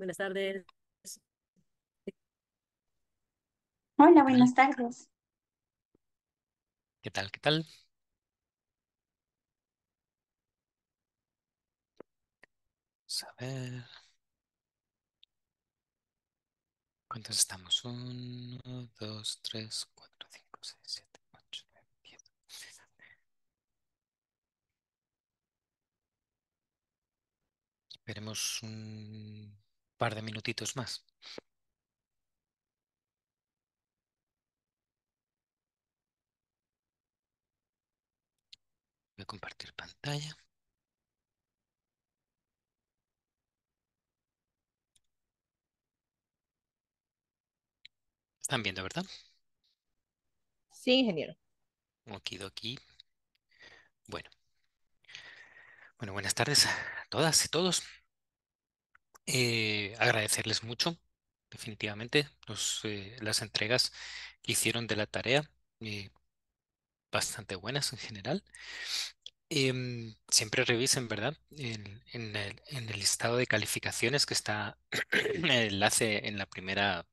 Buenas tardes. Hola, buenas tardes. ¿Qué tal? ¿Qué tal? Vamos a ver. ¿Cuántos estamos? Uno, dos, tres, cuatro, cinco, seis, siete, ocho, nueve, diez. Esperemos un par de minutitos más. Voy a compartir pantalla. Están viendo, ¿verdad? Sí, ingeniero. aquí. Bueno. Bueno, buenas tardes a todas y todos. Eh, agradecerles mucho, definitivamente, eh, las entregas que hicieron de la tarea, eh, bastante buenas en general. Em, siempre revisen, ¿verdad? En, el, listado de calificaciones que está el enlace en la primera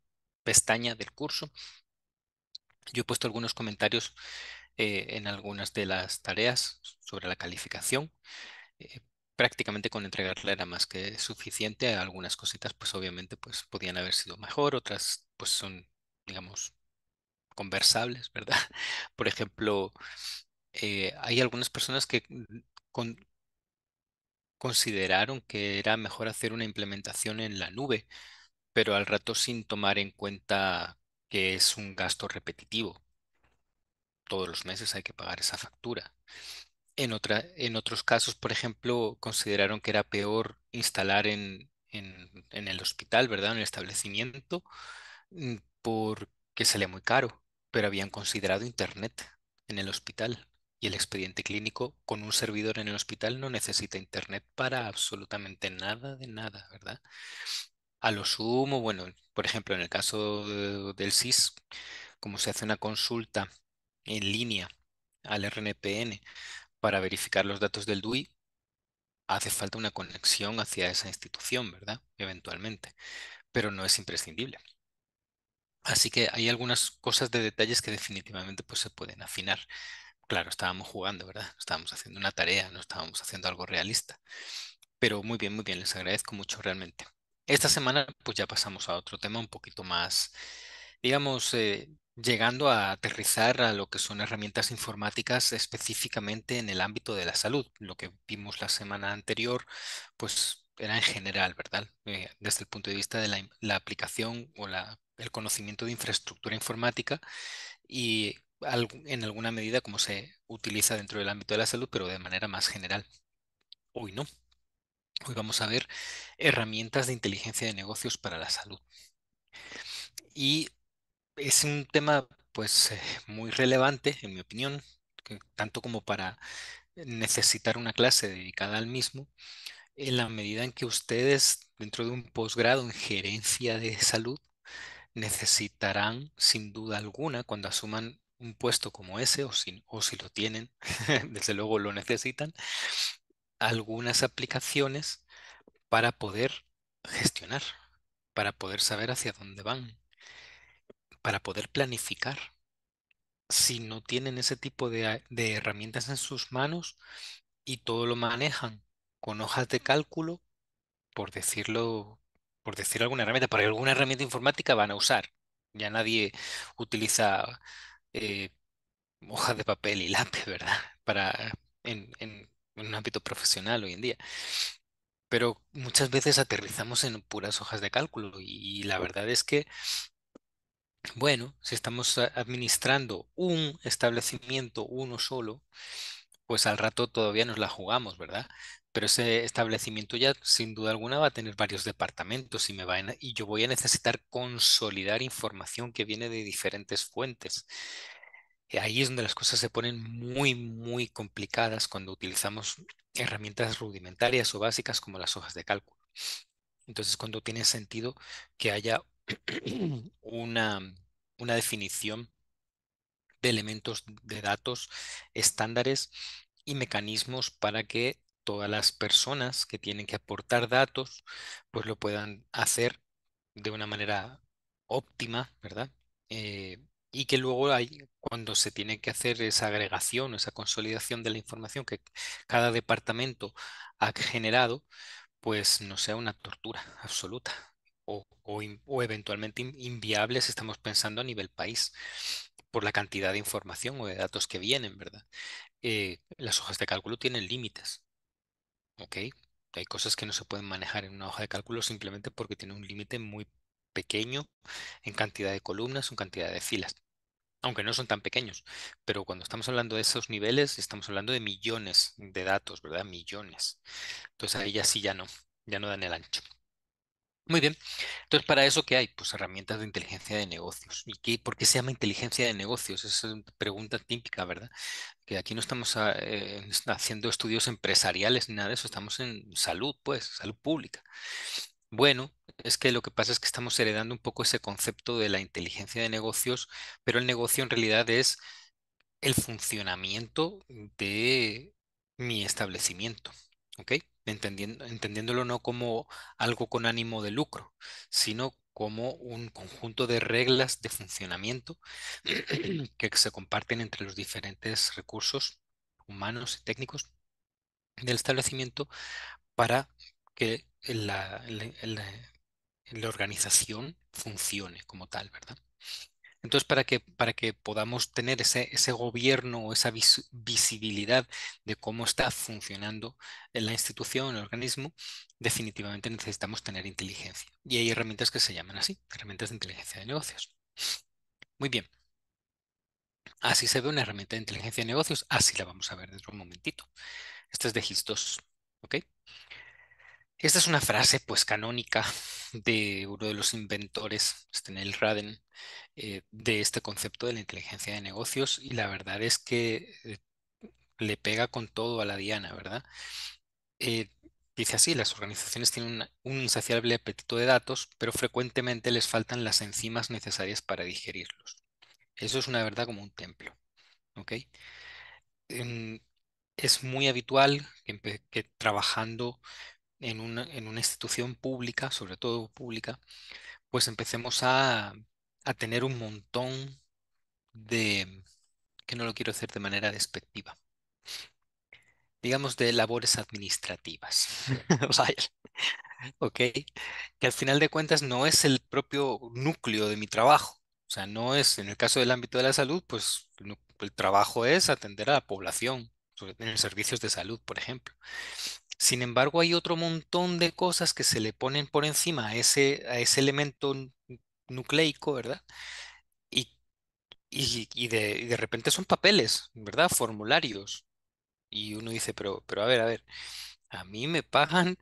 pestaña del curso. Yo he puesto algunos comentarios en algunas de las tareas sobre la calificación prácticamente con entregarla era más que suficiente. Algunas cositas, pues obviamente, pues podían haber sido mejor, otras pues son, digamos, conversables, ¿verdad? Por ejemplo, eh, hay algunas personas que consideraron que era mejor hacer una implementación en la nube, pero al rato sin tomar en cuenta que es un gasto repetitivo. Todos los meses hay que pagar esa factura. En otra, en otros casos, por ejemplo, consideraron que era peor instalar en, el hospital, ¿verdad? En el establecimiento, mm, porque sale muy caro, pero habían considerado Internet en el hospital. Y el expediente clínico con un servidor en el hospital no necesita Internet para absolutamente nada de nada, ¿verdad? A lo sumo, bueno, por ejemplo, en el caso del SIS, como se hace una consulta en línea al RNPN para verificar los datos del DUI, hace falta una conexión hacia esa institución, ¿verdad? Eventualmente, pero no es imprescindible. Así que hay algunas cosas de detalles que definitivamente pues, se pueden afinar. Claro, estábamos jugando, ¿verdad? Estábamos haciendo una tarea, no estábamos haciendo algo realista. Pero muy bien, muy bien, les agradezco mucho realmente. Esta semana pues ya pasamos a otro tema un poquito más, digamos, eh, llegando a aterrizar a lo que son herramientas informáticas específicamente en el ámbito de la salud. Lo que vimos la semana anterior, pues era en general, ¿verdad? Eh, desde el punto de vista de la, aplicación o el conocimiento de infraestructura informática y en alguna medida cómo se utiliza dentro del ámbito de la salud, pero de manera más general. Hoy no. Hoy vamos a ver herramientas de inteligencia de negocios para la salud. Y es un tema pues eh, muy relevante, en mi opinión, tanto como para necesitar una clase dedicada al mismo, en la medida en que ustedes, dentro de un posgrado en gerencia de salud, necesitarán sin duda alguna, cuando asuman un puesto como ese, o o si lo tienen, desde luego lo necesitan, algunas aplicaciones para poder gestionar, para poder saber hacia dónde van, para poder planificar. Si no tienen ese tipo de, herramientas en sus manos y todo lo manejan con hojas de cálculo, por decirlo, por decir alguna herramienta, por alguna herramienta informática van a usar. Ya nadie utiliza eh, hojas de papel y lápiz, ¿verdad? Para en, un ámbito profesional hoy en día. Pero muchas veces aterrizamos en puras hojas de cálculo y la verdad es que bueno, si estamos administrando un establecimiento, uno solo, pues al rato todavía nos la jugamos, ¿verdad? Pero ese establecimiento ya sin duda alguna va a tener varios departamentos y, me va y yo voy a necesitar consolidar información que viene de diferentes fuentes. Y ahí es donde las cosas se ponen muy, muy complicadas cuando utilizamos herramientas rudimentarias o básicas como las hojas de cálculo. Entonces, cuando tiene sentido que haya una, una definición de elementos de datos estándares y mecanismos para que todas las personas que tienen que aportar datos pues lo puedan hacer de una manera óptima, ¿verdad? Eh, y que luego hay, cuando se tiene que hacer esa agregación, esa consolidación de la información que cada departamento ha generado, pues no sea una tortura absoluta o, eventualmente inviables, estamos pensando a nivel país por la cantidad de información o de datos que vienen, ¿verdad? Eh, las hojas de cálculo tienen límites, ¿ok? Hay cosas que no se pueden manejar en una hoja de cálculo simplemente porque tiene un límite muy pequeño en cantidad de columnas o en cantidad de filas, aunque no son tan pequeños, pero cuando estamos hablando de esos niveles, estamos hablando de millones de datos, ¿verdad? Millones. Entonces ahí ya sí, ya no, ya no dan el ancho. Muy bien. Entonces, ¿para eso qué hay? Pues herramientas de inteligencia de negocios. ¿Y qué, por qué se llama inteligencia de negocios? Esa es una pregunta típica, ¿verdad? Que aquí no estamos ah, eh, haciendo estudios empresariales ni nada de eso, estamos en salud, pues, salud pública. Bueno, es que lo que pasa es que estamos heredando un poco ese concepto de la inteligencia de negocios, pero el negocio en realidad es el funcionamiento de mi establecimiento, ¿ok? entendiendo, entendiéndolo no como algo con ánimo de lucro, sino como un conjunto de reglas de funcionamiento que se comparten entre los diferentes recursos humanos y técnicos del establecimiento para que la, organización funcione como tal, ¿verdad? Entonces, para que, podamos tener ese, gobierno o esa visibilidad de cómo está funcionando la institución, el organismo, definitivamente necesitamos tener inteligencia. Y hay herramientas que se llaman así, herramientas de inteligencia de negocios. Muy bien. Así se ve una herramienta de inteligencia de negocios, así la vamos a ver dentro de un momentito. Esta es de GIS 2, ¿ok? Esta es una frase pues canónica de uno de los inventores, Stenel Raden, eh, de este concepto de la inteligencia de negocios y la verdad es que eh, le pega con todo a la diana, ¿verdad? Eh, dice así, las organizaciones tienen un insaciable apetito de datos, pero frecuentemente les faltan las enzimas necesarias para digerirlos. Eso es una verdad como un templo, ¿ok? es muy habitual que, que trabajando en una, institución pública, sobre todo pública, pues empecemos a, tener un montón de, que no lo quiero hacer de manera despectiva, digamos de labores administrativas. ok, que al final de cuentas no es el propio núcleo de mi trabajo. O sea, no es, en el caso del ámbito de la salud, pues el trabajo es atender a la población, sobre servicios de salud, por ejemplo. Sin embargo, hay otro montón de cosas que se le ponen por encima a ese, a ese elemento nucleico, ¿verdad? Y, de, repente son papeles, ¿verdad? Formularios. Y uno dice, pero, pero a ver, a ver, a mí me pagan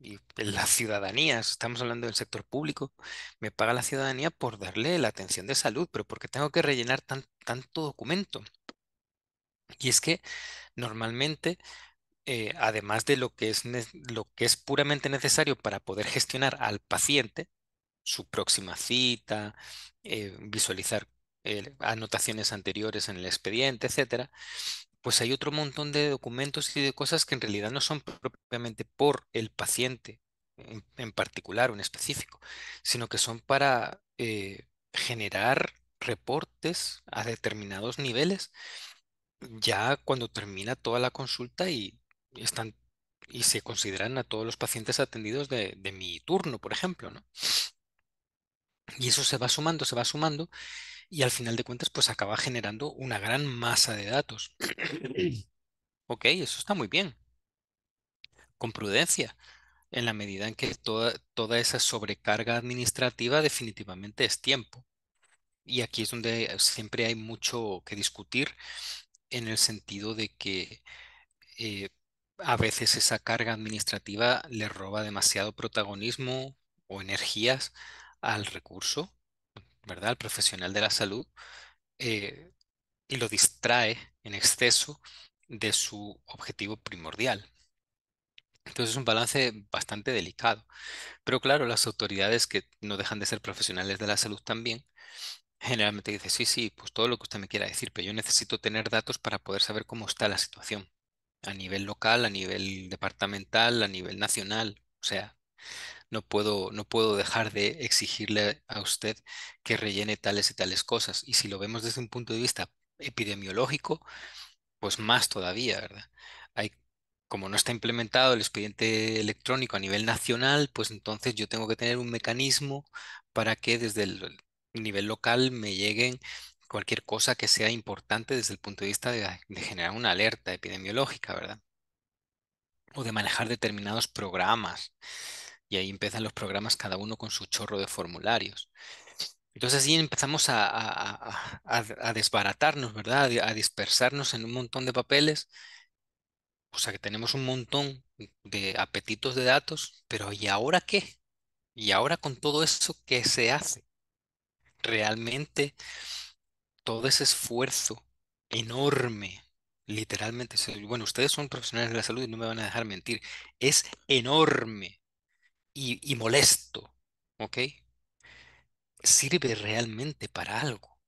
y la ciudadanía, estamos hablando del sector público, me paga la ciudadanía por darle la atención de salud, pero ¿por qué tengo que rellenar tanto documento? Y es que normalmente eh, además de lo que, es lo que es puramente necesario para poder gestionar al paciente, su próxima cita, eh, visualizar eh, anotaciones anteriores en el expediente, etcétera, pues hay otro montón de documentos y de cosas que en realidad no son propiamente por el paciente en, en particular o en específico, sino que son para generar reportes a determinados niveles ya cuando termina toda la consulta y están y se consideran a todos los pacientes atendidos de, mi turno, por ejemplo, Y eso se va sumando, se va sumando y al final de cuentas pues acaba generando una gran masa de datos. ok, eso está muy bien. Con prudencia, en la medida en que toda, toda esa sobrecarga administrativa definitivamente es tiempo. Y aquí es donde siempre hay mucho que discutir en el sentido de que eh, a veces esa carga administrativa le roba demasiado protagonismo o energías al recurso, ¿verdad? Al profesional de la salud eh, y lo distrae en exceso de su objetivo primordial. Entonces es un balance bastante delicado. Pero claro, las autoridades que no dejan de ser profesionales de la salud también, generalmente dicen, sí, sí, pues todo lo que usted me quiera decir, pero yo necesito tener datos para poder saber cómo está la situación a nivel local, a nivel departamental, a nivel nacional. O sea, no puedo, no puedo dejar de exigirle a usted que rellene tales y tales cosas. Y si lo vemos desde un punto de vista epidemiológico, pues más todavía, ¿verdad? Hay, como no está implementado el expediente electrónico a nivel nacional, pues entonces yo tengo que tener un mecanismo para que desde el nivel local me lleguen cualquier cosa que sea importante desde el punto de vista ah, de, generar una alerta epidemiológica, ¿verdad? O de manejar determinados programas. Y ahí empiezan los programas cada uno con su chorro de formularios. Entonces ahí empezamos a, a, desbaratarnos, ¿verdad? A, dispersarnos en un montón de papeles. O sea que tenemos un montón de apetitos de datos, pero ¿y ahora qué? ¿Y ahora con todo eso qué se hace? ¿Realmente todo ese esfuerzo enorme, literalmente, bueno, ustedes son profesionales de la salud y no me van a dejar mentir, es enorme y, molesto, ¿ok? Sirve realmente para algo.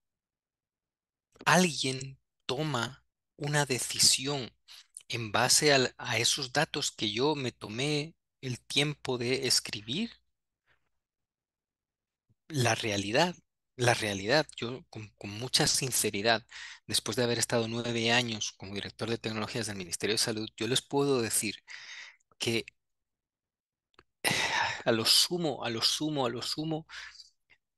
Alguien toma una decisión en base a, a esos datos que yo me tomé el tiempo de escribir la realidad la realidad. Yo, con, mucha sinceridad, después de haber estado nueve años como director de tecnologías del Ministerio de Salud, yo les puedo decir que a lo sumo, a lo sumo, a lo sumo,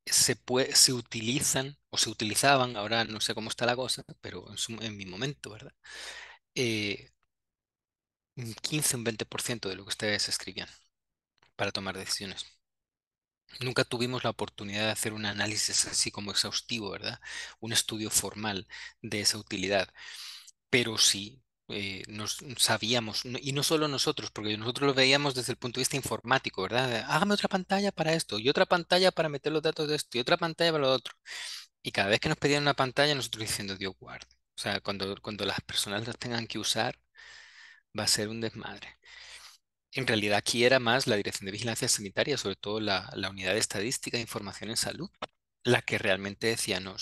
se, se utilizan o se utilizaban, ahora no sé cómo está la cosa, pero en, mi momento, ¿verdad? Eh, un 15, un 20% de lo que ustedes escribían para tomar decisiones. Nunca tuvimos la oportunidad de hacer un análisis así como exhaustivo, ¿verdad? Un estudio formal de esa utilidad. Pero sí eh, nos sabíamos, y no solo nosotros, porque nosotros lo veíamos desde el punto de vista informático, ¿verdad? Hágame otra pantalla para esto, y otra pantalla para meter los datos de esto, y otra pantalla para lo otro. Y cada vez que nos pedían una pantalla, nosotros diciendo, Dios guarde. O sea, cuando, cuando las personas las tengan que usar, va a ser un desmadre. En realidad aquí era más la Dirección de Vigilancia Sanitaria, sobre todo la, Unidad de Estadística e Información en Salud, la que realmente decía, no,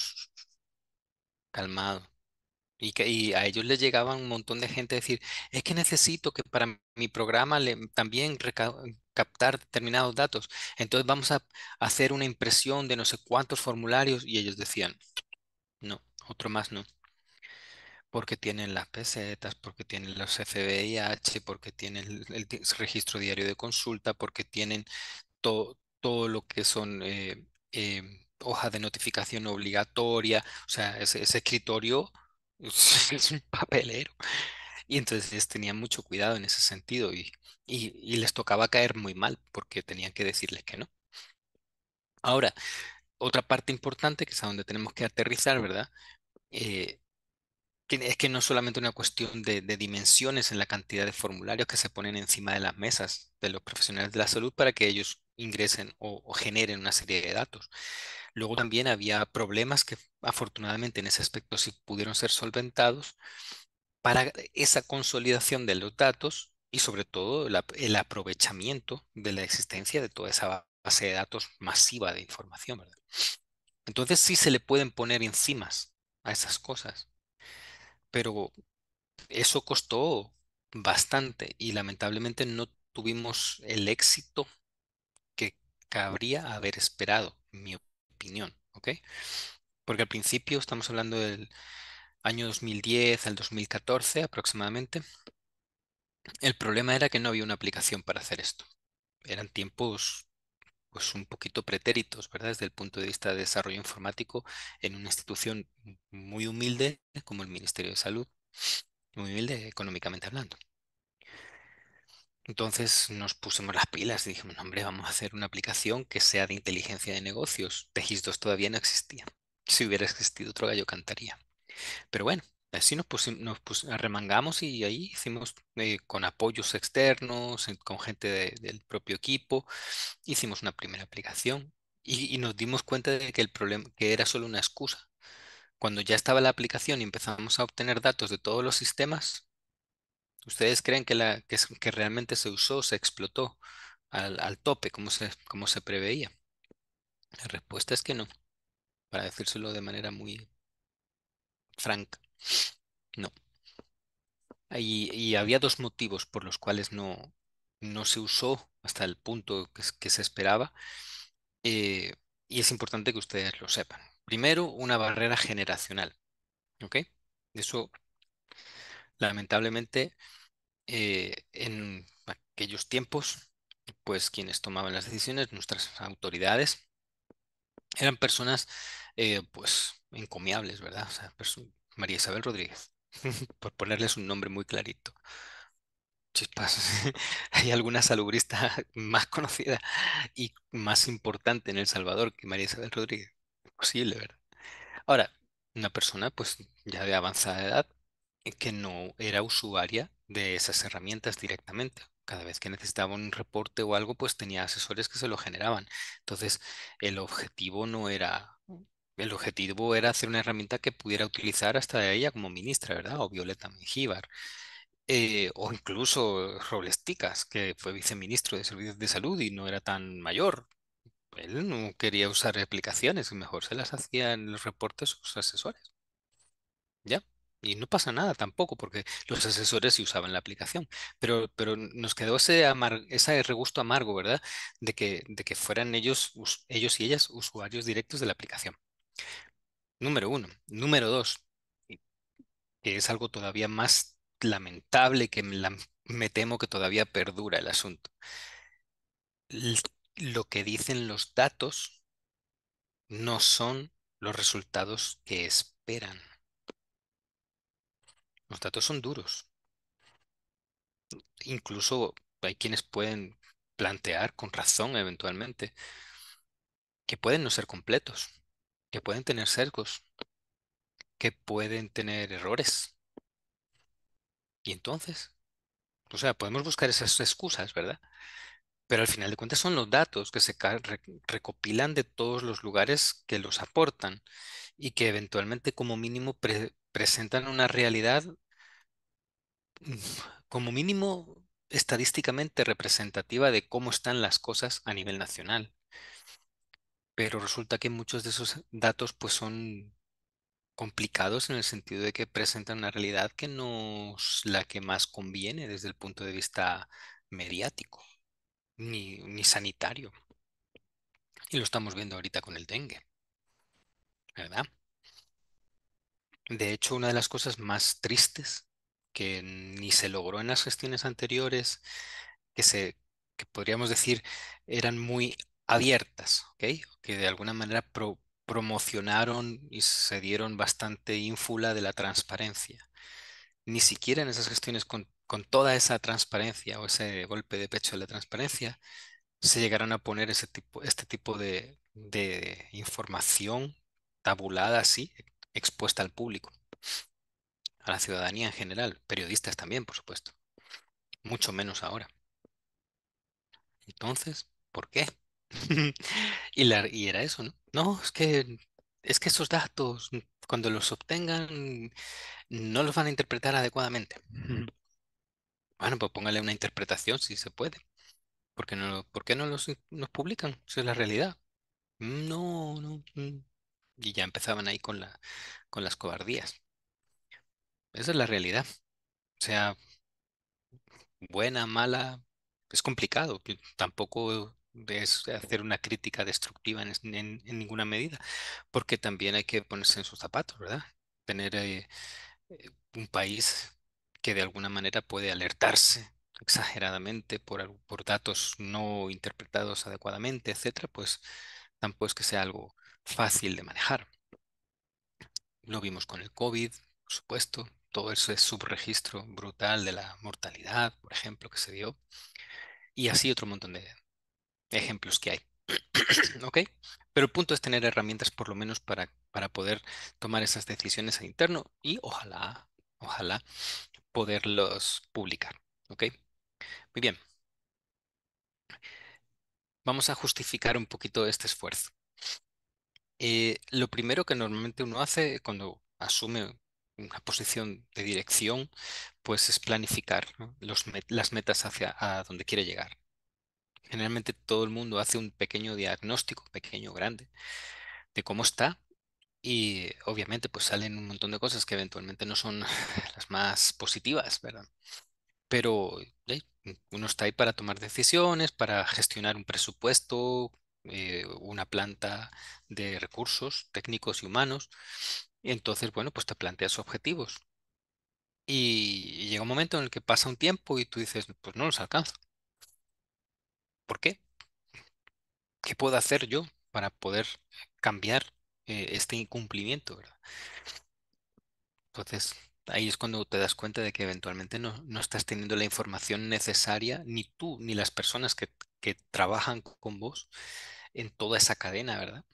calmado. Y, que, y a ellos les llegaba un montón de gente a decir, es que necesito que para mi programa le, también captar determinados datos. Entonces vamos a hacer una impresión de no sé cuántos formularios y ellos decían, no, otro más no porque tienen las pesetas, porque tienen los FBIH, porque tienen el, registro diario de consulta, porque tienen todo lo que son eh, em, hojas de notificación obligatoria, o sea, ese, escritorio es un papelero. Y entonces tenían mucho cuidado en ese sentido y, les tocaba caer muy mal porque tenían que decirles que no. Ahora, otra parte importante, que es a donde tenemos que aterrizar, ¿verdad? Eh, es que no solamente una cuestión de, dimensiones en la cantidad de formularios que se ponen encima de las mesas de los profesionales de la salud para que ellos ingresen o, generen una serie de datos. Luego también había problemas que afortunadamente en ese aspecto sí pudieron ser solventados para esa consolidación de los datos y sobre todo el aprovechamiento de la existencia de toda esa base de datos masiva de información. Entonces sí se le pueden poner encimas a esas cosas pero eso costó bastante y lamentablemente no tuvimos el éxito que cabría haber esperado, en mi opinión, ¿ok? Porque al principio estamos hablando del año 2010 al 2014 aproximadamente. El problema era que no había una aplicación para hacer esto. Eran tiempos pues un poquito pretéritos, ¿verdad? Desde el punto de vista de desarrollo informático en una institución muy humilde como el Ministerio de Salud, muy humilde económicamente hablando. Entonces nos pusimos las pilas y dijimos, hombre, vamos a hacer una aplicación que sea de inteligencia de negocios. Tejis 2 todavía no existía. Si hubiera existido otro gallo cantaría. Pero bueno, Así nos, nos arremangamos y ahí hicimos eh, con apoyos externos, eh, con gente del propio equipo, hicimos una primera aplicación y, nos dimos cuenta de que el problema que era solo una excusa. Cuando ya estaba la aplicación y empezamos a obtener datos de todos los sistemas, ¿ustedes creen que, la, que, realmente se usó, se explotó al, tope como como se preveía? La respuesta es que no, para decírselo de manera muy franca. No. Y, había dos motivos por los cuales no, se usó hasta el punto que, se esperaba. Eh, y es importante que ustedes lo sepan. Primero, una barrera generacional. ¿Ok? Eso, lamentablemente, eh, en aquellos tiempos, pues quienes tomaban las decisiones, nuestras autoridades, eran personas eh, pues encomiables, ¿verdad? María Isabel Rodríguez, por ponerles un nombre muy clarito. Chispas, hay alguna salubrista más conocida y más importante en El Salvador que María Isabel Rodríguez. Posible, ¿verdad? Ahora, una persona pues ya de avanzada edad eh, que no era usuaria de esas herramientas directamente. Cada vez que necesitaba un reporte o algo, pues tenía asesores que se lo generaban. Entonces, el objetivo no era el objetivo era hacer una herramienta que pudiera utilizar hasta ella como ministra, ¿verdad? O Violeta Mengíbar. Eh, o incluso Robles Ticas, que fue viceministro de Servicios de Salud y no era tan mayor. Él no quería usar aplicaciones, mejor se las hacía en los reportes sus asesores. ¿Ya? Y no pasa nada tampoco, porque los asesores sí usaban la aplicación. Pero, pero nos quedó ese, regusto amargo, ¿verdad? De que, de que fueran ellos, ellos y ellas usuarios directos de la aplicación. Número uno. Número dos, que es algo todavía más lamentable que me, me temo que todavía perdura el asunto. Lo que dicen los datos no son los resultados que esperan. Los datos son duros. Incluso hay quienes pueden plantear con razón eventualmente que pueden no ser completos que pueden tener cercos, que pueden tener errores. Y entonces, o sea, podemos buscar esas excusas, ¿verdad? Pero al final de cuentas son los datos que se recopilan de todos los lugares que los aportan y que eventualmente como mínimo presentan una realidad mm, como mínimo estadísticamente representativa de cómo están las cosas a nivel nacional pero resulta que muchos de esos datos pues son complicados en el sentido de que presentan una realidad que no es la que más conviene desde el punto de vista mediático ni, sanitario. Y lo estamos viendo ahorita con el dengue, ¿verdad? De hecho, una de las cosas más tristes que ni se logró en las gestiones anteriores, que se que podríamos decir eran muy abiertas, que de alguna manera promocionaron y se dieron bastante ínfula de la transparencia. Ni siquiera en esas gestiones con, toda esa transparencia o ese golpe de pecho de la transparencia se llegaron a poner ese tipo, este tipo de, de información tabulada así, expuesta al público, a la ciudadanía en general, periodistas también, por supuesto, mucho menos ahora. Entonces, ¿por qué? Y, era eso, ¿no? No, es que, es que esos datos, mm, cuando los obtengan, no los van a interpretar adecuadamente. Bueno, pues póngale una interpretación si se puede. ¿Por qué no, no los, publican? Esa es la realidad. No, no. Mm. Y ya empezaban ahí con la, con las cobardías. Esa es la realidad. O sea, buena, mala, es complicado. Tampoco es hacer una crítica destructiva en, ninguna medida, porque también hay que ponerse en sus zapatos, ¿verdad? Tener eh, eh, un país que de alguna manera puede alertarse exageradamente por, por datos no interpretados adecuadamente, etcétera, pues tampoco es que sea algo fácil de manejar. Lo vimos con el COVID, por supuesto, todo ese subregistro brutal de la mortalidad, por ejemplo, que se dio, y así otro montón de, ejemplos que hay. ¿Ok? Pero el punto es tener herramientas por lo menos para, para poder tomar esas decisiones a interno y ojalá, ojalá poderlos publicar. ¿Ok? Muy bien. Vamos a justificar un poquito este esfuerzo. Eh, lo primero que normalmente uno hace cuando asume una posición de dirección, pues es planificar las metas hacia a donde quiere llegar. Generalmente todo el mundo hace un pequeño diagnóstico, pequeño, grande, de cómo está y obviamente pues salen un montón de cosas que eventualmente no son las más positivas, ¿verdad? Pero uno está ahí para tomar decisiones, para gestionar un presupuesto, eh, una planta de recursos técnicos y humanos. Y entonces, bueno, pues te planteas objetivos. Y llega un momento en el que pasa un tiempo y tú dices, pues no los alcanzo. ¿Por qué? ¿Qué puedo hacer yo para poder cambiar eh, este incumplimiento? ¿verdad? Entonces, ahí es cuando te das cuenta de que eventualmente no, estás teniendo la información necesaria, ni tú, ni las personas que, trabajan con vos en toda esa cadena, ¿verdad?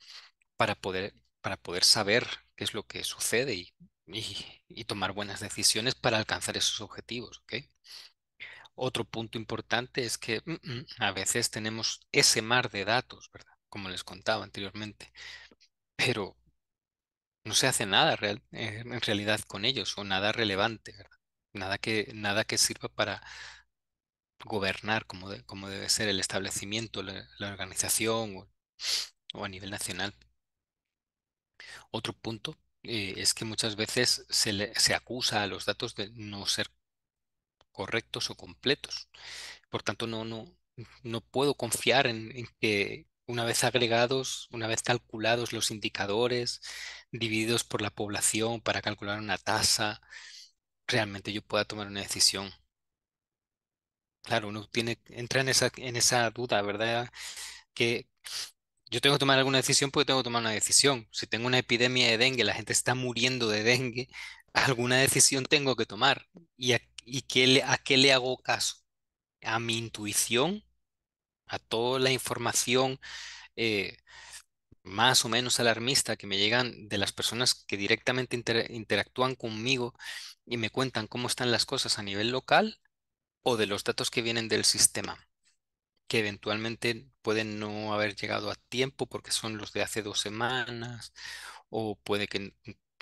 Para poder, para poder saber qué es lo que sucede y, y tomar buenas decisiones para alcanzar esos objetivos, ¿ok? Otro punto importante es que mm, mm, a veces tenemos ese mar de datos, ¿verdad? Como les contaba anteriormente, pero no se hace nada real, eh, en realidad con ellos o nada relevante, ¿verdad? Nada que, nada que sirva para gobernar como, debe ser el establecimiento, la, organización o, a nivel nacional. Otro punto eh, es que muchas veces se, se acusa a los datos de no ser correctos o completos. Por tanto, no, no, no puedo confiar en, que una vez agregados, una vez calculados los indicadores, divididos por la población para calcular una tasa, realmente yo pueda tomar una decisión. Claro, uno tiene, entra en esa, en esa duda, ¿verdad? Que yo tengo que tomar alguna decisión porque tengo que tomar una decisión. Si tengo una epidemia de dengue, la gente está muriendo de dengue, alguna decisión tengo que tomar. Y, ¿Y qué a qué le hago caso? A mi intuición, a toda la información eh, más o menos alarmista que me llegan de las personas que directamente interactúan conmigo y me cuentan cómo están las cosas a nivel local o de los datos que vienen del sistema, que eventualmente pueden no haber llegado a tiempo porque son los de hace dos semanas o puede que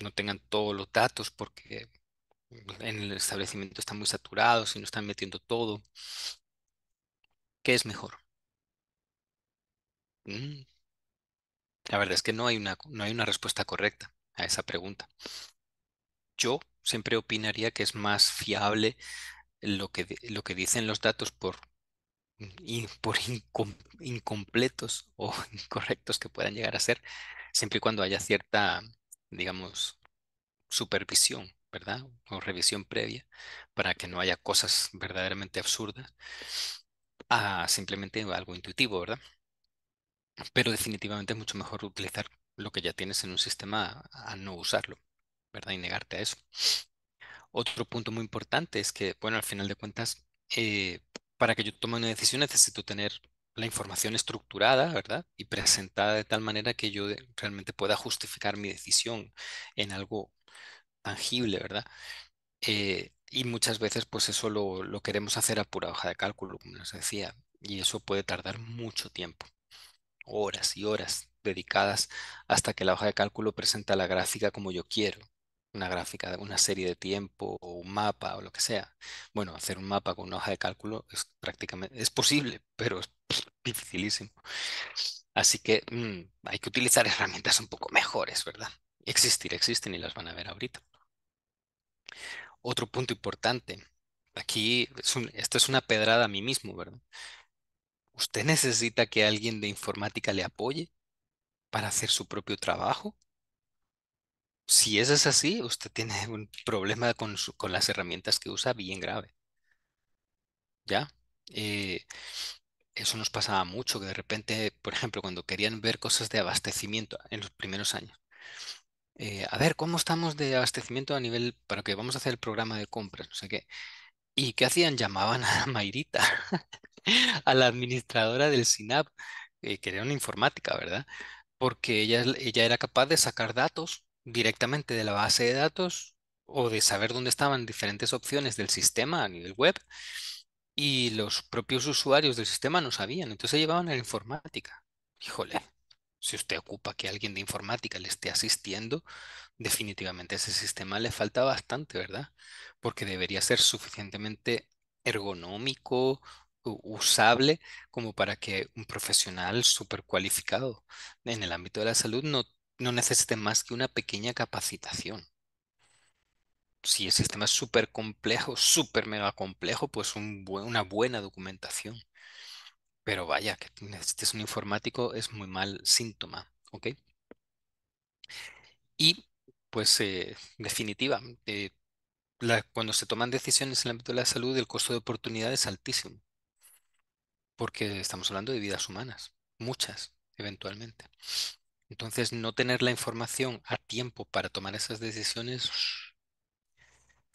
no tengan todos los datos porque en el establecimiento están muy saturados y no están metiendo todo. ¿Qué es mejor? Mm. La verdad es que no hay una, no hay una respuesta correcta a esa pregunta. Yo siempre opinaría que es más fiable lo que, lo que dicen los datos por, por incompletos o incorrectos que puedan llegar a ser, siempre y cuando haya cierta, digamos, supervisión ¿verdad? O revisión previa para que no haya cosas verdaderamente absurdas a simplemente algo intuitivo, ¿verdad? Pero definitivamente es mucho mejor utilizar lo que ya tienes en un sistema a no usarlo, ¿verdad? Y negarte a eso. Otro punto muy importante es que, bueno, al final de cuentas, eh, para que yo tome una decisión necesito tener la información estructurada, ¿verdad? Y presentada de tal manera que yo realmente pueda justificar mi decisión en algo tangible, ¿verdad? Eh, y muchas veces pues eso lo, queremos hacer a pura hoja de cálculo, como les decía, y eso puede tardar mucho tiempo, horas y horas dedicadas hasta que la hoja de cálculo presenta la gráfica como yo quiero, una gráfica, de una serie de tiempo o un mapa o lo que sea. Bueno, hacer un mapa con una hoja de cálculo es prácticamente, es posible, pero es dificilísimo. Así que mm, hay que utilizar herramientas un poco mejores, ¿verdad? Existir existen y las van a ver ahorita otro punto importante. Aquí esto es una pedrada a mí mismo, ¿verdad? ¿Usted necesita que alguien de informática le apoye para hacer su propio trabajo? Si eso es así, usted tiene un problema con, las herramientas que usa bien grave. ¿Ya? Eh, eso nos pasaba mucho, que de repente, por ejemplo, cuando querían ver cosas de abastecimiento en los primeros años, eh, a ver, ¿cómo estamos de abastecimiento a nivel para que vamos a hacer el programa de compras? No sé qué. ¿Y qué hacían? Llamaban a Mayrita, a la administradora del SINAP, eh, que era una informática, ¿verdad? Porque ella, ella era capaz de sacar datos directamente de la base de datos o de saber dónde estaban diferentes opciones del sistema a nivel web y los propios usuarios del sistema no sabían, entonces llevaban a la informática. Híjole, si usted ocupa que alguien de informática le esté asistiendo, definitivamente ese sistema le falta bastante, ¿verdad? Porque debería ser suficientemente ergonómico, usable, como para que un profesional súper cualificado en el ámbito de la salud no, necesite más que una pequeña capacitación si el sistema es súper complejo, súper mega complejo, pues una buena documentación. Pero vaya, que necesites un informático es muy mal síntoma, ¿ok? Y pues eh, definitiva, eh, cuando se toman decisiones en el ámbito de la salud, el costo de oportunidad es altísimo, porque estamos hablando de vidas humanas, muchas, eventualmente. Entonces, no tener la información a tiempo para tomar esas decisiones,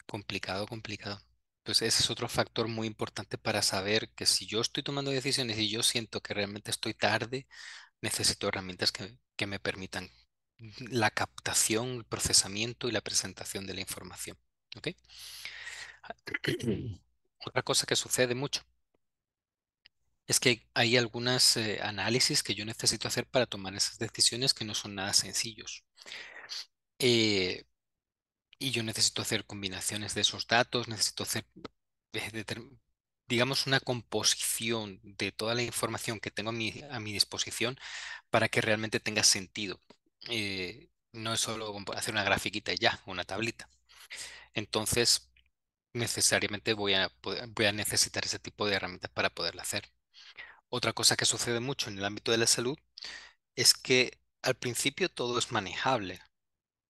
complicado, complicado. Entonces, pues, ese es otro factor muy importante para saber que si yo estoy tomando decisiones y yo siento que realmente estoy tarde, necesito herramientas que, me permitan la captación, el procesamiento y la presentación de la información. Ah, otra cosa que sucede mucho es que hay algunos eh, análisis que yo necesito hacer para tomar esas decisiones que no son nada sencillos. Eh, y yo necesito hacer combinaciones de esos datos, necesito hacer, eh, digamos, una composición de toda la información que tengo a mi, disposición para que realmente tenga sentido. Eh, no es solo hacer una grafiquita y ya, una tablita. Entonces, necesariamente voy a, voy a necesitar ese tipo de herramientas para poderla hacer. Otra cosa que sucede mucho en el ámbito de la salud es que al principio todo es manejable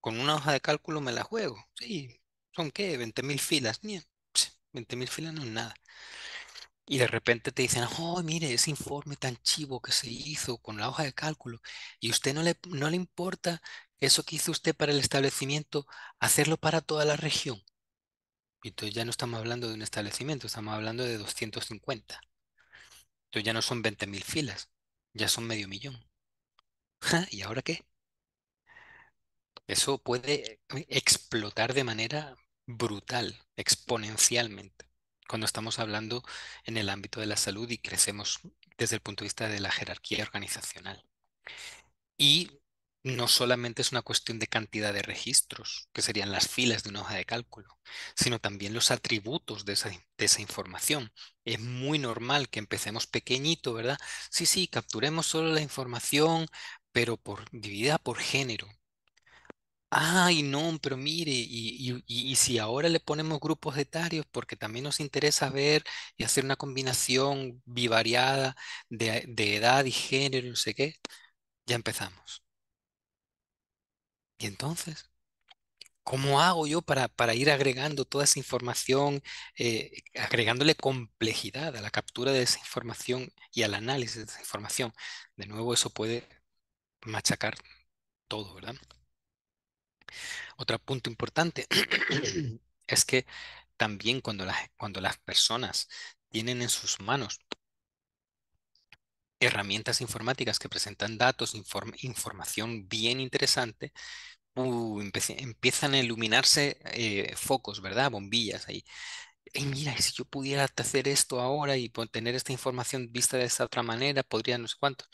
con una hoja de cálculo me la juego. Sí, ¿son qué? 20.000 mil filas. 20.000 filas no es nada. Y de repente te dicen, oh, mire, ese informe tan chivo que se hizo con la hoja de cálculo. Y usted no le, no le importa eso que hizo usted para el establecimiento, hacerlo para toda la región. y Entonces ya no estamos hablando de un establecimiento, estamos hablando de 250. Entonces ya no son 20.000 filas, ya son medio millón. ¿Y ahora qué? Eso puede explotar de manera brutal, exponencialmente, cuando estamos hablando en el ámbito de la salud y crecemos desde el punto de vista de la jerarquía organizacional. Y no solamente es una cuestión de cantidad de registros, que serían las filas de una hoja de cálculo, sino también los atributos de esa, información. Es muy normal que empecemos pequeñito, ¿verdad? Sí, sí, capturemos solo la información, pero por, dividida por género. Ay, no, pero mire, y, si ahora le ponemos grupos etarios, porque también nos interesa ver y hacer una combinación bivariada de, edad y género, no sé qué, ya empezamos. Y entonces, ¿cómo hago yo para, ir agregando toda esa información, eh, agregándole complejidad a la captura de esa información y al análisis de esa información? De nuevo, eso puede machacar todo, ¿verdad? Otro punto importante es que también cuando las, cuando las personas tienen en sus manos herramientas informáticas que presentan datos, información bien interesante, uh, empiezan a iluminarse eh, focos, ¿verdad? Bombillas ahí. Y mira, si yo pudiera hacer esto ahora y tener esta información vista de esta otra manera, podría no sé cuánto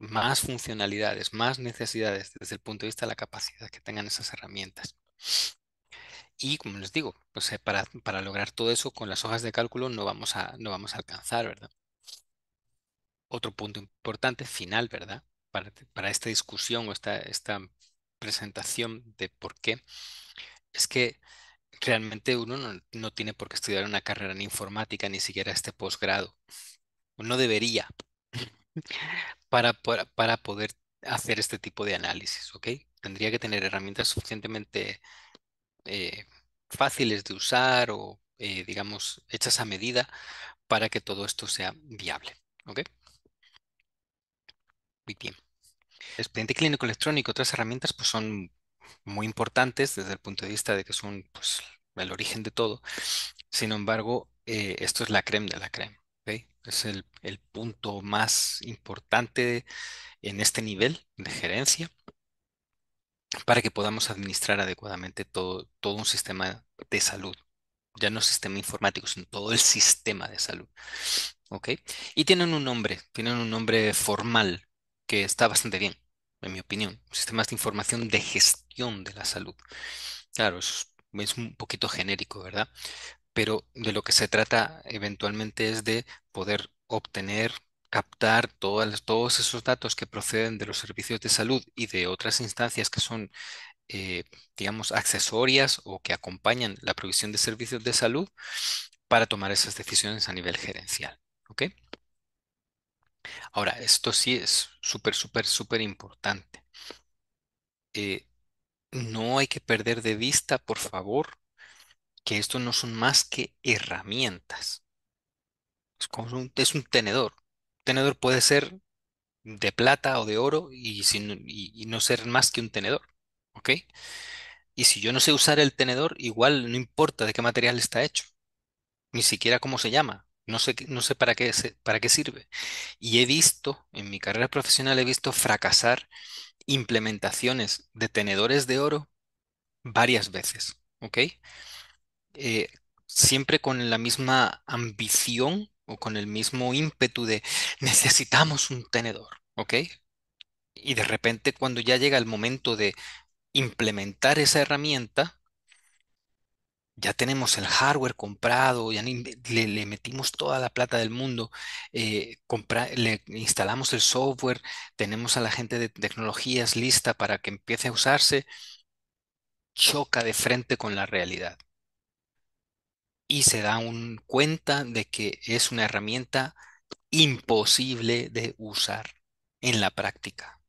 más funcionalidades, más necesidades desde el punto de vista de la capacidad que tengan esas herramientas. Y como les digo, para, para lograr todo eso con las hojas de cálculo no vamos a, no vamos a alcanzar, ¿verdad? Otro punto importante, final, ¿verdad? Para, esta discusión o esta, esta presentación de por qué, es que realmente uno no, no tiene por qué estudiar una carrera en informática, ni siquiera este posgrado. No debería, para, poder hacer este tipo de análisis, ¿ok? Tendría que tener herramientas suficientemente eh, fáciles de usar o, eh, digamos, hechas a medida para que todo esto sea viable, ¿ok? Muy El expediente clínico electrónico, otras herramientas, pues son muy importantes desde el punto de vista de que son pues, el origen de todo. Sin embargo, eh, esto es la creme de la crema es el, punto más importante en este nivel de gerencia para que podamos administrar adecuadamente todo, todo un sistema de salud. Ya no sistema informático, sino todo el sistema de salud. ¿Ok? Y tienen un nombre, tienen un nombre formal que está bastante bien, en mi opinión. Sistemas de información de gestión de la salud. Claro, es un poquito genérico, ¿verdad? pero de lo que se trata eventualmente es de poder obtener, captar todos esos datos que proceden de los servicios de salud y de otras instancias que son, eh, digamos, accesorias o que acompañan la provisión de servicios de salud para tomar esas decisiones a nivel gerencial. Ahora, esto sí es súper, súper, súper importante. Eh, no hay que perder de vista, por favor, que esto no son más que herramientas. Es, como un, tenedor. Un tenedor puede ser de plata o de oro y, sin, no ser más que un tenedor. ¿Ok? Y si yo no sé usar el tenedor, igual no importa de qué material está hecho, ni siquiera cómo se llama, no sé, no sé para qué, para qué sirve. Y he visto, en mi carrera profesional, he visto fracasar implementaciones de tenedores de oro varias veces. ¿Ok? Eh, siempre con la misma ambición o con el mismo ímpetu de necesitamos un tenedor, ¿ok? Y de repente cuando ya llega el momento de implementar esa herramienta, ya tenemos el hardware comprado, ya le, metimos toda la plata del mundo, eh, le instalamos el software, tenemos a la gente de tecnologías lista para que empiece a usarse, choca de frente con la realidad y se da un cuenta de que es una herramienta imposible de usar en la práctica.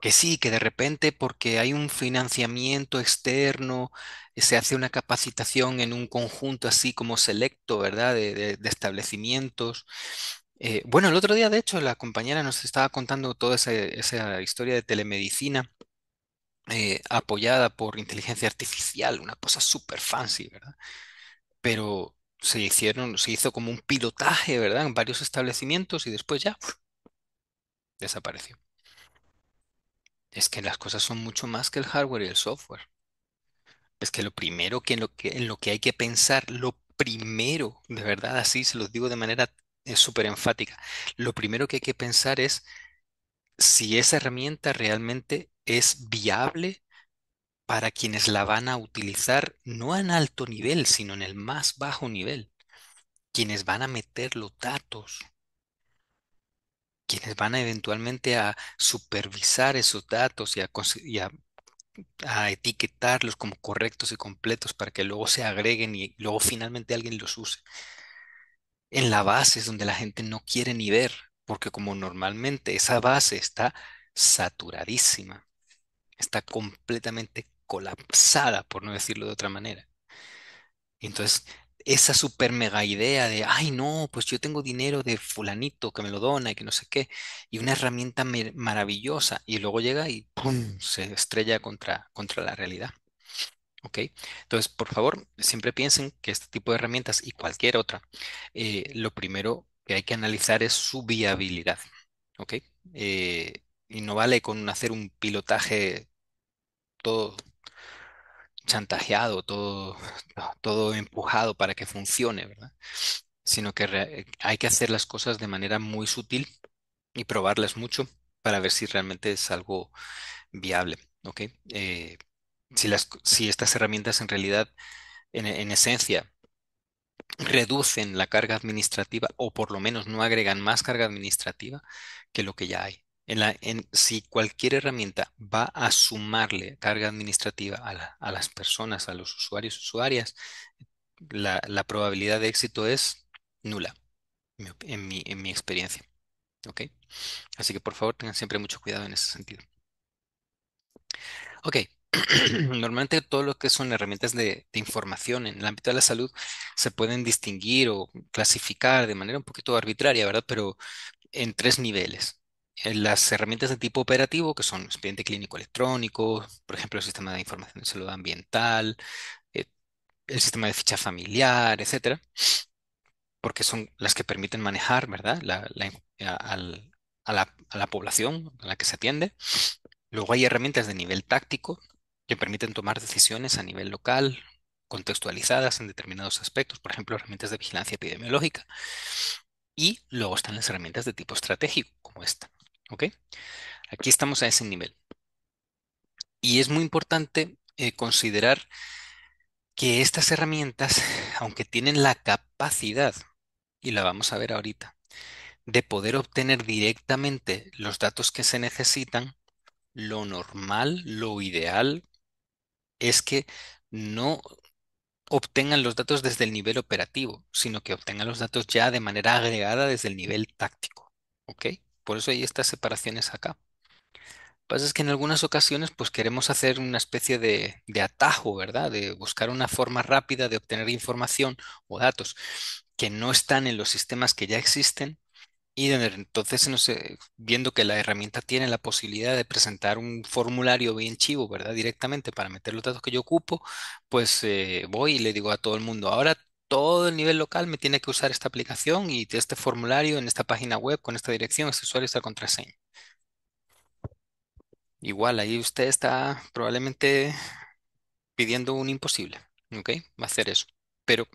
Que sí, que de repente porque hay un financiamiento externo, se hace una capacitación en un conjunto así como selecto, ¿verdad? De, establecimientos. Eh, bueno, el otro día, de hecho, la compañera nos estaba contando toda esa, historia de telemedicina eh, apoyada por inteligencia artificial, una cosa súper fancy, ¿verdad? pero se hicieron, se hizo como un pilotaje, ¿verdad? En varios establecimientos y después ya desapareció. Es que las cosas son mucho más que el hardware y el software. Es que lo primero que en lo que, en lo que hay que pensar, lo primero, de verdad, así se los digo de manera eh, súper enfática, lo primero que hay que pensar es si esa herramienta realmente es viable para quienes la van a utilizar no en alto nivel, sino en el más bajo nivel. Quienes van a meter los datos, quienes van a eventualmente a supervisar esos datos y a, a etiquetarlos como correctos y completos para que luego se agreguen y luego finalmente alguien los use. En la base es donde la gente no quiere ni ver, porque como normalmente esa base está saturadísima, está completamente colapsada, por no decirlo de otra manera. Entonces, esa super mega idea de, ay, no, pues yo tengo dinero de fulanito que me lo dona y que no sé qué, y una herramienta maravillosa, y luego llega y ¡pum! se estrella contra, contra la realidad. ¿Ok? Entonces, por favor, siempre piensen que este tipo de herramientas y cualquier otra, eh, lo primero que hay que analizar es su viabilidad. ¿Ok? Eh, y no vale con hacer un pilotaje todo chantajeado, todo, todo empujado para que funcione, ¿verdad? Sino que hay que hacer las cosas de manera muy sutil y probarlas mucho para ver si realmente es algo viable, eh, si, las, si estas herramientas en realidad, en esencia, reducen la carga administrativa o por lo menos no agregan más carga administrativa que lo que ya hay si cualquier herramienta va a sumarle carga administrativa a, las personas, a los usuarios, usuarias, la, probabilidad de éxito es nula, en mi, experiencia. Así que por favor tengan siempre mucho cuidado en ese sentido. Ok, normalmente todo lo que son herramientas de, de, información en el ámbito de la salud se pueden distinguir o clasificar de manera un poquito arbitraria, ¿verdad? Pero en tres niveles. Eh, las herramientas de tipo operativo, que son expediente clínico electrónico, por ejemplo, el sistema de información de salud ambiental, eh, el sistema de ficha familiar, etcétera, porque son las que permiten manejar, ¿verdad?, a la población a la que se atiende. Luego hay herramientas de nivel táctico que permiten tomar decisiones a nivel local, contextualizadas en determinados aspectos, por ejemplo, herramientas de vigilancia epidemiológica. Y luego están las herramientas de tipo estratégico, como esta. ¿Ok? Aquí estamos a ese nivel. Y es muy importante eh, considerar que estas herramientas, aunque tienen la capacidad, y la vamos a ver ahorita, de poder obtener directamente los datos que se necesitan, lo normal, lo ideal, es que no obtengan los datos desde el nivel operativo, sino que obtengan los datos ya de manera agregada desde el nivel táctico. ¿Ok? Por eso hay estas separaciones acá. pasa es que en algunas ocasiones pues queremos hacer una especie de, atajo, ¿verdad? De buscar una forma rápida de obtener información o datos que no están en los sistemas que ya existen y entonces viendo que la herramienta tiene la posibilidad de presentar un formulario bien chivo, ¿verdad? Directamente para meter los datos que yo ocupo, pues eh, voy y le digo a todo el mundo, ahora todo el nivel local me tiene que usar esta aplicación y este formulario en esta página web con esta dirección, este usuario, esta contraseña. Igual, ahí usted está probablemente pidiendo un imposible, ¿ok? Va a hacer eso. Pero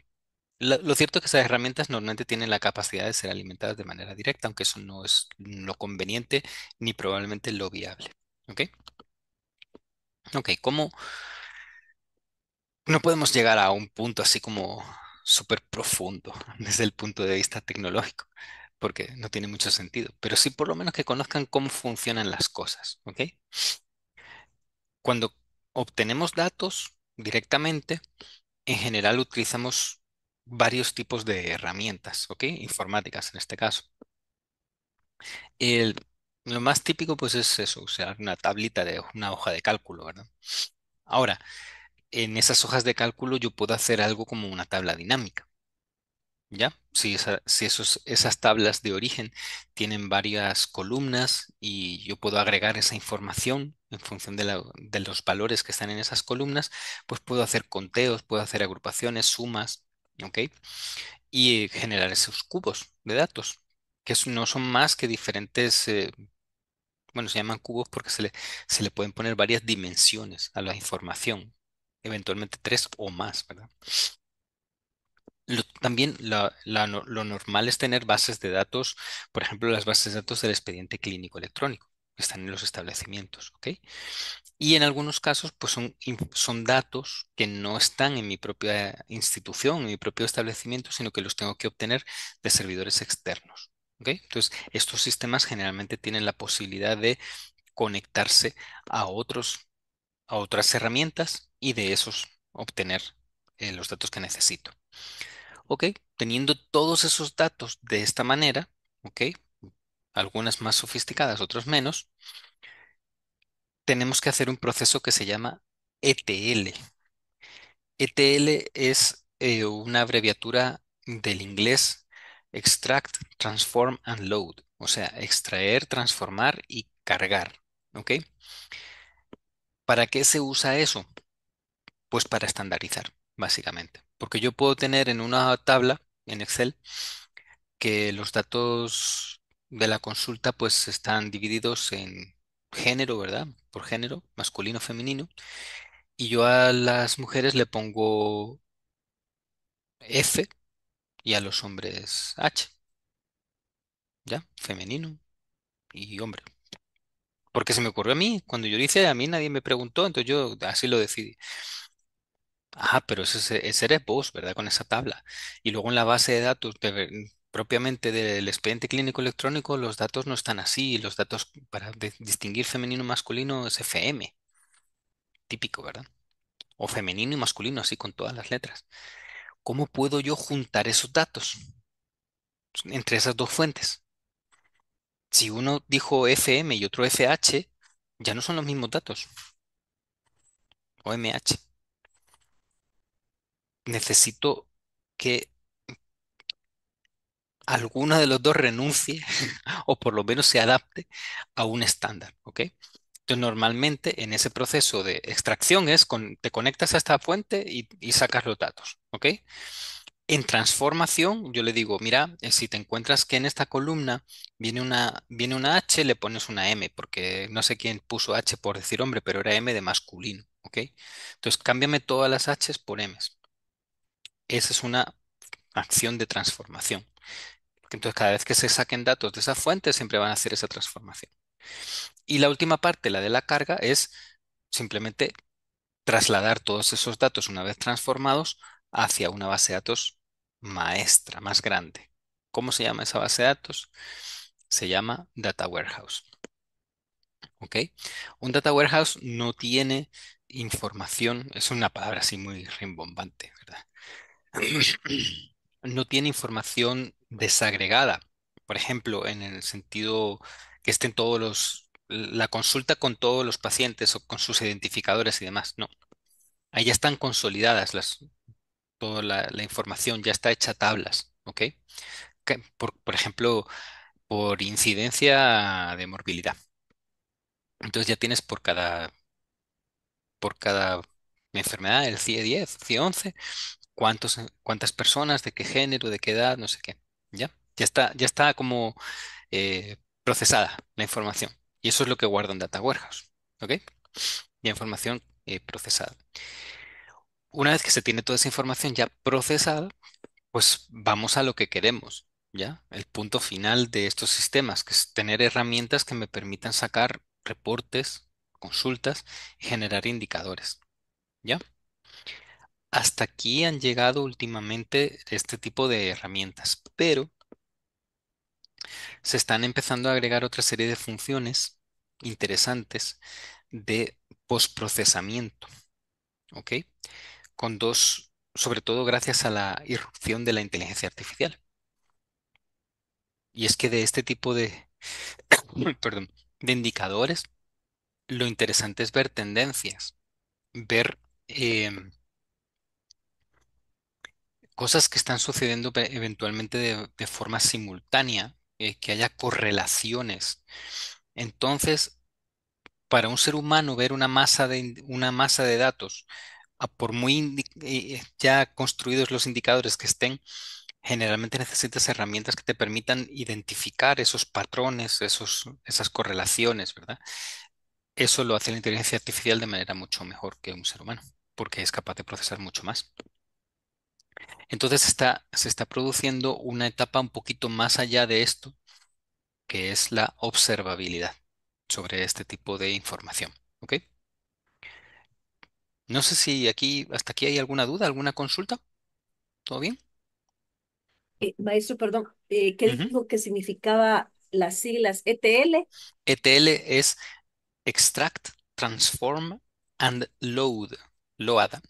lo, cierto es que esas herramientas normalmente tienen la capacidad de ser alimentadas de manera directa, aunque eso no es lo conveniente ni probablemente lo viable, ¿ok? Ok, ¿cómo? No podemos llegar a un punto así como súper profundo desde el punto de vista tecnológico, porque no tiene mucho sentido, pero sí por lo menos que conozcan cómo funcionan las cosas, ¿ok? Cuando obtenemos datos directamente, en general utilizamos varios tipos de herramientas, ¿ok? Informáticas en este caso. lo más típico pues es eso, usar una tablita de una hoja de cálculo, Ahora, en esas hojas de cálculo yo puedo hacer algo como una tabla dinámica. ¿Ya? Si, esas tablas de origen tienen varias columnas y yo puedo agregar esa información en función de, los valores que están en esas columnas, pues puedo hacer conteos, puedo hacer agrupaciones, sumas, Y generar esos cubos de datos, que no son más que diferentes eh, bueno, se llaman cubos porque se le, se le, pueden poner varias dimensiones a la información, eventualmente tres o más, ¿verdad? también lo normal es tener bases de datos, por ejemplo, las bases de datos del expediente clínico electrónico, que están en los establecimientos, ¿ok? Y en algunos casos, pues son, son datos que no están en mi propia institución, en mi propio establecimiento, sino que los tengo que obtener de servidores externos. Entonces, estos sistemas generalmente tienen la posibilidad de conectarse a otros a otras herramientas y de esos obtener eh, los datos que necesito. Ok, teniendo todos esos datos de esta manera, ok, algunas más sofisticadas, otras menos, tenemos que hacer un proceso que se llama ETL. ETL es eh, una abreviatura del inglés Extract, Transform and Load, o sea, extraer, transformar y cargar. ¿ok? ¿Para qué se usa eso? Pues para estandarizar, básicamente. Porque yo puedo tener en una tabla, en Excel, que los datos de la consulta pues están divididos en género, ¿verdad? Por género, masculino, femenino. Y yo a las mujeres le pongo F y a los hombres H. ¿Ya? Femenino y hombre porque se me ocurrió a mí, cuando yo lo hice, a mí nadie me preguntó, entonces yo así lo decidí. Ah, pero ese, ese eres vos, ¿verdad? Con esa tabla. Y luego en la base de datos propiamente del expediente clínico electrónico, los datos no están así. Los datos para distinguir femenino y masculino es FM, típico, ¿verdad? O femenino y masculino, así con todas las letras. ¿Cómo puedo yo juntar esos datos entre esas dos fuentes? si uno dijo FM y otro FH, ya no son los mismos datos. O MH. Necesito que alguna de los dos renuncie o por lo menos se adapte a un estándar, ¿ok? Entonces, normalmente en ese proceso de extracción es con, te conectas a esta fuente y, y sacas los datos, ¿ok? En transformación, yo le digo, mira, eh, si te encuentras que en esta columna viene una, viene una H, le pones una M, porque no sé quién puso H por decir hombre, pero era M de masculino, ¿ok? Entonces, cámbiame todas las H por M. Esa es una acción de transformación. entonces, cada vez que se saquen datos de esa fuente, siempre van a hacer esa transformación. Y la última parte, la de la carga, es simplemente trasladar todos esos datos una vez transformados hacia una base de datos maestra, más grande. ¿Cómo se llama esa base de datos? Se llama Data Warehouse. ¿Ok? Un Data Warehouse no tiene información, es una palabra así muy rimbombante, ¿verdad? No tiene información desagregada. Por ejemplo, en el sentido que estén todos los, la consulta con todos los pacientes o con sus identificadores y demás. No. Ahí ya están consolidadas las, toda la, información ya está hecha tablas, ¿ok? Por, ejemplo, por incidencia de morbilidad. Entonces ya tienes por cada, por cada enfermedad, el CIE 10, CIE 11, cuántos, cuántas personas, de qué género, de qué edad, no sé qué. Ya, ya está, ya está como eh, procesada la información. Y eso es lo que guardan en Data Warehouse. ¿Ok? La información eh, procesada una vez que se tiene toda esa información ya procesada, pues vamos a lo que queremos, ¿ya? El punto final de estos sistemas, que es tener herramientas que me permitan sacar reportes, consultas y generar indicadores, ¿ya? Hasta aquí han llegado últimamente este tipo de herramientas, pero se están empezando a agregar otra serie de funciones interesantes de postprocesamiento, ¿ok? con dos, sobre todo gracias a la irrupción de la inteligencia artificial. Y es que de este tipo de, de indicadores, lo interesante es ver tendencias, ver em, cosas que están sucediendo eventualmente de, forma simultánea, eh, que haya correlaciones. Entonces, para un ser humano ver una masa de, una masa de datos por muy eh, ya construidos los indicadores que estén, generalmente necesitas herramientas que te permitan identificar esos patrones, esos, esas correlaciones, ¿verdad? Eso lo hace la inteligencia artificial de manera mucho mejor que un ser humano, porque es capaz de procesar mucho más. Entonces está, se está produciendo una etapa un poquito más allá de esto, que es la observabilidad sobre este tipo de información. ¿okay? No sé si aquí, hasta aquí hay alguna duda, alguna consulta. ¿Todo bien? Eh, maestro, perdón, eh, ¿qué dijo que significaba las siglas ETL? ETL es Extract, Transform and Load. Load en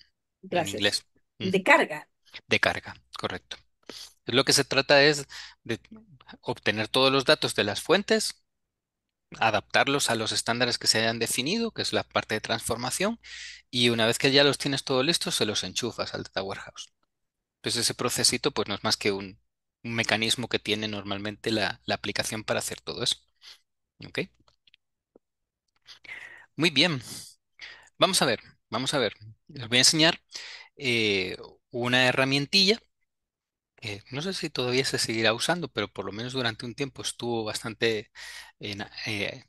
Gracias. inglés. De carga. De carga, correcto. Lo que se trata es de obtener todos los datos de las fuentes, adaptarlos a los estándares que se hayan definido, que es la parte de transformación, y una vez que ya los tienes todo listos, se los enchufas al data warehouse. Entonces ese procesito pues no es más que un, mecanismo que tiene normalmente la, aplicación para hacer todo eso. Muy bien. Vamos a ver, vamos a ver. Les voy a enseñar eh, una herramientilla no sé si todavía se seguirá usando, pero por lo menos durante un tiempo estuvo bastante en, eh,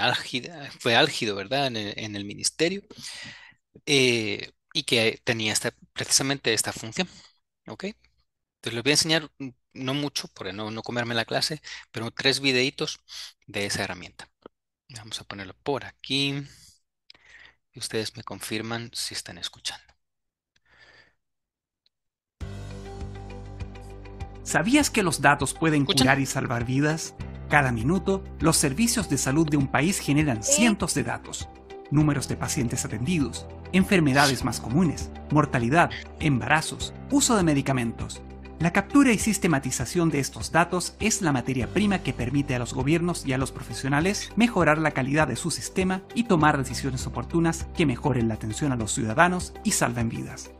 álgida, fue álgido, ¿verdad? En el, ministerio eh, y que tenía precisamente esta función, ¿ok? Entonces les voy a enseñar, no mucho, porque no, no comerme la clase, pero tres videitos de esa herramienta. Vamos a ponerlo por aquí y ustedes me confirman si están escuchando. ¿Sabías que los datos pueden curar y salvar vidas? Cada minuto, los servicios de salud de un país generan cientos de datos. Números de pacientes atendidos, enfermedades más comunes, mortalidad, embarazos, uso de medicamentos. La captura y sistematización de estos datos es la materia prima que permite a los gobiernos y a los profesionales mejorar la calidad de su sistema y tomar decisiones oportunas que mejoren la atención a los ciudadanos y salven vidas.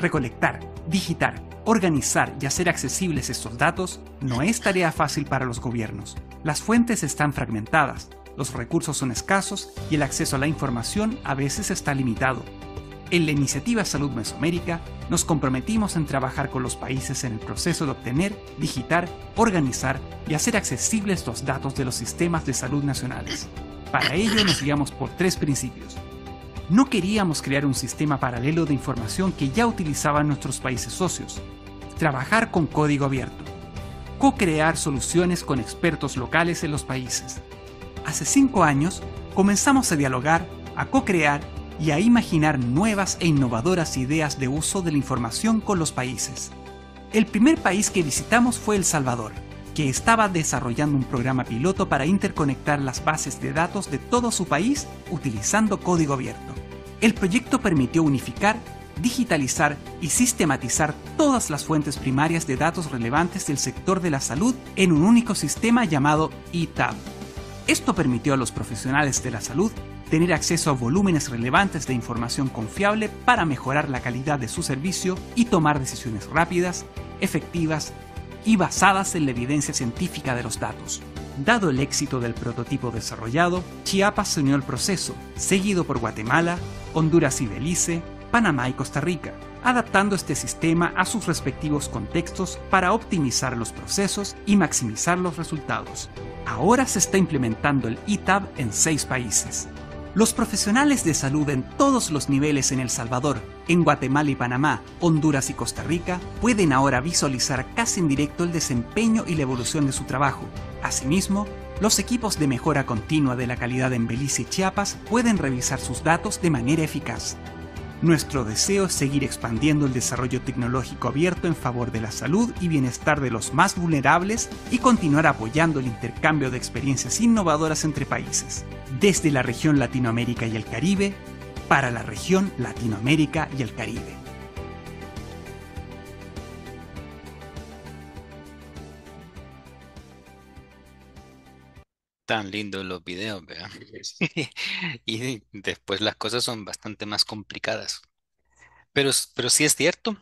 Recolectar, digitar, organizar y hacer accesibles estos datos no es tarea fácil para los gobiernos. Las fuentes están fragmentadas, los recursos son escasos y el acceso a la información a veces está limitado. En la iniciativa Salud Mesoamérica nos comprometimos en trabajar con los países en el proceso de obtener, digitar, organizar y hacer accesibles los datos de los sistemas de salud nacionales. Para ello nos guiamos por tres principios no queríamos crear un sistema paralelo de información que ya utilizaban nuestros países socios. Trabajar con código abierto. Co-crear soluciones con expertos locales en los países. Hace cinco años comenzamos a dialogar, a co-crear y a imaginar nuevas e innovadoras ideas de uso de la información con los países. El primer país que visitamos fue El Salvador que estaba desarrollando un programa piloto para interconectar las bases de datos de todo su país utilizando código abierto. El proyecto permitió unificar, digitalizar y sistematizar todas las fuentes primarias de datos relevantes del sector de la salud en un único sistema llamado ETAB. Esto permitió a los profesionales de la salud tener acceso a volúmenes relevantes de información confiable para mejorar la calidad de su servicio y tomar decisiones rápidas, efectivas y basadas en la evidencia científica de los datos. Dado el éxito del prototipo desarrollado, Chiapas se unió al proceso, seguido por Guatemala, Honduras y Belice, Panamá y Costa Rica, adaptando este sistema a sus respectivos contextos para optimizar los procesos y maximizar los resultados. Ahora se está implementando el ITAB en seis países. Los profesionales de salud en todos los niveles en El Salvador, en Guatemala y Panamá, Honduras y Costa Rica pueden ahora visualizar casi en directo el desempeño y la evolución de su trabajo. Asimismo, los equipos de mejora continua de la calidad en Belice y Chiapas pueden revisar sus datos de manera eficaz. Nuestro deseo es seguir expandiendo el desarrollo tecnológico abierto en favor de la salud y bienestar de los más vulnerables y continuar apoyando el intercambio de experiencias innovadoras entre países, desde la región Latinoamérica y el Caribe, para la región Latinoamérica y el Caribe. tan lindos los videos, ¿verdad? Y después las cosas son bastante más complicadas. Pero, pero sí es cierto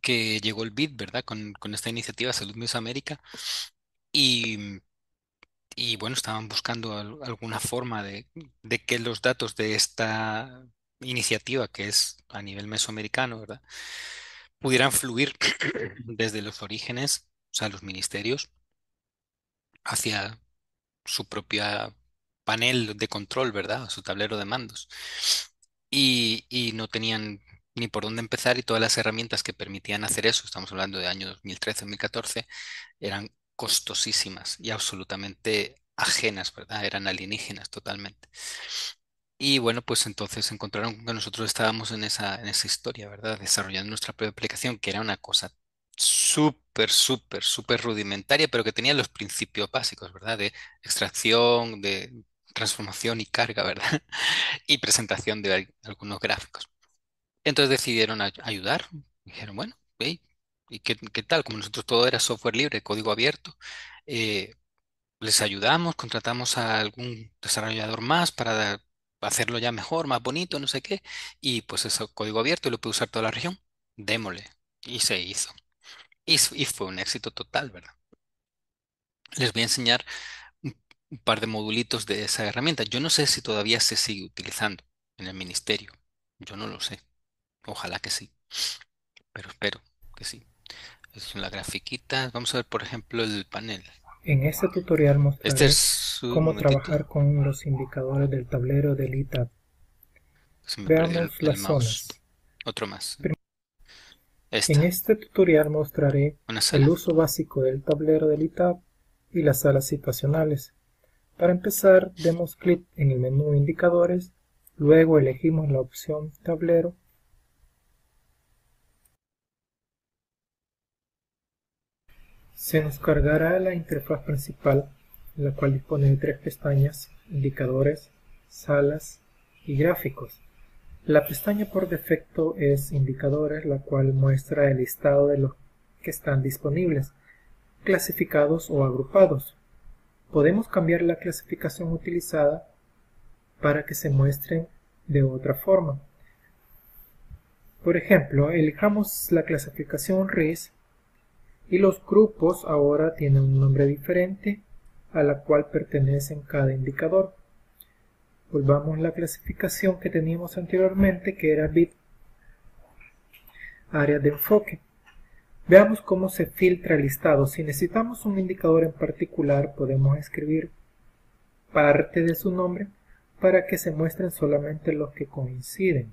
que llegó el BID, ¿verdad? Con, esta iniciativa Salud Mesoamérica mm, Y, bueno, estaban buscando alguna forma de, de que los datos de esta iniciativa, que es a nivel mesoamericano, ¿verdad? pudieran fluir desde los orígenes, o sea, los ministerios, hacia su propia panel de control, ¿verdad? Su tablero de mandos. Y, y, no tenían ni por dónde empezar y todas las herramientas que permitían hacer eso, estamos hablando de año 2013-2014, eran costosísimas y absolutamente ajenas, ¿verdad? Eran alienígenas totalmente. Y bueno, pues entonces encontraron que nosotros estábamos en esa, en esa historia, ¿verdad? Desarrollando nuestra propia aplicación, que era una cosa súper, súper, súper rudimentaria, pero que tenía los principios básicos, ¿verdad? De extracción, de transformación y carga, ¿verdad? y presentación de algunos gráficos. Entonces decidieron ayudar. Dijeron, bueno, ¿y qué, tal? Como nosotros todo era software libre, código abierto, eh, les ayudamos, contratamos a algún desarrollador más para hacerlo ya mejor, más bonito, no sé qué. Y pues eso, código abierto, lo puede usar toda la región. Démosle. Y se hizo. Y, fue un éxito total, ¿verdad? Les voy a enseñar un par de modulitos de esa herramienta. Yo no sé si todavía se sigue utilizando en el ministerio. Yo no lo sé. Ojalá que sí. Pero espero que sí. es una grafiquita. Vamos a ver, por ejemplo, el panel. En este tutorial este mostraré este es cómo trabajar con los indicadores del tablero del itap Veamos las zonas. Otro más. En este tutorial mostraré el uso básico del tablero del ITap y las salas situacionales. Para empezar, demos clic en el menú Indicadores, luego elegimos la opción Tablero Se nos cargará la interfaz principal, la cual dispone de tres pestañas, indicadores, salas y gráficos. La pestaña por defecto es Indicadores, la cual muestra el listado de los que están disponibles, clasificados o agrupados. Podemos cambiar la clasificación utilizada para que se muestren de otra forma. Por ejemplo, elijamos la clasificación RIS y los grupos ahora tienen un nombre diferente a la cual pertenecen cada indicador. Volvamos a la clasificación que teníamos anteriormente, que era bit Área de enfoque. Veamos cómo se filtra el listado. Si necesitamos un indicador en particular, podemos escribir parte de su nombre para que se muestren solamente los que coinciden.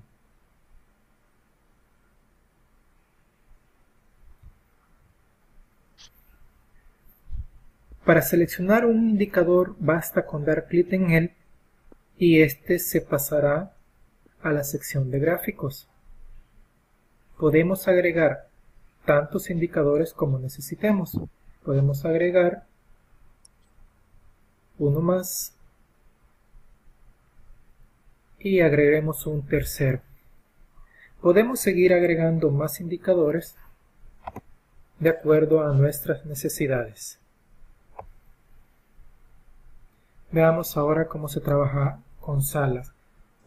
Para seleccionar un indicador basta con dar clic en él y este se pasará a la sección de gráficos. Podemos agregar tantos indicadores como necesitemos. Podemos agregar uno más y agreguemos un tercero. Podemos seguir agregando más indicadores de acuerdo a nuestras necesidades. Veamos ahora cómo se trabaja salas.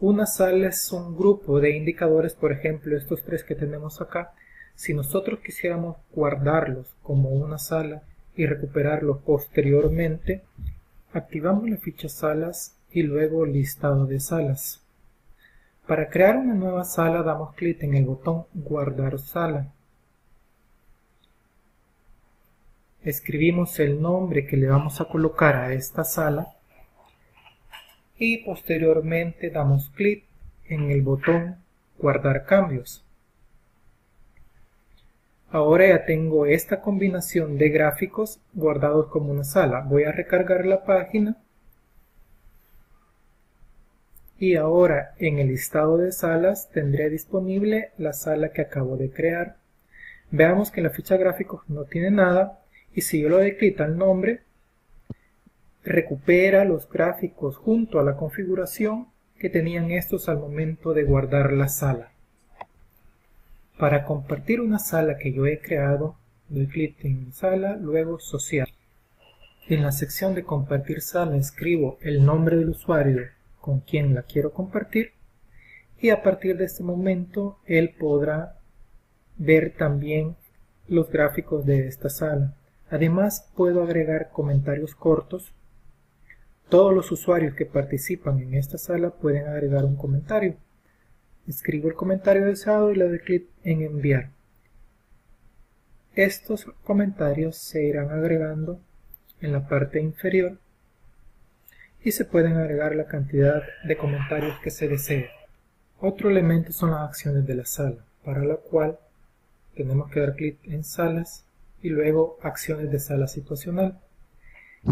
Una sala es un grupo de indicadores, por ejemplo, estos tres que tenemos acá. Si nosotros quisiéramos guardarlos como una sala y recuperarlos posteriormente, activamos la ficha salas y luego listado de salas. Para crear una nueva sala damos clic en el botón guardar sala. Escribimos el nombre que le vamos a colocar a esta sala y posteriormente damos clic en el botón guardar cambios. Ahora ya tengo esta combinación de gráficos guardados como una sala. Voy a recargar la página y ahora en el listado de salas tendré disponible la sala que acabo de crear. Veamos que la ficha gráficos no tiene nada y si yo lo doy clic al nombre recupera los gráficos junto a la configuración que tenían estos al momento de guardar la sala. Para compartir una sala que yo he creado, doy clic en Sala, luego Social. En la sección de Compartir sala escribo el nombre del usuario con quien la quiero compartir y a partir de este momento él podrá ver también los gráficos de esta sala. Además puedo agregar comentarios cortos todos los usuarios que participan en esta sala pueden agregar un comentario. Escribo el comentario deseado y le doy clic en enviar. Estos comentarios se irán agregando en la parte inferior y se pueden agregar la cantidad de comentarios que se desee. Otro elemento son las acciones de la sala, para la cual tenemos que dar clic en salas y luego acciones de sala situacional.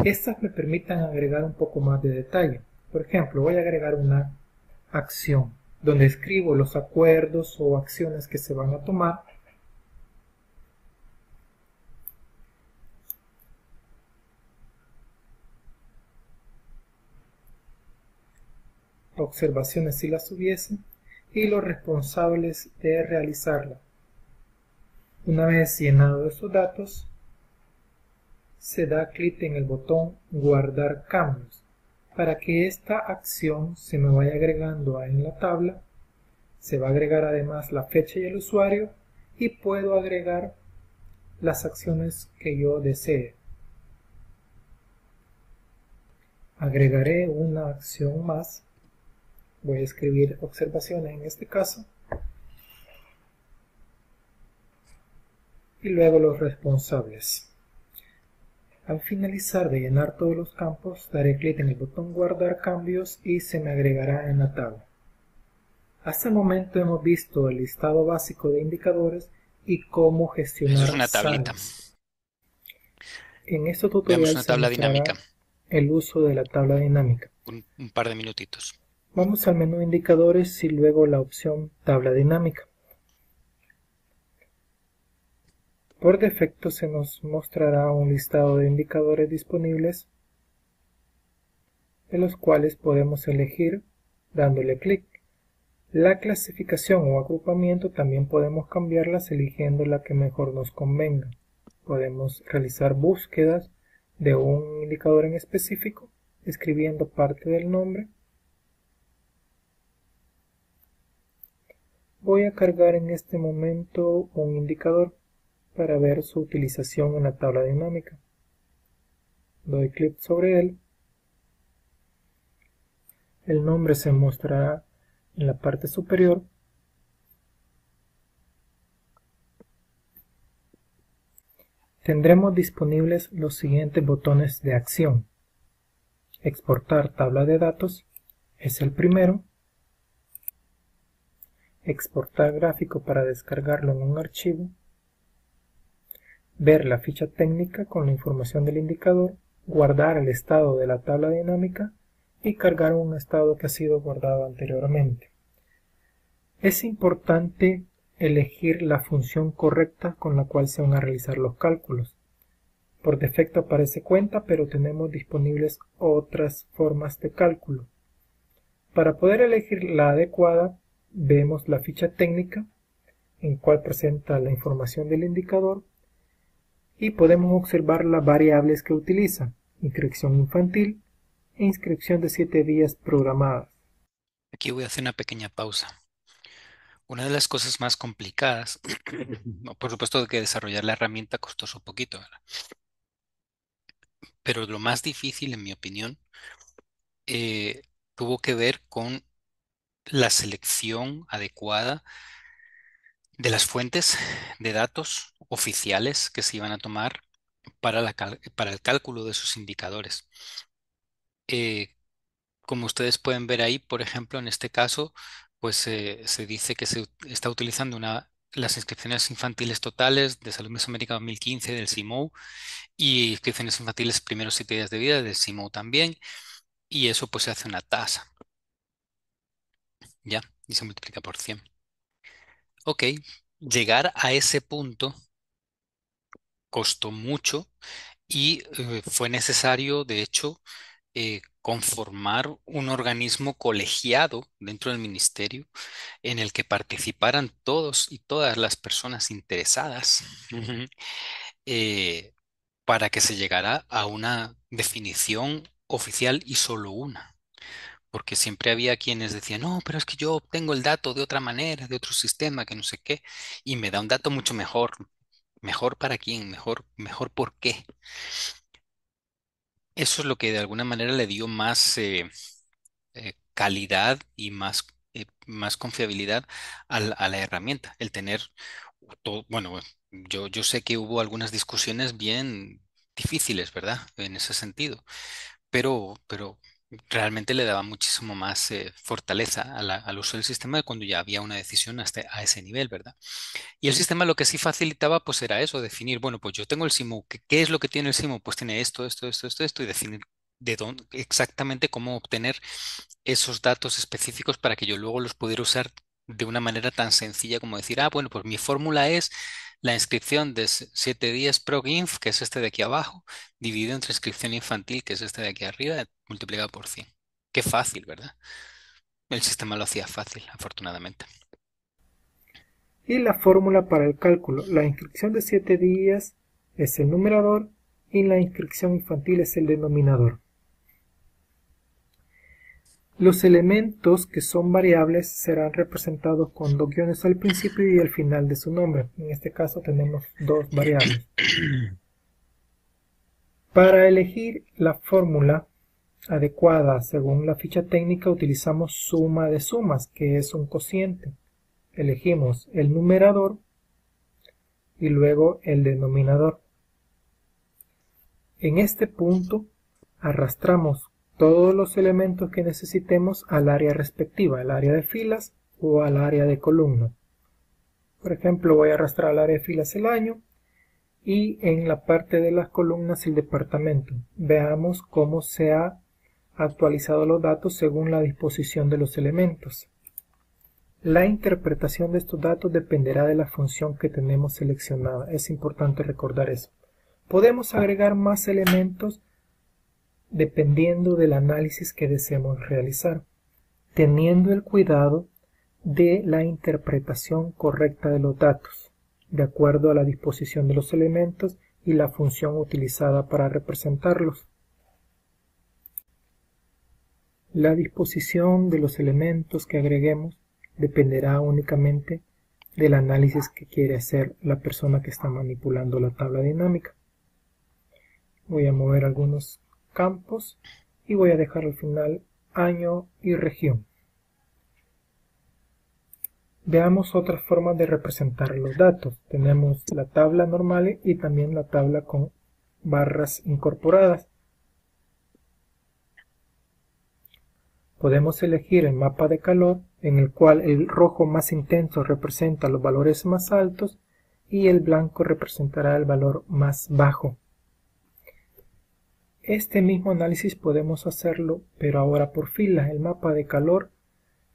Estas me permitan agregar un poco más de detalle. Por ejemplo, voy a agregar una acción donde escribo los acuerdos o acciones que se van a tomar observaciones si las hubiesen y los responsables de realizarla. Una vez llenado estos datos, se da clic en el botón guardar cambios para que esta acción se me vaya agregando en la tabla se va a agregar además la fecha y el usuario y puedo agregar las acciones que yo desee. Agregaré una acción más. Voy a escribir observaciones en este caso. Y luego los responsables. Al finalizar de llenar todos los campos, daré clic en el botón guardar cambios y se me agregará en la tabla. Hasta el momento hemos visto el listado básico de indicadores y cómo gestionar es una tablita. En este tutorial una tabla dinámica. el uso de la tabla dinámica. un par de minutitos. Vamos al menú indicadores y luego la opción tabla dinámica. Por defecto se nos mostrará un listado de indicadores disponibles de los cuales podemos elegir dándole clic. La clasificación o agrupamiento también podemos cambiarlas eligiendo la que mejor nos convenga. Podemos realizar búsquedas de un indicador en específico escribiendo parte del nombre. Voy a cargar en este momento un indicador para ver su utilización en la tabla dinámica. Doy clic sobre él. El nombre se mostrará en la parte superior. Tendremos disponibles los siguientes botones de acción. Exportar tabla de datos es el primero. Exportar gráfico para descargarlo en un archivo ver la ficha técnica con la información del indicador, guardar el estado de la tabla dinámica y cargar un estado que ha sido guardado anteriormente. Es importante elegir la función correcta con la cual se van a realizar los cálculos. Por defecto aparece cuenta, pero tenemos disponibles otras formas de cálculo. Para poder elegir la adecuada, vemos la ficha técnica, en cual presenta la información del indicador, y podemos observar las variables que utiliza, inscripción infantil e inscripción de siete días programadas. Aquí voy a hacer una pequeña pausa. Una de las cosas más complicadas, por supuesto que desarrollar la herramienta costó un poquito, pero lo más difícil, en mi opinión, eh, tuvo que ver con la selección adecuada de las fuentes de datos oficiales que se iban a tomar para, para el cálculo de sus indicadores. Eh, como ustedes pueden ver ahí, por ejemplo, en este caso, pues se dice que se está utilizando una, las inscripciones infantiles totales de Salud Mesoamérica 2015 del CIMOU y inscripciones infantiles primeros siete días de vida del CIMOU también, y eso pues se hace una tasa. Ya, y se multiplica por 100. Ok, llegar a ese punto costó mucho y eh, fue necesario, de hecho, eh, conformar un organismo colegiado dentro del ministerio en el que participaran todos y todas las personas interesadas eh, para que se llegara a una definición oficial y solo una. Porque siempre había quienes decían, no, pero es que yo obtengo el dato de otra manera, de otro sistema, que no sé qué, y me da un dato mucho mejor, mejor para quién, mejor, mejor por qué. Eso es lo que de alguna manera le dio más eh, eh, calidad y más, eh, más confiabilidad a la, herramienta, el tener todo, bueno, yo, yo sé que hubo algunas discusiones bien difíciles, ¿verdad? En ese sentido, pero, pero realmente le daba muchísimo más eh, fortaleza al uso del sistema cuando ya había una decisión hasta a ese nivel, ¿verdad? Y el sistema lo que sí facilitaba pues era eso, definir, bueno, pues yo tengo el SIMU, ¿qué, es lo que tiene el SIMU? Pues tiene esto, esto, esto, esto, esto y definir de dónde, exactamente cómo obtener esos datos específicos para que yo luego los pudiera usar de una manera tan sencilla como decir, ah, bueno, pues mi fórmula es la inscripción de 7 días PROGINF, que es este de aquí abajo, dividido entre inscripción infantil, que es este de aquí arriba, multiplicado por 100. Qué fácil, ¿verdad? El sistema lo hacía fácil, afortunadamente. Y la fórmula para el cálculo. La inscripción de 7 días es el numerador y la inscripción infantil es el denominador. Los elementos que son variables serán representados con dos guiones al principio y al final de su nombre. En este caso tenemos dos variables. Para elegir la fórmula adecuada según la ficha técnica utilizamos suma de sumas, que es un cociente. Elegimos el numerador y luego el denominador. En este punto arrastramos todos los elementos que necesitemos al área respectiva, al área de filas o al área de columna. Por ejemplo, voy a arrastrar al área de filas el año y en la parte de las columnas el departamento. Veamos cómo se ha actualizado los datos según la disposición de los elementos. La interpretación de estos datos dependerá de la función que tenemos seleccionada. Es importante recordar eso. Podemos agregar más elementos dependiendo del análisis que deseemos realizar, teniendo el cuidado de la interpretación correcta de los datos, de acuerdo a la disposición de los elementos y la función utilizada para representarlos. La disposición de los elementos que agreguemos dependerá únicamente del análisis que quiere hacer la persona que está manipulando la tabla dinámica. Voy a mover algunos campos y voy a dejar al final año y región. Veamos otra forma de representar los datos. Tenemos la tabla normal y también la tabla con barras incorporadas. Podemos elegir el mapa de calor, en el cual el rojo más intenso representa los valores más altos y el blanco representará el valor más bajo. Este mismo análisis podemos hacerlo, pero ahora por filas. El mapa de calor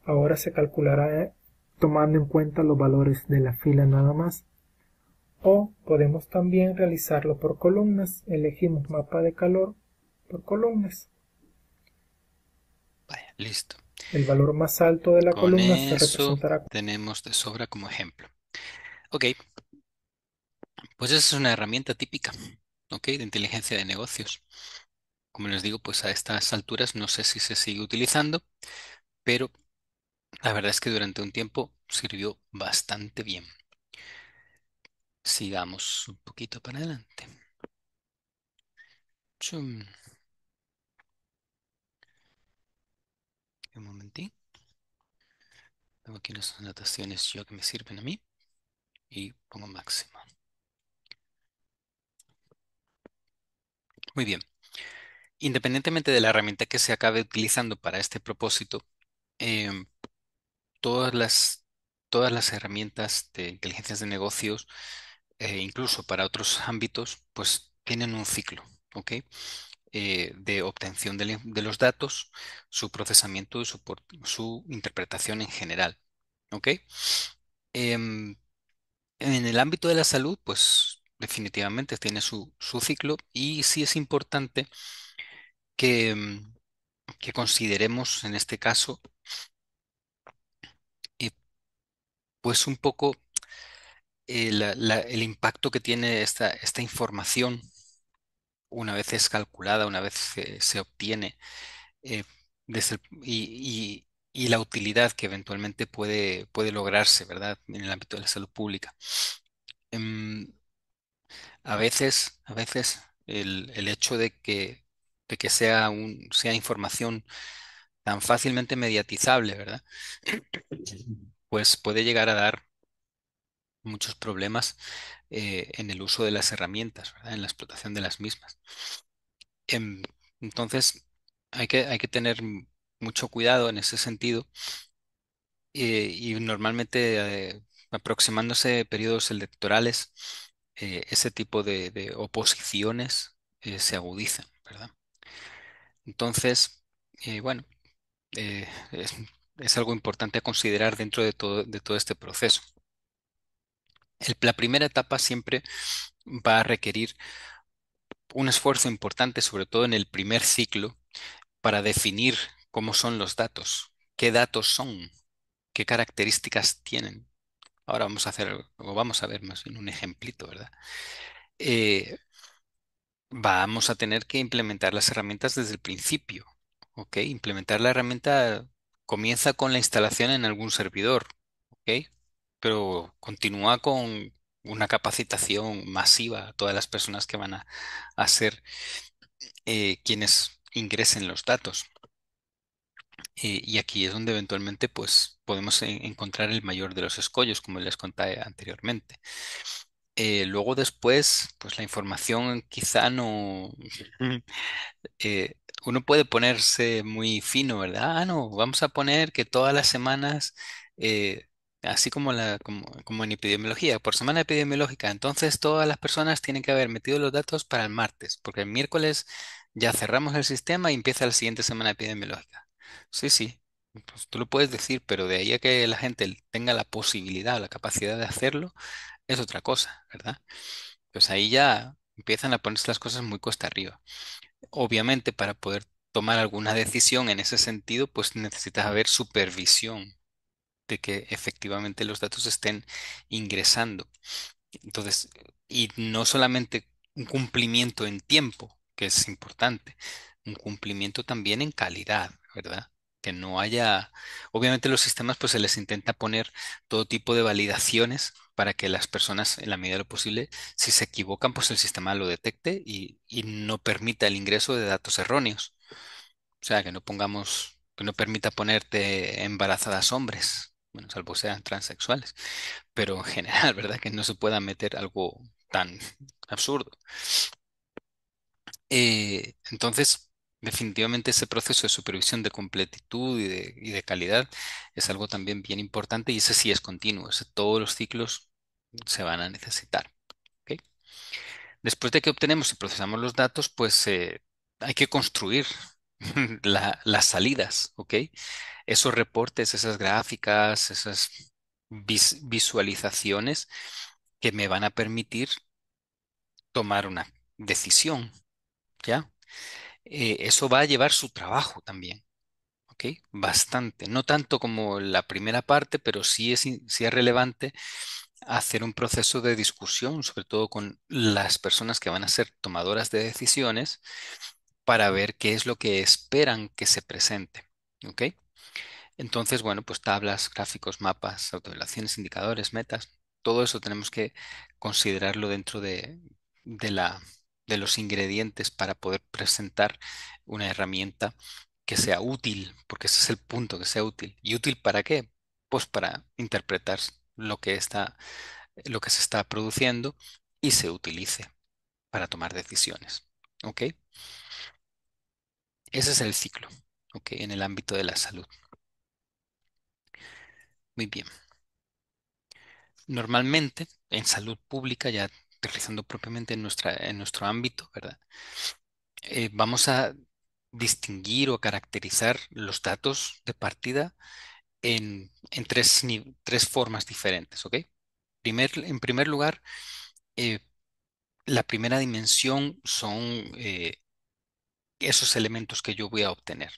ahora se calculará eh, tomando en cuenta los valores de la fila nada más. O podemos también realizarlo por columnas. Elegimos mapa de calor por columnas. Vaya, listo. El valor más alto de la columna se representará. Tenemos de sobra como ejemplo. Ok. Pues esa es una herramienta típica ¿ok? de inteligencia de negocios. Como les digo, pues a estas alturas no sé si se sigue utilizando, pero la verdad es que durante un tiempo sirvió bastante bien. Sigamos un poquito para adelante. Un momentín. Tengo aquí las anotaciones yo que me sirven a mí y pongo máximo. Muy bien. Independientemente de la herramienta que se acabe utilizando para este propósito, em, todas las, todas las herramientas de inteligencias de negocios, eh, incluso para otros ámbitos, pues tienen un ciclo, ¿ok? Eh, de obtención de, los datos, su procesamiento y su, su interpretación en general, ¿ok? Em, en el ámbito de la salud, pues definitivamente tiene su, ciclo y sí es importante que, mm, consideremos en este caso eh, pues un poco eh, el impacto que tiene esta, esta, información una vez es calculada, una vez se obtiene eh, y, la utilidad que eventualmente puede, puede lograrse, ¿verdad?, en el ámbito de la salud pública. Em, a veces, a veces el, hecho de que, que sea, un, sea información tan fácilmente mediatizable, ¿verdad? Pues puede llegar a dar muchos problemas eh, en el uso de las herramientas, En la explotación de las mismas. Em, entonces, hay que, hay que tener mucho cuidado en ese sentido eh, y normalmente eh, aproximándose periodos electorales, eh, ese tipo de, oposiciones eh, se agudizan, ¿verdad? Entonces, eh, bueno, es, algo importante a considerar dentro de todo, este proceso. la primera etapa siempre va a requerir un esfuerzo importante, sobre todo en el primer ciclo, para definir cómo son los datos, qué datos son, qué características tienen, Ahora vamos a hacer, o vamos a ver más en un ejemplito, ¿verdad? Eh, vamos a tener que implementar las herramientas desde el principio, ¿ok? Implementar la herramienta comienza con la instalación en algún servidor, ¿ok? Pero continúa con una capacitación masiva a todas las personas que van a, ser eh, quienes ingresen los datos. Eh, y aquí es donde eventualmente pues podemos encontrar el mayor de los escollos, como les conté anteriormente. Eh, luego después, pues la información quizá no... Eh, uno puede ponerse muy fino, ¿verdad? Ah, no, vamos a poner que todas las semanas, eh, así como, la, como, en epidemiología, por semana epidemiológica, entonces todas las personas tienen que haber metido los datos para el martes, porque el miércoles ya cerramos el sistema y empieza la siguiente semana epidemiológica. Sí, sí, pues tú lo puedes decir, pero de ahí a que la gente tenga la posibilidad o la capacidad de hacerlo, es otra cosa, ¿verdad? Pues ahí ya empiezan a ponerse las cosas muy costa arriba. Obviamente, para poder tomar alguna decisión en ese sentido, pues necesitas haber supervisión de que efectivamente los datos estén ingresando. Entonces, y no solamente un cumplimiento en tiempo, que es importante, un cumplimiento también en calidad, ¿verdad? que no haya, obviamente los sistemas pues se les intenta poner todo tipo de validaciones para que las personas en la medida de lo posible, si se equivocan, pues el sistema lo detecte y, no permita el ingreso de datos erróneos. O sea, que no pongamos, que no permita ponerte embarazadas hombres, bueno, salvo sean transexuales, pero en general, ¿verdad? Que no se pueda meter algo tan absurdo. Eh, entonces, Definitivamente ese proceso de supervisión de completitud y de, calidad es algo también bien importante y ese sí es continuo, todos los ciclos se van a necesitar. Después de que obtenemos y procesamos los datos, pues eh, hay que construir las salidas, Esos reportes, esas gráficas, esas visualizaciones que me van a permitir tomar una decisión, ¿ya? Eh, eso va a llevar su trabajo también. ¿Ok? Bastante. No tanto como la primera parte, pero sí es, sí es relevante hacer un proceso de discusión, sobre todo con las personas que van a ser tomadoras de decisiones, para ver qué es lo que esperan que se presente. ¿Ok? Entonces, bueno, pues tablas, gráficos, mapas, autoevaluaciones, indicadores, metas, todo eso tenemos que considerarlo dentro de la de los ingredientes para poder presentar una herramienta que sea útil, porque ese es el punto, que sea útil. ¿Y útil para qué? Pues para interpretar lo que, está, lo que se está produciendo y se utilice para tomar decisiones. ¿Ok? Ese es el ciclo, ¿ok? En el ámbito de la salud. Muy bien. Normalmente en salud pública ya realizando propiamente en, nuestra, en nuestro ámbito, ¿verdad? Eh, vamos a distinguir o caracterizar los datos de partida en, tres, tres, formas diferentes, ¿ok? Primer, en primer lugar, eh, la primera dimensión son eh, esos elementos que yo voy a obtener.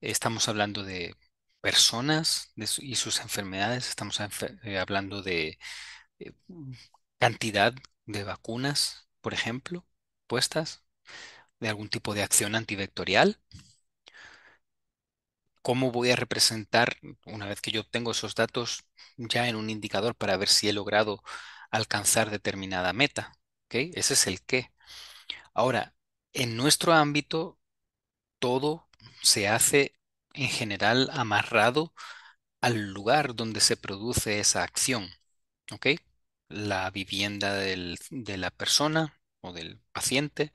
Estamos hablando de personas y sus enfermedades, estamos hablando de cantidad de vacunas, por ejemplo, puestas, de algún tipo de acción antivectorial. ¿Cómo voy a representar, una vez que yo tengo esos datos, ya en un indicador para ver si he logrado alcanzar determinada meta? ¿Okay? Ese es el qué. Ahora, en nuestro ámbito, todo se hace en general amarrado al lugar donde se produce esa acción. ¿okay? la vivienda del, de la persona o del paciente,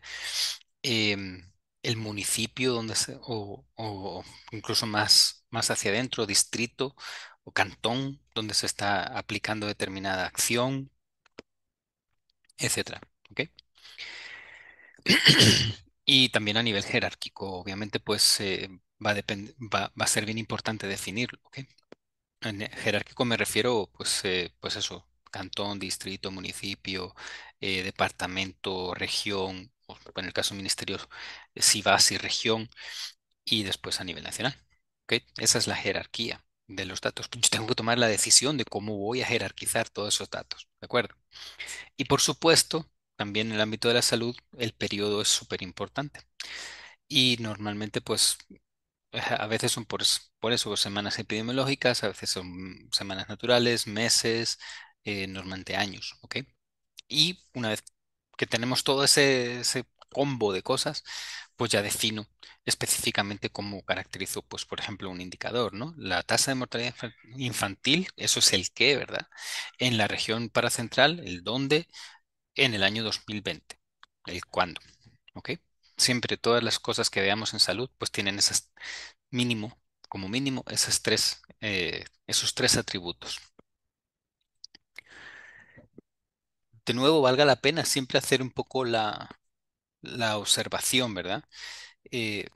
em, el municipio donde o, incluso más, más hacia adentro, distrito o cantón donde se está aplicando determinada acción, etcétera. y también a nivel jerárquico, obviamente, pues eh, va, a va, a ser bien importante definirlo. En eh, jerárquico me refiero, pues, eh, pues eso, cantón, distrito, municipio, eh, departamento, región, o en el caso ministerio, ministerios, si va, y región, y después a nivel nacional. Esa es la jerarquía de los datos. Yo tengo que tomar la decisión de cómo voy a jerarquizar todos esos datos, ¿de acuerdo? Y por supuesto, también en el ámbito de la salud, el periodo es súper importante. Y normalmente, pues, eh, a veces son por, por eso semanas epidemiológicas, a veces son semanas naturales, meses, eh, normalmente años, ¿ok? Y una vez que tenemos todo ese, combo de cosas, pues ya defino específicamente cómo caracterizo, pues, por ejemplo, un indicador, ¿no? La tasa de mortalidad infantil, eso es el qué, ¿verdad? En la región paracentral, el dónde, en el año 2020, el cuándo, ¿ok? Siempre todas las cosas que veamos en salud, pues tienen esas mínimo, como mínimo, esos tres, eh, esos tres atributos. de nuevo, valga la pena siempre hacer un poco la, la observación, ¿verdad? Eh,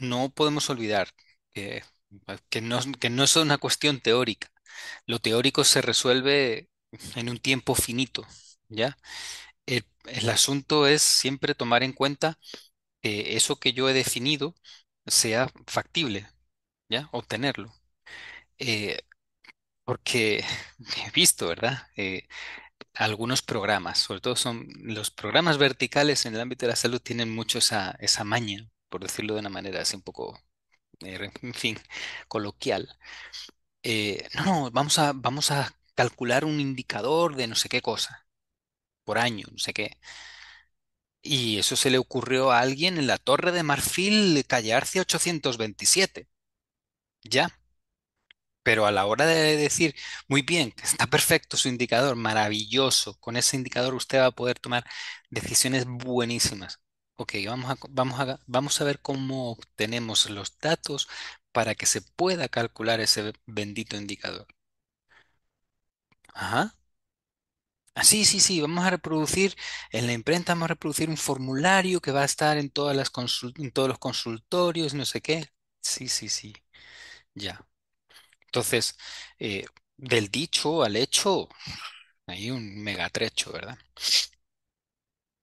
no podemos olvidar que, no, que no es una cuestión teórica. Lo teórico se resuelve en un tiempo finito, ¿ya? El, asunto es siempre tomar en cuenta que eso que yo he definido sea factible, ¿ya? Obtenerlo. Eh, porque he visto, ¿verdad? Eh, algunos programas, sobre todo son los programas verticales en el ámbito de la salud tienen mucho esa, maña, por decirlo de una manera así un poco, eh, en fin, coloquial. no, eh, no, vamos a, vamos a calcular un indicador de no sé qué cosa, por año, no sé qué. Y eso se le ocurrió a alguien en la Torre de Marfil, calle arce 827. Ya, pero a la hora de decir, muy bien, está perfecto su indicador, maravilloso, con ese indicador usted va a poder tomar decisiones buenísimas. Ok, vamos a, vamos vamos a ver cómo obtenemos los datos para que se pueda calcular ese bendito indicador. Ajá. Ah, sí, sí, sí, vamos a reproducir, en la imprenta vamos a reproducir un formulario que va a estar en, todas las en todos los consultorios, no sé qué. Sí, sí, sí, ya. Entonces, eh, del dicho al hecho, hay un megatrecho, ¿verdad?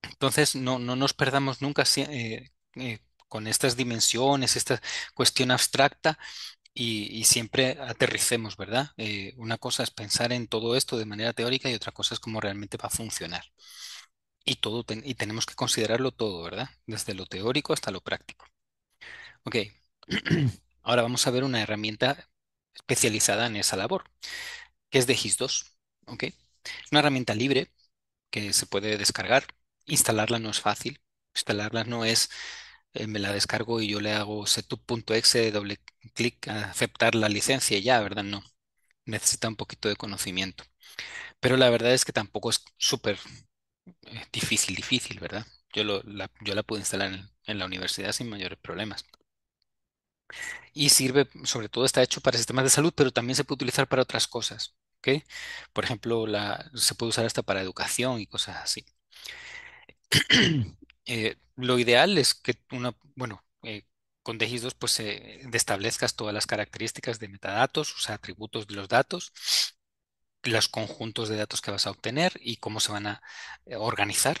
Entonces, no, nos perdamos nunca eh, eh, con estas dimensiones, esta cuestión abstracta, y, siempre aterricemos, ¿verdad? una cosa es pensar en todo esto de manera teórica y otra cosa es cómo realmente va a funcionar. Y, todo y tenemos que considerarlo todo, ¿verdad? Desde lo teórico hasta lo práctico. Ok, ahora vamos a ver una herramienta especializada en esa labor, que es de GIS2. ¿ok? Es una herramienta libre que se puede descargar. Instalarla no es fácil. Instalarla no es eh, me la descargo y yo le hago setup.exe, doble clic, aceptar la licencia y ya, ¿verdad? No. Necesita un poquito de conocimiento. Pero la verdad es que tampoco es súper eh, difícil, difícil, ¿verdad? Yo, lo, la, yo la pude instalar en la universidad sin mayores problemas y sirve, sobre todo está hecho para sistemas de salud, pero también se puede utilizar para otras cosas. Por ejemplo, se puede usar hasta para educación y cosas así. Eh, lo ideal es que bueno, eh, con DGIS2 pues establezcas todas las características de metadatos, o sea, atributos de los datos, los conjuntos de datos que vas a obtener y cómo se van a eh, organizar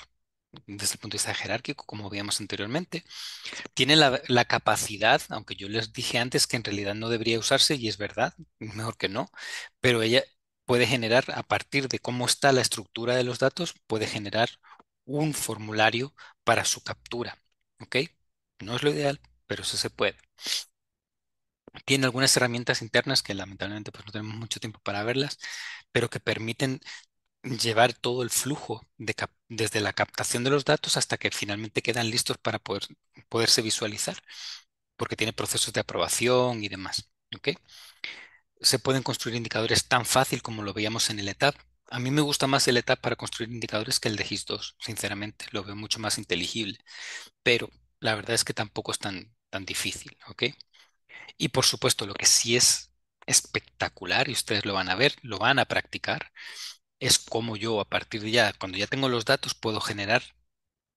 desde el punto de vista jerárquico, como veíamos anteriormente, tiene la, capacidad, aunque yo les dije antes que en realidad no debería usarse, y es verdad, mejor que no, pero ella puede generar, a partir de cómo está la estructura de los datos, puede generar un formulario para su captura. ¿Ok? No es lo ideal, pero eso se puede. Tiene algunas herramientas internas que lamentablemente pues, no tenemos mucho tiempo para verlas, pero que permiten llevar todo el flujo desde la captación de los datos hasta que finalmente quedan listos para poder, poderse visualizar, porque tiene procesos de aprobación y demás. Se pueden construir indicadores tan fácil como lo veíamos en el ETAP. A mí me gusta más el ETAP para construir indicadores que el de GIS2, sinceramente, lo veo mucho más inteligible, pero la verdad es que tampoco es tan, tan difícil. Y por supuesto, lo que sí es espectacular, y ustedes lo van a ver, lo van a practicar, es como yo a partir de ya, cuando ya tengo los datos, puedo generar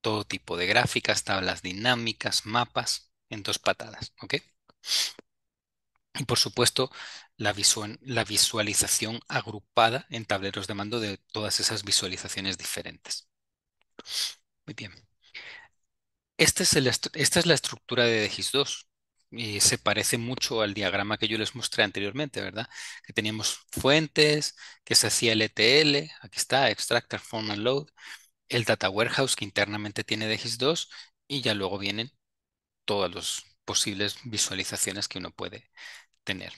todo tipo de gráficas, tablas dinámicas, mapas, en dos patadas, ¿ok? Y por supuesto, la, la visualización agrupada en tableros de mando de todas esas visualizaciones diferentes. Muy bien. Este es esta es la estructura de Degis 2 y se parece mucho al diagrama que yo les mostré anteriormente, ¿verdad? Que teníamos fuentes, que se hacía LTL, e aquí está, extractor, form and Load, el Data Warehouse que internamente tiene DX2 y ya luego vienen todas las posibles visualizaciones que uno puede tener.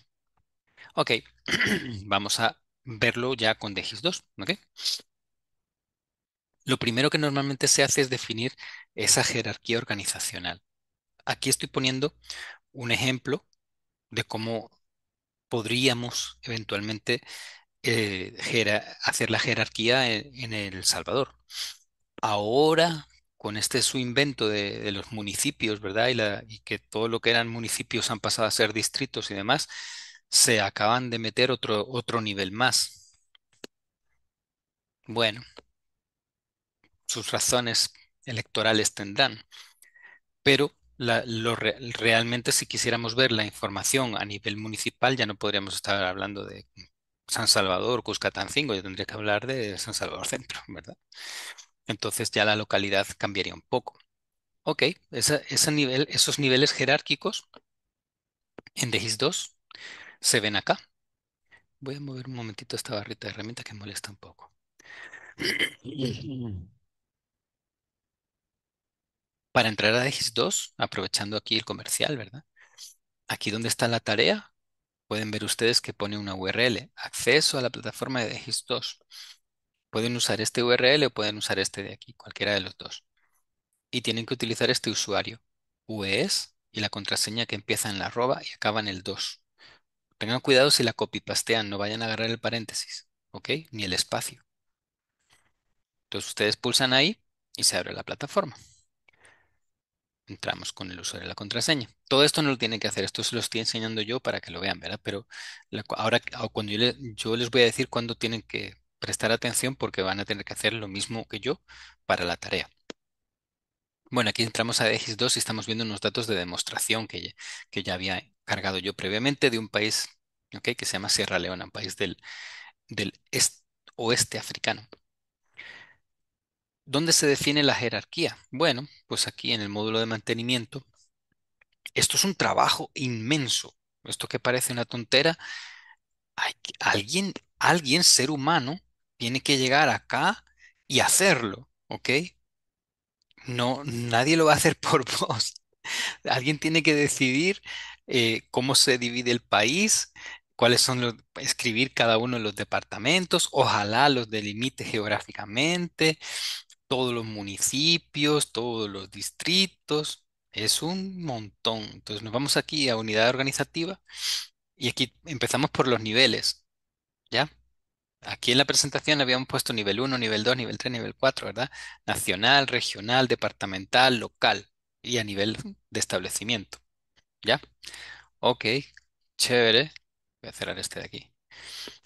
Ok, vamos a verlo ya con DX2, Lo primero que normalmente se hace es definir esa jerarquía organizacional. Aquí estoy poniendo un ejemplo de cómo podríamos eventualmente eh, hacer la jerarquía e-, en, El Salvador. Ahora, con este su invento de, los municipios, ¿verdad? Y, y que todo lo que eran municipios han pasado a ser distritos y demás, se acaban de meter otro, otro nivel más. Bueno, sus razones electorales tendrán, pero lo realmente si quisiéramos ver la información a nivel municipal ya no podríamos estar hablando de San Salvador, Cuscatancingo, yo tendría que hablar de San Salvador Centro, ¿verdad? Entonces ya la localidad cambiaría un poco. Ok, ese nivel, esos niveles jerárquicos en DGIS 2 se ven acá. Voy a mover un momentito esta barrita de herramienta que molesta un poco. Para entrar a degis 2 aprovechando aquí el comercial, ¿verdad? Aquí donde está la tarea, pueden ver ustedes que pone una URL, acceso a la plataforma de degis 2 Pueden usar este URL o pueden usar este de aquí, cualquiera de los dos. Y tienen que utilizar este usuario, UES, y la contraseña que empieza en la arroba y acaba en el 2. Tengan cuidado si la copy-pastean, no vayan a agarrar el paréntesis, ¿ok? Ni el espacio. Entonces ustedes pulsan ahí y se abre la plataforma entramos con el usuario de la contraseña. Todo esto no lo tienen que hacer, esto se lo estoy enseñando yo para que lo vean, ¿verdad? Pero ahora ah, cuando yo, les voy a decir cuándo tienen que prestar atención porque van a tener que hacer lo mismo que yo para la tarea. Bueno, aquí entramos a X2 y estamos viendo unos datos de demostración que, ya había cargado yo previamente de un país que se llama Sierra Leona, un país del, oeste africano. ¿Dónde se define la jerarquía? Bueno, pues aquí en el módulo de mantenimiento. Esto es un trabajo inmenso. Esto que parece una tontera, alguien, alguien, ser humano, tiene que llegar acá y hacerlo, ¿ok? No, nadie lo va a hacer por vos. Alguien tiene que decidir eh, cómo se divide el país, cuáles son los, escribir cada uno de los departamentos, ojalá los delimite geográficamente, todos los municipios, todos los distritos, es un montón. Entonces nos vamos aquí a unidad organizativa y aquí empezamos por los niveles, ¿ya? Aquí en la presentación habíamos puesto nivel 1, nivel 2, nivel 3, nivel 4, ¿verdad? Nacional, regional, departamental, local y a nivel de establecimiento, ¿ya? Ok, chévere. Voy a cerrar este de aquí.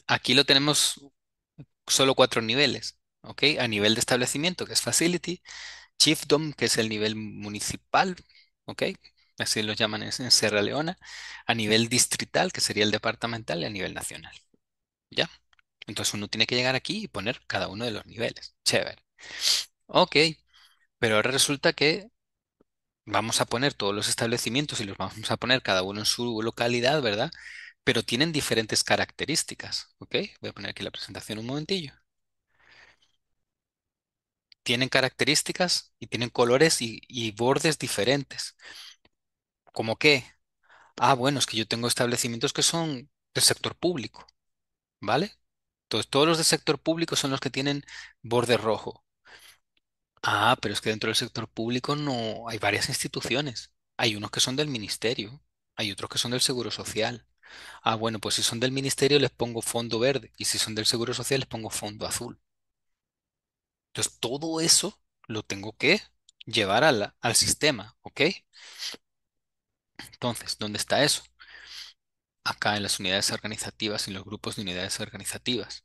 Aquí lo tenemos solo cuatro niveles. A nivel de establecimiento, que es Facility, Chiefdom, que es el nivel municipal, ¿ok? Así lo llaman en, Sierra Leona, a nivel distrital, que sería el departamental, y a nivel nacional, ¿ya? Entonces uno tiene que llegar aquí y poner cada uno de los niveles. Chévere. Ok, pero ahora resulta que vamos a poner todos los establecimientos y los vamos a poner cada uno en su localidad, ¿verdad? Pero tienen diferentes características, ¿ok? Voy a poner aquí la presentación un momentillo tienen características y tienen colores y, bordes diferentes. ¿Cómo qué? Ah, bueno, es que yo tengo establecimientos que son del sector público, ¿vale? Entonces, todos los del sector público son los que tienen borde rojo. Ah, pero es que dentro del sector público no hay varias instituciones. Hay unos que son del ministerio, hay otros que son del Seguro Social. Ah, bueno, pues si son del ministerio les pongo fondo verde y si son del Seguro Social les pongo fondo azul. Entonces, todo eso lo tengo que llevar al sistema, ¿ok? Entonces, ¿dónde está eso? Acá en las unidades organizativas, en los grupos de unidades organizativas.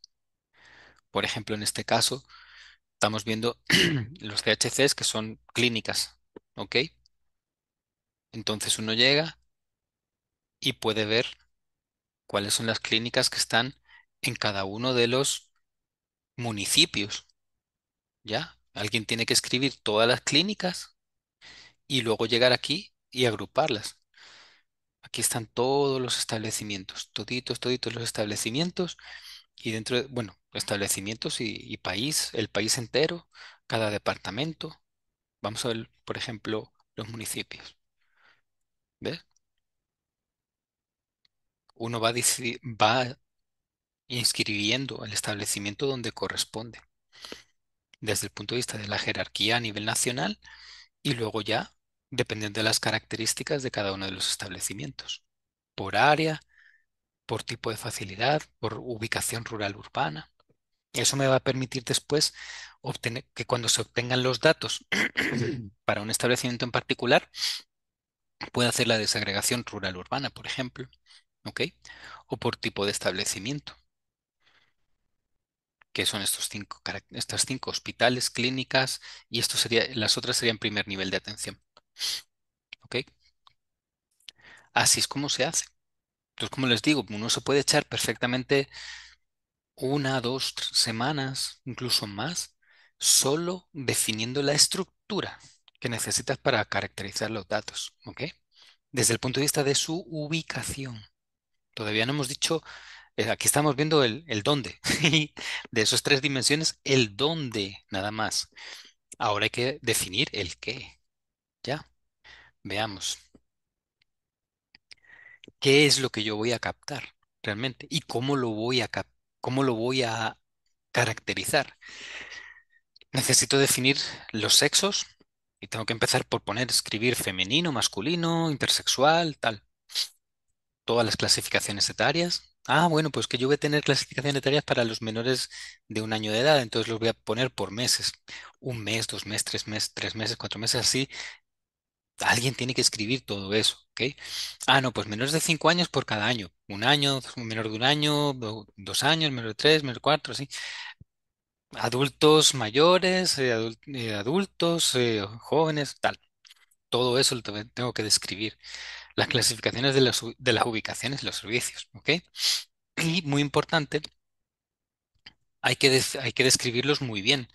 Por ejemplo, en este caso, estamos viendo los CHCs que son clínicas, ¿ok? Entonces uno llega y puede ver cuáles son las clínicas que están en cada uno de los municipios, ¿ya? Alguien tiene que escribir todas las clínicas y luego llegar aquí y agruparlas. Aquí están todos los establecimientos, toditos, toditos los establecimientos y dentro de, bueno, establecimientos y, país, el país entero, cada departamento. Vamos a ver, por ejemplo, los municipios. ¿Ves? Uno va inscribiendo el establecimiento donde corresponde desde el punto de vista de la jerarquía a nivel nacional y luego ya dependiendo de las características de cada uno de los establecimientos, por área, por tipo de facilidad, por ubicación rural urbana. Eso me va a permitir después obtener, que cuando se obtengan los datos para un establecimiento en particular, pueda hacer la desagregación rural urbana, por ejemplo, O por tipo de establecimiento que son estos cinco, estas cinco hospitales, clínicas, y esto sería, las otras serían primer nivel de atención. ¿Ok? Así es como se hace. Entonces, como les digo, uno se puede echar perfectamente una, dos semanas, incluso más, solo definiendo la estructura que necesitas para caracterizar los datos, ¿ok? Desde el punto de vista de su ubicación. Todavía no hemos dicho eh, aquí estamos viendo el, el dónde. de esas tres dimensiones, el dónde nada más. Ahora hay que definir el qué. ¿Ya? Veamos. ¿Qué es lo que yo voy a captar realmente? ¿Y cómo lo voy a, cómo lo voy a caracterizar? Necesito definir los sexos y tengo que empezar por poner, escribir femenino, masculino, intersexual, tal. Todas las clasificaciones etarias, Ah, bueno, pues que yo voy a tener clasificación de tareas para los menores de un año de edad, entonces los voy a poner por meses. Un mes, dos meses, tres meses, tres meses, cuatro meses, así. Alguien tiene que escribir todo eso, ¿ok? Ah, no, pues menores de cinco años por cada año. Un año, menor de un año, dos años, menor de tres, menor de cuatro, así. Adultos mayores, eh, eh, adultos, eh, jóvenes, tal. Todo eso lo tengo que describir las clasificaciones de, las ubicaciones los servicios. ¿okay? Y muy importante, hay que, hay que describirlos muy bien,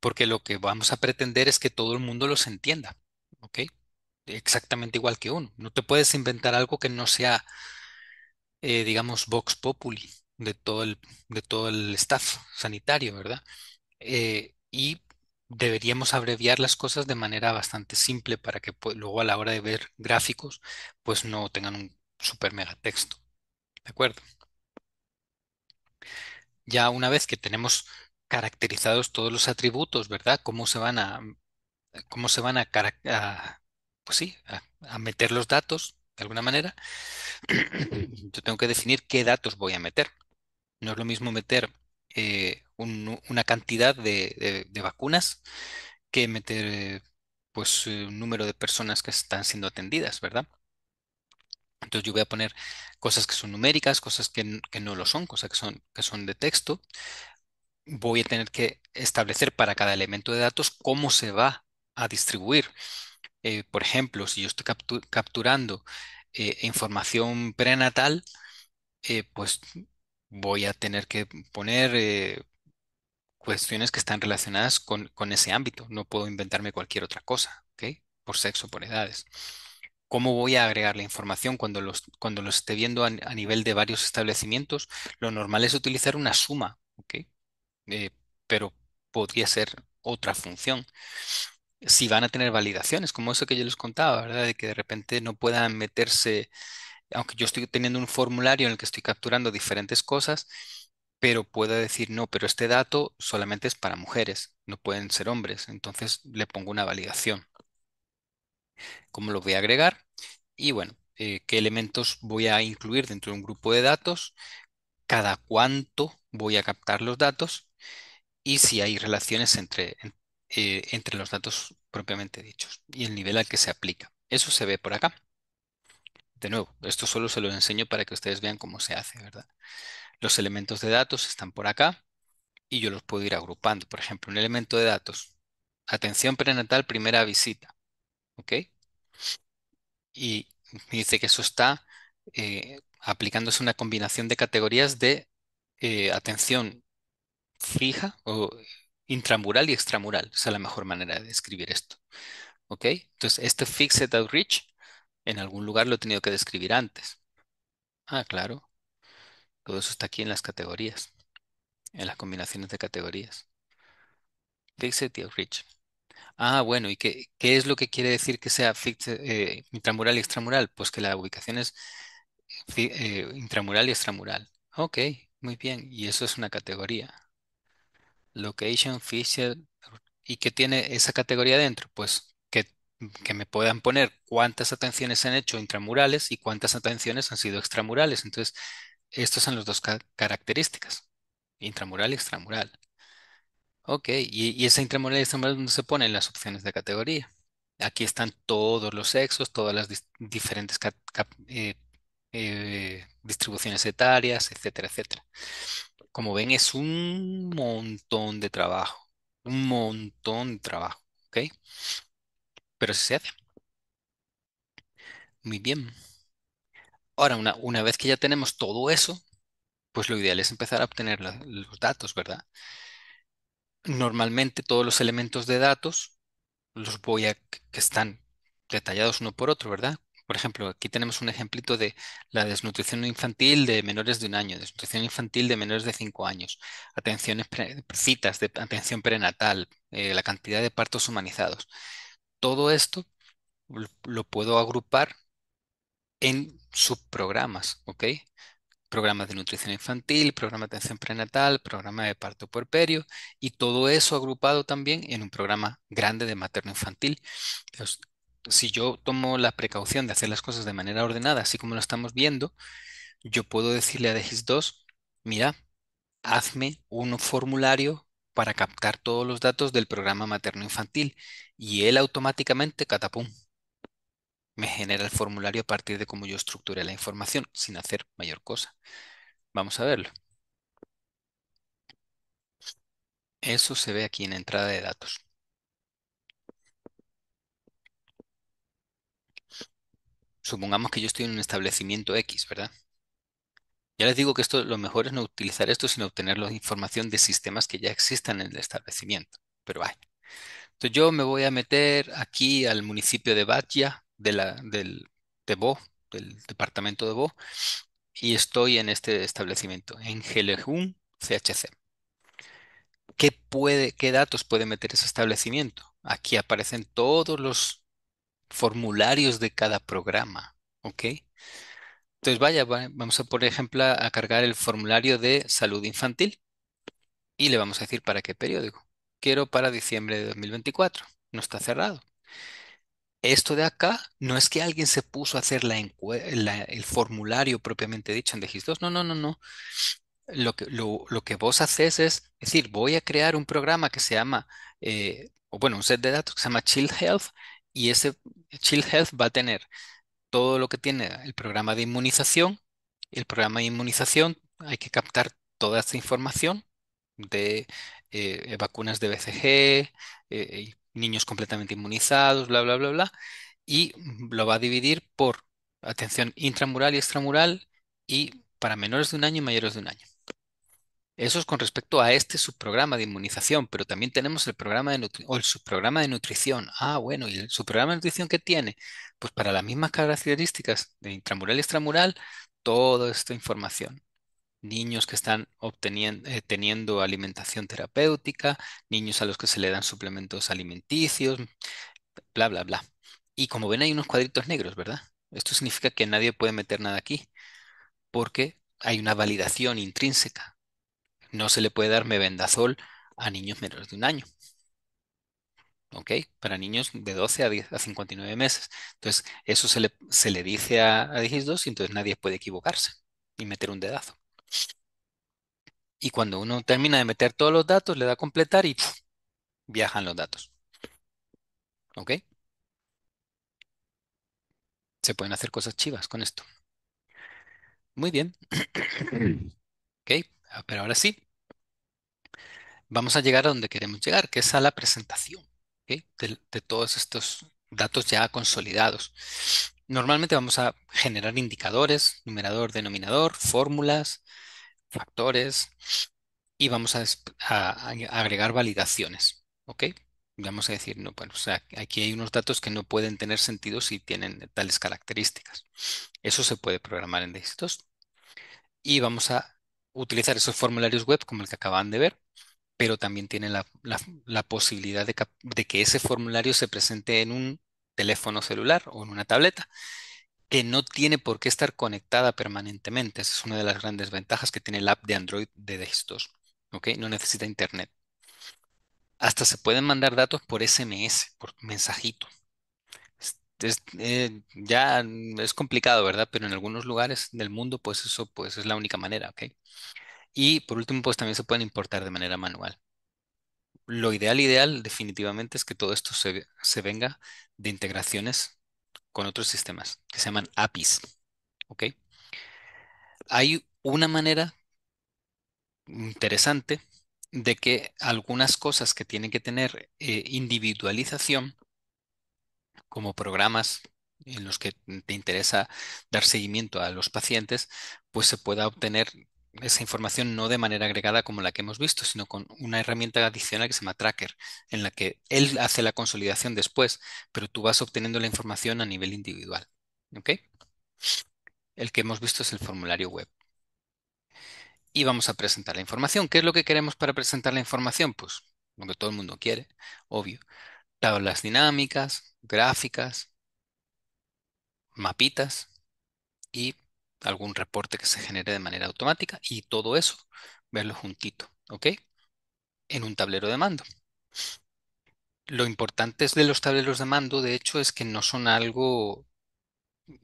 porque lo que vamos a pretender es que todo el mundo los entienda. Exactamente igual que uno. No te puedes inventar algo que no sea, eh, digamos, vox populi de todo el, de todo el staff sanitario, ¿verdad? Eh, y deberíamos abreviar las cosas de manera bastante simple para que pues, luego a la hora de ver gráficos, pues no tengan un super mega texto. ¿De acuerdo? Ya una vez que tenemos caracterizados todos los atributos, ¿verdad? ¿Cómo se van a, cómo se van a, pues sí, a, meter los datos de alguna manera? Yo tengo que definir qué datos voy a meter. No es lo mismo meter eh, una cantidad de, vacunas que meter pues eh, un número de personas que están siendo atendidas, ¿verdad? Entonces yo voy a poner cosas que son numéricas, cosas que, no lo son, cosas que son, que son de texto. Voy a tener que establecer para cada elemento de datos cómo se va a distribuir. Eh, por ejemplo, si yo estoy capturando información prenatal, pues voy a tener que poner eh, cuestiones que están relacionadas con, con, ese ámbito. No puedo inventarme cualquier otra cosa, ¿ok? Por sexo, por edades. ¿Cómo voy a agregar la información cuando los, cuando esté viendo a, nivel de varios establecimientos? Lo normal es utilizar una suma, ¿ok? Eh, pero podría ser otra función. Si van a tener validaciones, como eso que yo les contaba, ¿verdad? De que de repente no puedan meterse aunque yo estoy teniendo un formulario en el que estoy capturando diferentes cosas, pero pueda decir, no, pero este dato solamente es para mujeres, no pueden ser hombres, entonces le pongo una validación. ¿Cómo lo voy a agregar? Y bueno, eh, ¿qué elementos voy a incluir dentro de un grupo de datos? ¿Cada cuánto voy a captar los datos? Y si hay relaciones entre, eh, entre los datos propiamente dichos y el nivel al que se aplica. Eso se ve por acá de nuevo, esto solo se lo enseño para que ustedes vean cómo se hace, ¿verdad? Los elementos de datos están por acá y yo los puedo ir agrupando. Por ejemplo, un elemento de datos, atención prenatal, primera visita, ¿ok? Y dice que eso está eh, aplicándose una combinación de categorías de eh, atención fija o intramural y extramural. Esa es la mejor manera de describir esto. ¿Ok? Entonces, este Fixed Outreach en algún lugar lo he tenido que describir antes. Ah, claro. Todo eso está aquí en las categorías, en las combinaciones de categorías. Fixed y Outreach. Ah, bueno, ¿y qué, es lo que quiere decir que sea eh, intramural y extramural? Pues que la ubicación es eh, intramural y extramural. Ok, muy bien. Y eso es una categoría. Location, fixed. ¿Y qué tiene esa categoría dentro? Pues que me puedan poner cuántas atenciones han hecho intramurales y cuántas atenciones han sido extramurales. Entonces, estas son las dos características, intramural y extramural. Ok, y, esa intramural y extramural donde se ponen las opciones de categoría. Aquí están todos los sexos, todas las diferentes eh, eh, distribuciones etarias, etcétera, etcétera. Como ven, es un montón de trabajo, un montón de trabajo, ¿ok? pero sí se hace. Muy bien. Ahora, una, vez que ya tenemos todo eso, pues lo ideal es empezar a obtener los datos, ¿verdad? Normalmente todos los elementos de datos los voy a que están detallados uno por otro, ¿verdad? Por ejemplo, aquí tenemos un ejemplito de la desnutrición infantil de menores de un año, desnutrición infantil de menores de cinco años, atenciones citas de atención prenatal, eh, la cantidad de partos humanizados todo esto lo puedo agrupar en subprogramas, ¿ok? Programas de nutrición infantil, programa de atención prenatal, programa de parto puerperio y todo eso agrupado también en un programa grande de materno infantil. si yo tomo la precaución de hacer las cosas de manera ordenada, así como lo estamos viendo, yo puedo decirle a DGIS2, mira, hazme un formulario para captar todos los datos del programa materno-infantil y él automáticamente, catapum, me genera el formulario a partir de cómo yo estructure la información sin hacer mayor cosa. Vamos a verlo. Eso se ve aquí en entrada de datos. Supongamos que yo estoy en un establecimiento X, ¿verdad? Ya les digo que esto, lo mejor es no utilizar esto, sino obtener la información de sistemas que ya existan en el establecimiento. Pero vaya. Entonces yo me voy a meter aquí al municipio de Batia, de la, del, de del departamento de Bo, y estoy en este establecimiento, en Gelejun CHC. ¿Qué, puede, ¿Qué datos puede meter ese establecimiento? Aquí aparecen todos los formularios de cada programa, ¿ok? Entonces, vaya, vamos a, por ejemplo, a cargar el formulario de salud infantil y le vamos a decir para qué periódico. Quiero para diciembre de 2024. No está cerrado. Esto de acá no es que alguien se puso a hacer el formulario propiamente dicho en DGIS2. No, no, no, no. Lo que, lo, que vos haces es, decir, voy a crear un programa que se llama, eh, o bueno, un set de datos que se llama Child Health y ese Child Health va a tener todo lo que tiene el programa de inmunización. El programa de inmunización hay que captar toda esta información de eh, vacunas de BCG, eh, eh, niños completamente inmunizados, bla, bla, bla, bla, y lo va a dividir por atención intramural y extramural y para menores de un año y mayores de un año. Eso es con respecto a este subprograma de inmunización, pero también tenemos el programa de o el subprograma de nutrición. Ah, bueno, ¿y el subprograma de nutrición qué tiene? Pues para las mismas características de intramural y extramural, toda esta información. Niños que están obteniendo, eh, teniendo alimentación terapéutica, niños a los que se le dan suplementos alimenticios, bla, bla, bla. Y como ven hay unos cuadritos negros, ¿verdad? Esto significa que nadie puede meter nada aquí, porque hay una validación intrínseca no se le puede dar mebendazol a niños menores de un año. ¿ok? Para niños de 12 a, 10, a 59 meses. Entonces, eso se le, dice a, a DIGIS2 y entonces nadie puede equivocarse y meter un dedazo. Y cuando uno termina de meter todos los datos, le da a completar y viajan los datos. ¿Ok? Se pueden hacer cosas chivas con esto. Muy bien. ¿Ok? Ah, pero ahora sí, vamos a llegar a donde queremos llegar, que es a la presentación, de, todos estos datos ya consolidados. Normalmente vamos a generar indicadores, numerador, denominador, fórmulas, factores, y vamos a, agregar validaciones, Vamos a decir, no, pues aquí hay unos datos que no pueden tener sentido si tienen tales características. Eso se puede programar en dex 2. Y vamos a utilizar esos formularios web como el que acaban de ver, pero también tiene la, posibilidad de, que ese formulario se presente en un teléfono celular o en una tableta que no tiene por qué estar conectada permanentemente. Esa es una de las grandes ventajas que tiene el app de Android de estos. ¿ok? No necesita internet. Hasta se pueden mandar datos por SMS, por mensajito es, eh, ya es complicado, ¿verdad? Pero en algunos lugares del mundo, pues eso pues es la única manera, ¿ok? Y por último, pues también se pueden importar de manera manual. Lo ideal, ideal, definitivamente, es que todo esto se, venga de integraciones con otros sistemas que se llaman APIs, ¿ok? Hay una manera interesante de que algunas cosas que tienen que tener eh, individualización como programas en los que te interesa dar seguimiento a los pacientes, pues se pueda obtener esa información no de manera agregada como la que hemos visto, sino con una herramienta adicional que se llama Tracker, en la que él hace la consolidación después, pero tú vas obteniendo la información a nivel individual. El que hemos visto es el formulario web. Y vamos a presentar la información. ¿Qué es lo que queremos para presentar la información? Pues lo que todo el mundo quiere, obvio tablas dinámicas, gráficas, mapitas y algún reporte que se genere de manera automática y todo eso verlo juntito, ¿ok? En un tablero de mando. Lo importante de los tableros de mando, de hecho, es que no son algo,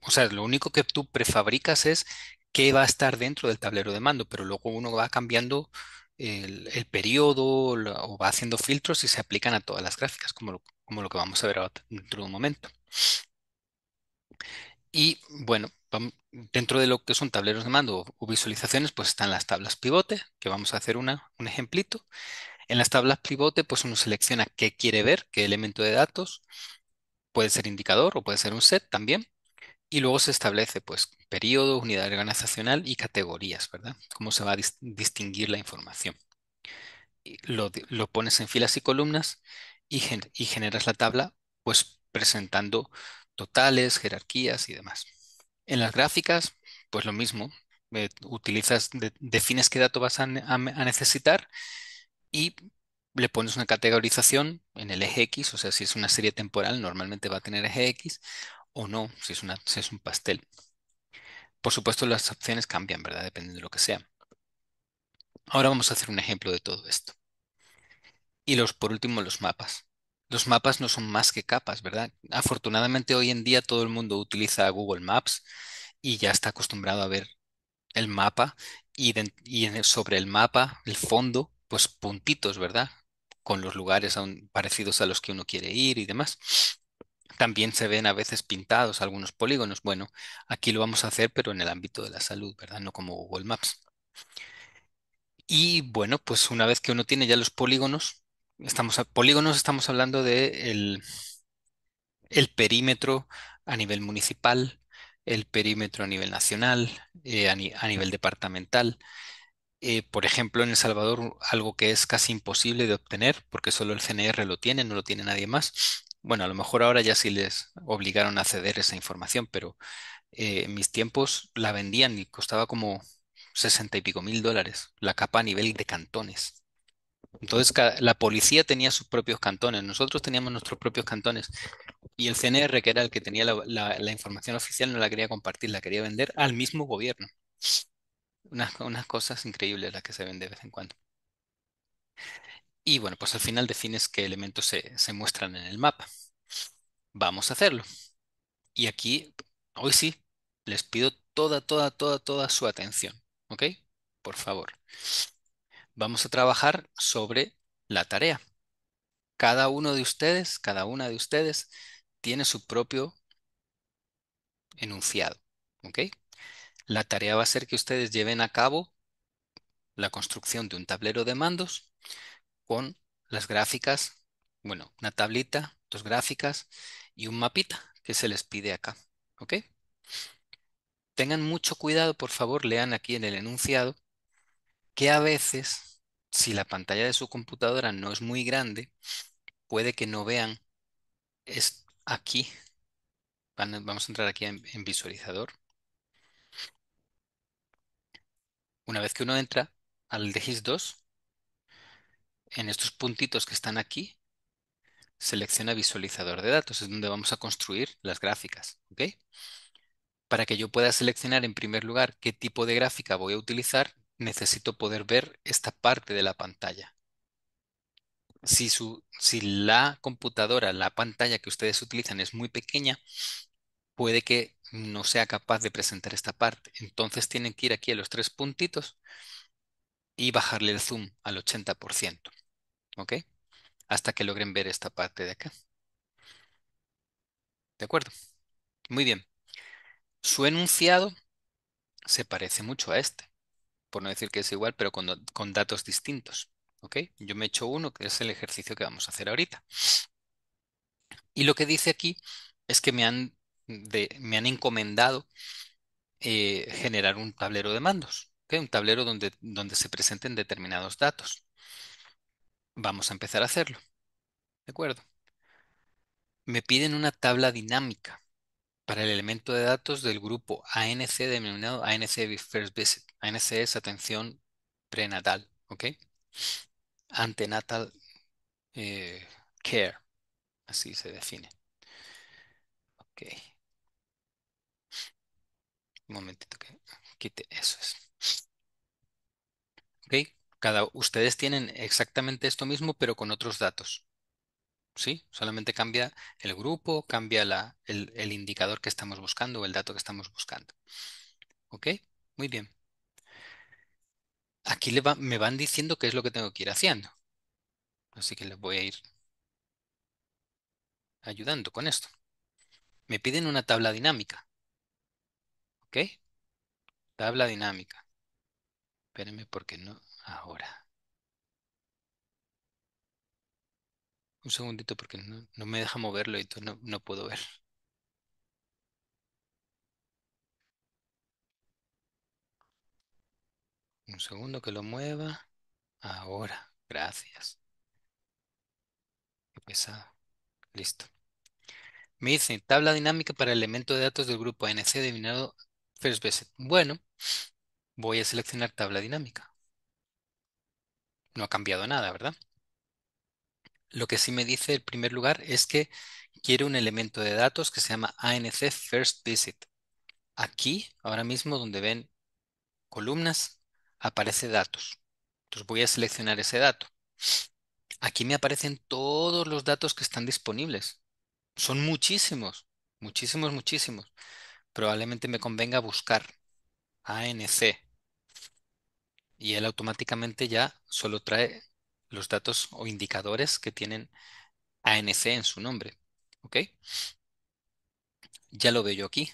o sea, lo único que tú prefabricas es qué va a estar dentro del tablero de mando, pero luego uno va cambiando el, periodo o va haciendo filtros y se aplican a todas las gráficas, como lo, como lo que vamos a ver ahora dentro de un momento. Y bueno, dentro de lo que son tableros de mando o visualizaciones, pues están las tablas pivote, que vamos a hacer una, un ejemplito. En las tablas pivote, pues uno selecciona qué quiere ver, qué elemento de datos, puede ser indicador o puede ser un set también. Y luego se establece, pues, periodo, unidad organizacional y categorías, ¿verdad? Cómo se va a distinguir la información. lo, pones en filas y columnas y, y generas la tabla, pues, presentando totales, jerarquías y demás. En las gráficas, pues lo mismo. Eh, utilizas, defines qué dato vas a, a, necesitar y le pones una categorización en el eje X, o sea, si es una serie temporal, normalmente va a tener eje X, o no, si es, una, es un pastel. Por supuesto, las opciones cambian, ¿verdad? Dependiendo de lo que sea. Ahora vamos a hacer un ejemplo de todo esto. Y los, por último, los mapas. Los mapas no son más que capas, ¿verdad? Afortunadamente hoy en día todo el mundo utiliza Google Maps y ya está acostumbrado a ver el mapa y, sobre el mapa, el fondo, pues puntitos, ¿verdad? Con los lugares parecidos a los que uno quiere ir y demás. También se ven a veces pintados algunos polígonos. Bueno, aquí lo vamos a hacer, pero en el ámbito de la salud, ¿verdad? No como Google Maps. Y bueno, pues una vez que uno tiene ya los polígonos, estamos a, polígonos estamos hablando de el, el, perímetro a nivel municipal, el perímetro a nivel nacional, eh, a, nivel departamental. Eh, por ejemplo, en El Salvador, algo que es casi imposible de obtener, porque solo el CNR lo tiene, no lo tiene nadie más, bueno, a lo mejor ahora ya sí les obligaron a ceder esa información, pero eh, en mis tiempos la vendían y costaba como sesenta y pico mil dólares, la capa a nivel de cantones. Entonces la policía tenía sus propios cantones, nosotros teníamos nuestros propios cantones y el CNR, que era el que tenía la, información oficial, no la quería compartir, la quería vender al mismo gobierno. unas cosas increíbles las que se ven de vez en cuando. Y bueno, pues al final defines qué elementos se, muestran en el mapa. Vamos a hacerlo. Y aquí, hoy sí, les pido toda, toda, toda, toda su atención. ¿Ok? Por favor. Vamos a trabajar sobre la tarea. Cada uno de ustedes, cada una de ustedes, tiene su propio enunciado. ¿Ok? La tarea va a ser que ustedes lleven a cabo la construcción de un tablero de mandos con las gráficas, bueno, una tablita, dos gráficas y un mapita que se les pide acá. ¿Ok? Tengan mucho cuidado, por favor, lean aquí en el enunciado que a veces, si la pantalla de su computadora no es muy grande, puede que no vean es aquí. Vamos a entrar aquí en, visualizador. Una vez que uno entra al de 2, en estos puntitos que están aquí, selecciona visualizador de datos, es donde vamos a construir las gráficas. Para que yo pueda seleccionar en primer lugar qué tipo de gráfica voy a utilizar, necesito poder ver esta parte de la pantalla. Si, si la computadora, la pantalla que ustedes utilizan es muy pequeña, puede que no sea capaz de presentar esta parte. Entonces tienen que ir aquí a los tres puntitos y bajarle el zoom al 80%. ¿Ok? Hasta que logren ver esta parte de acá. ¿De acuerdo? Muy bien. Su enunciado se parece mucho a este, por no decir que es igual, pero con, datos distintos. ¿Ok? Yo me hecho uno, que es el ejercicio que vamos a hacer ahorita. Y lo que dice aquí es que me han, me han encomendado eh, generar un tablero de mandos un tablero donde, donde se presenten determinados datos. Vamos a empezar a hacerlo. ¿De acuerdo? Me piden una tabla dinámica para el elemento de datos del grupo ANC denominado ANC First Visit. ANC es atención prenatal, ¿ok? Antenatal eh, Care, así se define. Ok. Un momentito que quite eso. Es. Cada, ustedes tienen exactamente esto mismo, pero con otros datos. ¿Sí? Solamente cambia el grupo, cambia el, el, indicador que estamos buscando o el dato que estamos buscando. ¿Ok? Muy bien. Aquí le me van diciendo qué es lo que tengo que ir haciendo. Así que les voy a ir ayudando con esto. Me piden una tabla dinámica. ¿Ok? Tabla dinámica. Espérenme porque no. Ahora. Un segundito porque no, me deja moverlo y no, puedo ver. Un segundo que lo mueva. Ahora. Gracias. Qué pesado. Listo. Me dice, tabla dinámica para elemento de datos del grupo ANC denominado First Visit. Bueno, Voy a seleccionar tabla dinámica. No ha cambiado nada, ¿verdad? Lo que sí me dice en primer lugar es que quiere un elemento de datos que se llama ANC First Visit. Aquí, ahora mismo, donde ven columnas, aparece datos. Entonces voy a seleccionar ese dato. Aquí me aparecen todos los datos que están disponibles. Son muchísimos, muchísimos, muchísimos. Probablemente me convenga buscar ANC y él automáticamente ya solo trae los datos o indicadores que tienen ANC en su nombre. ¿Ok? Ya lo veo yo aquí.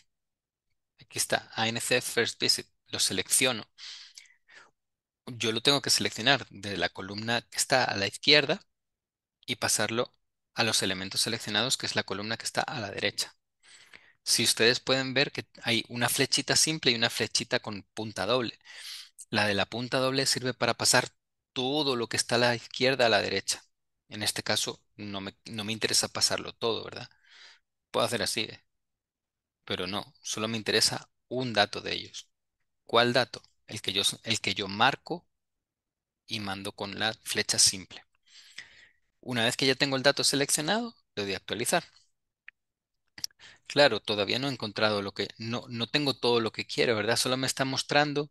Aquí está, ANC First Visit. Lo selecciono. Yo lo tengo que seleccionar de la columna que está a la izquierda y pasarlo a los elementos seleccionados, que es la columna que está a la derecha. Si ustedes pueden ver que hay una flechita simple y una flechita con punta doble. La de la punta doble sirve para pasar todo lo que está a la izquierda a la derecha. En este caso, no me, no me interesa pasarlo todo, ¿verdad? Puedo hacer así, ¿eh? pero no, solo me interesa un dato de ellos. ¿Cuál dato? El que yo, el que yo marco y mando con la flecha simple. Una vez que ya tengo el dato seleccionado, le doy a actualizar. Claro, todavía no he encontrado lo que, no, no tengo todo lo que quiero, ¿verdad? Solo me está mostrando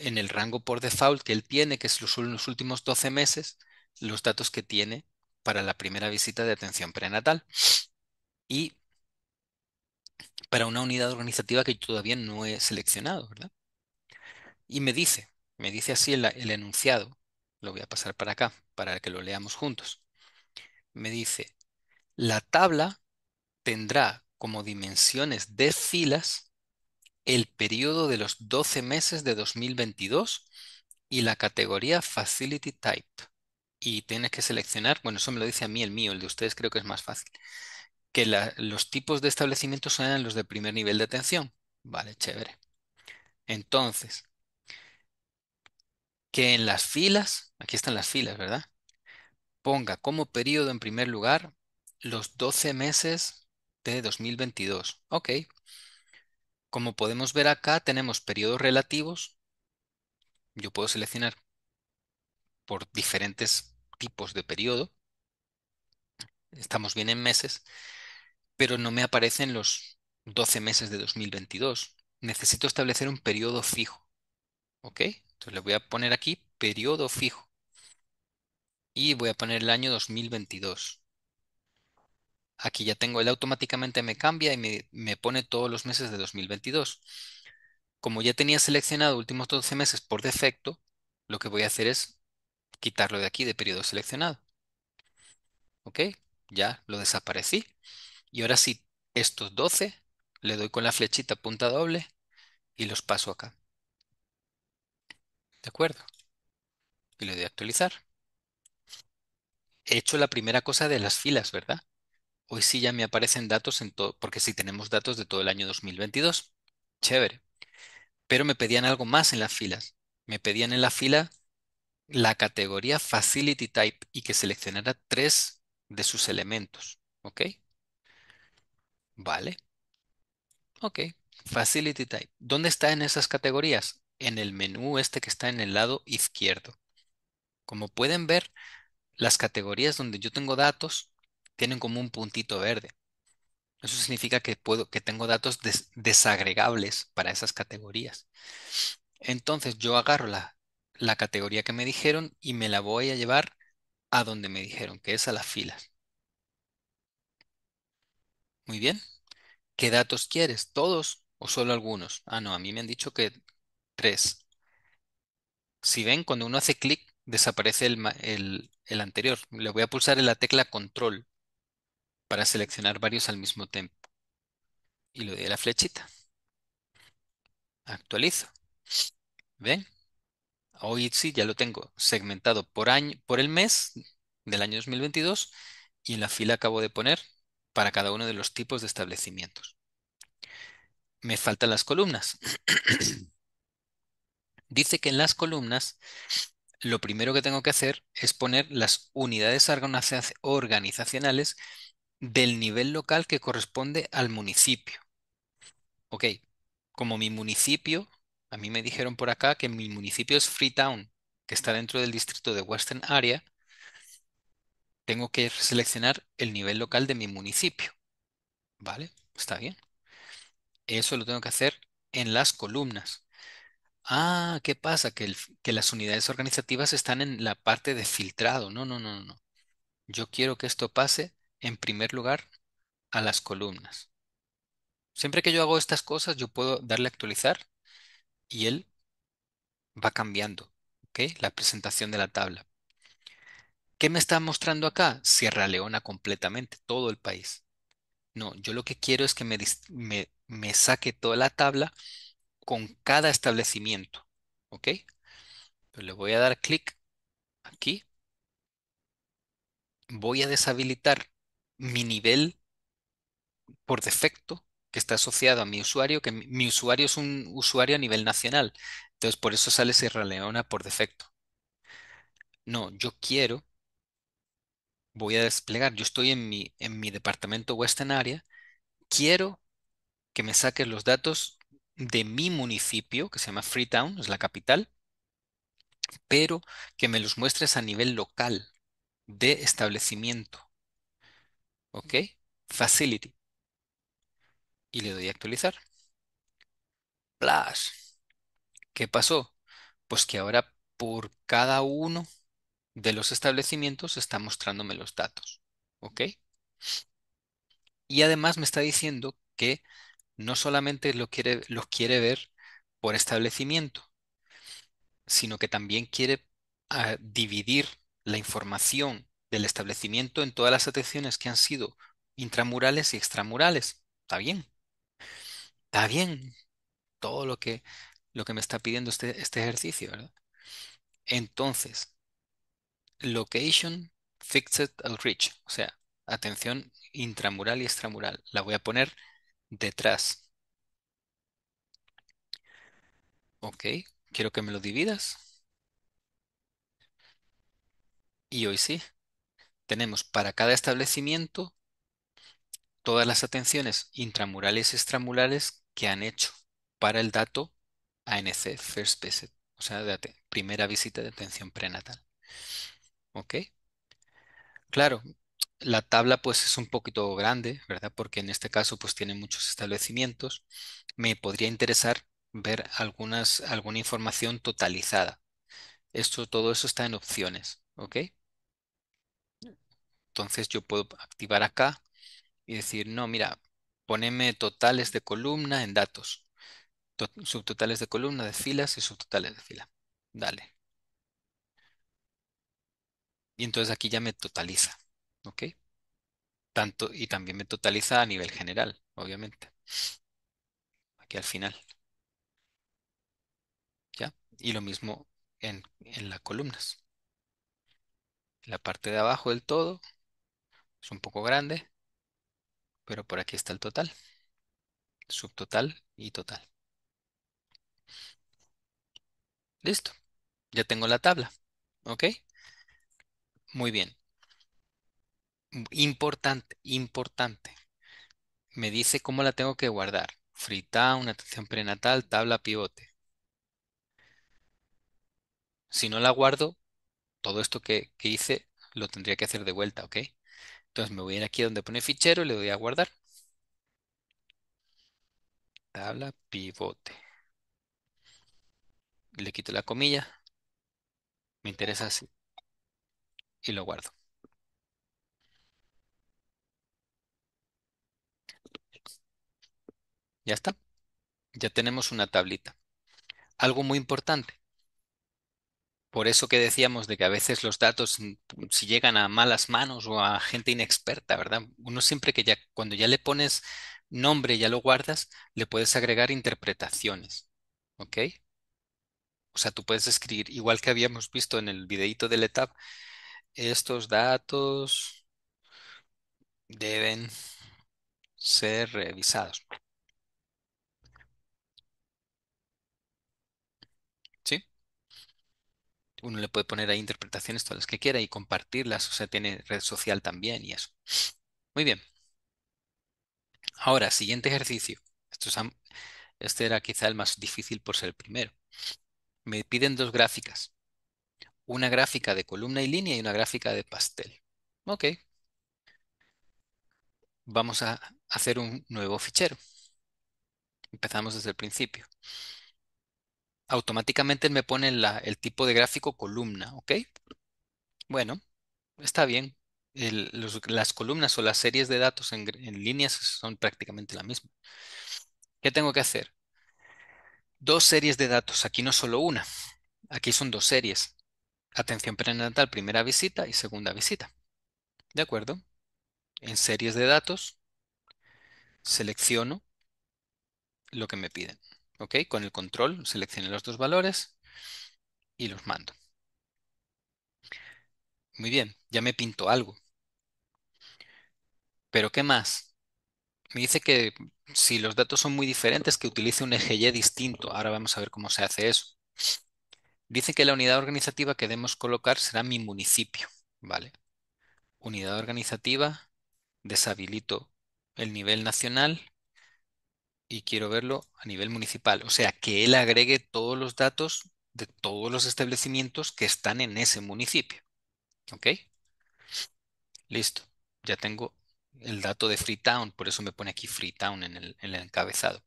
en el rango por default que él tiene, que es los, últimos 12 meses, los datos que tiene para la primera visita de atención prenatal. Y para una unidad organizativa que todavía no he seleccionado, ¿verdad? Y me dice, me dice así el enunciado, lo voy a pasar para acá, para que lo leamos juntos. Me dice, la tabla tendrá como dimensiones de filas el periodo de los 12 meses de 2022 y la categoría Facility Type. Y tienes que seleccionar, bueno, eso me lo dice a mí el mío, el de ustedes creo que es más fácil, que los tipos de establecimientos sean los de primer nivel de atención. Vale, chévere. Entonces, que en las filas, aquí están las filas, ¿verdad? Ponga como periodo en primer lugar los 12 meses de 2022. Ok. Como podemos ver acá, tenemos periodos relativos. Yo puedo seleccionar por diferentes tipos de periodo. Estamos bien en meses, pero no me aparecen los 12 meses de 2022. Necesito establecer un periodo fijo. ¿Ok? Entonces le voy a poner aquí periodo fijo. Y voy a poner el año 2022. Aquí ya tengo, él automáticamente me cambia y me, me pone todos los meses de 2022. Como ya tenía seleccionado últimos 12 meses por defecto, lo que voy a hacer es quitarlo de aquí de periodo seleccionado. ¿Ok? Ya lo desaparecí. Y ahora sí, estos 12 le doy con la flechita punta doble y los paso acá. ¿De acuerdo? Y le doy a actualizar. He hecho la primera cosa de las filas, ¿verdad? hoy sí ya me aparecen datos en todo, porque sí tenemos datos de todo el año 2022. Chévere. Pero me pedían algo más en las filas. Me pedían en la fila la categoría Facility Type y que seleccionara tres de sus elementos. ¿Ok? Vale. Ok. Facility Type. ¿Dónde está en esas categorías? En el menú este que está en el lado izquierdo. Como pueden ver, las categorías donde yo tengo datos tienen como un puntito verde. Eso significa que puedo, que tengo datos desagregables para esas categorías. Entonces yo agarro la, la categoría que me dijeron y me la voy a llevar a donde me dijeron, que es a las filas. Muy bien. ¿Qué datos quieres? ¿Todos o solo algunos? Ah, no, a mí me han dicho que tres. Si ven, cuando uno hace clic, desaparece el, el anterior. Le voy a pulsar en la tecla control para seleccionar varios al mismo tiempo. Y le doy la flechita. Actualizo. ¿Ven? Hoy sí, ya lo tengo segmentado por año, por el mes del año 2022 y en la fila acabo de poner para cada uno de los tipos de establecimientos. Me faltan las columnas. Dice que en las columnas lo primero que tengo que hacer es poner las unidades organizacionales del nivel local que corresponde al municipio. Ok, como mi municipio, a mí me dijeron por acá que mi municipio es Freetown, que está dentro del distrito de Western Area, tengo que seleccionar el nivel local de mi municipio. ¿Vale? Está bien. Eso lo tengo que hacer en las columnas. Ah, ¿qué pasa? Que, que las unidades organizativas están en la parte de filtrado. No, no, no, no. Yo quiero que esto pase en primer lugar a las columnas. Siempre que yo hago estas cosas, yo puedo darle a actualizar y él va cambiando ¿okay? la presentación de la tabla. ¿Qué me está mostrando acá? Sierra Leona completamente, todo el país. No, yo lo que quiero es que me, me, saque toda la tabla con cada establecimiento. ¿Ok? le voy a dar clic aquí. Voy a deshabilitar mi nivel por defecto que está asociado a mi usuario, que mi, usuario es un usuario a nivel nacional. Entonces, por eso sale Sierra Leona por defecto. No, yo quiero, voy a desplegar, yo estoy en mi, en mi departamento Western Area, quiero que me saques los datos de mi municipio, que se llama Freetown, es la capital, pero que me los muestres a nivel local de establecimiento. ¿Ok? Facility. Y le doy a actualizar. Plus, ¿Qué pasó? Pues que ahora por cada uno de los establecimientos está mostrándome los datos. ¿Ok? Y además me está diciendo que no solamente lo quiere, los quiere ver por establecimiento, sino que también quiere ah, dividir la información del establecimiento en todas las atenciones que han sido intramurales y extramurales. Está bien. Está bien todo lo que, lo que me está pidiendo este, este ejercicio, ¿verdad? Entonces, location fixed outreach, o sea, atención intramural y extramural. La voy a poner detrás. Ok, quiero que me lo dividas. Y hoy sí tenemos para cada establecimiento todas las atenciones intramurales y extramurales que han hecho para el dato ANC First Visit, o sea, primera visita de atención prenatal. ¿Ok? Claro, la tabla pues es un poquito grande, ¿verdad? Porque en este caso pues tiene muchos establecimientos. Me podría interesar ver algunas, alguna información totalizada. Esto, todo eso está en opciones, ¿ok? Entonces yo puedo activar acá y decir, no, mira, poneme totales de columna en datos. subtotales de columna, de filas y subtotales de fila. Dale. Y entonces aquí ya me totaliza. ¿Ok? Tanto, y también me totaliza a nivel general, obviamente. Aquí al final. ¿Ya? Y lo mismo en, en las columnas. la parte de abajo del todo es un poco grande, pero por aquí está el total. Subtotal y total. Listo. Ya tengo la tabla. ¿Ok? Muy bien. Importante, importante. Me dice cómo la tengo que guardar. una atención prenatal, tabla pivote. Si no la guardo, todo esto que, que hice lo tendría que hacer de vuelta, ¿ok? Entonces me voy a ir aquí donde pone fichero y le doy a guardar. Tabla pivote. Le quito la comilla. Me interesa así. Y lo guardo. Ya está. Ya tenemos una tablita. Algo muy importante por eso que decíamos de que a veces los datos, mm, si llegan a malas manos o a gente inexperta, ¿verdad? Uno siempre que ya, cuando ya le pones nombre y ya lo guardas, le puedes agregar interpretaciones, ¿ok? O sea, tú puedes escribir, igual que habíamos visto en el videito del ETAP, estos datos deben ser revisados. uno le puede poner ahí interpretaciones todas las que quiera y compartirlas, o sea, tiene red social también y eso. Muy bien. Ahora, siguiente ejercicio. este era quizá el más difícil por ser el primero. Me piden dos gráficas. Una gráfica de columna y línea y una gráfica de pastel. Ok. Vamos a hacer un nuevo fichero. Empezamos desde el principio automáticamente me pone el tipo de gráfico columna, ¿ok? Bueno, está bien. las columnas o las series de datos en, en líneas son prácticamente la misma. ¿Qué tengo que hacer? Dos series de datos, aquí no solo una, aquí son dos series. Atención prenatal, primera visita y segunda visita. ¿De acuerdo? En series de datos selecciono lo que me piden. Con el control seleccioné los dos valores y los mando. Muy bien, ya me pinto algo. Pero ¿qué más? Me dice que si los datos son muy diferentes, que utilice un eje Y distinto. Ahora vamos a ver cómo se hace eso. Dice que la unidad organizativa que debemos colocar será mi municipio. Vale. Unidad organizativa, deshabilito el nivel nacional y quiero verlo a nivel municipal. O sea, que él agregue todos los datos de todos los establecimientos que están en ese municipio. ¿Ok? Listo. Ya tengo el dato de Freetown, por eso me pone aquí Freetown en el, en el encabezado.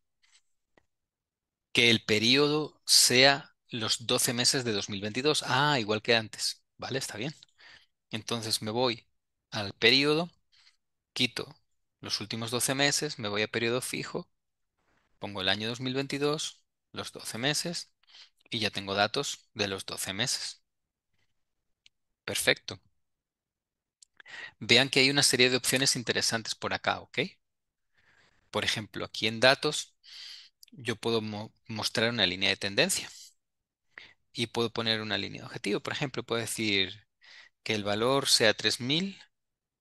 Que el periodo sea los 12 meses de 2022. Ah, igual que antes. Vale, está bien. Entonces me voy al periodo, quito los últimos 12 meses, me voy a periodo fijo Pongo el año 2022, los 12 meses, y ya tengo datos de los 12 meses. Perfecto. Vean que hay una serie de opciones interesantes por acá, ¿ok? Por ejemplo, aquí en datos yo puedo mostrar una línea de tendencia y puedo poner una línea de objetivo. Por ejemplo, puedo decir que el valor sea 3000,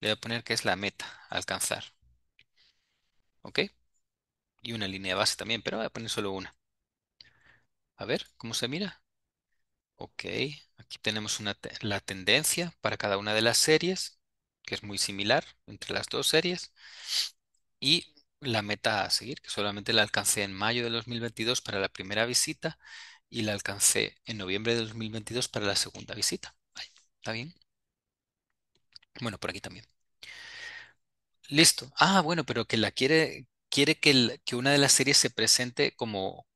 le voy a poner que es la meta alcanzar. ¿Ok? y una línea de base también, pero voy a poner solo una. A ver, ¿cómo se mira? Ok, aquí tenemos la tendencia para cada una de las series, que es muy similar entre las dos series, y la meta a seguir, que solamente la alcancé en mayo de 2022 para la primera visita y la alcancé en noviembre de 2022 para la segunda visita. Ahí, ¿Está bien? Bueno, por aquí también. Listo. Ah, bueno, pero que la quiere, quiere que, una de las series se presente como,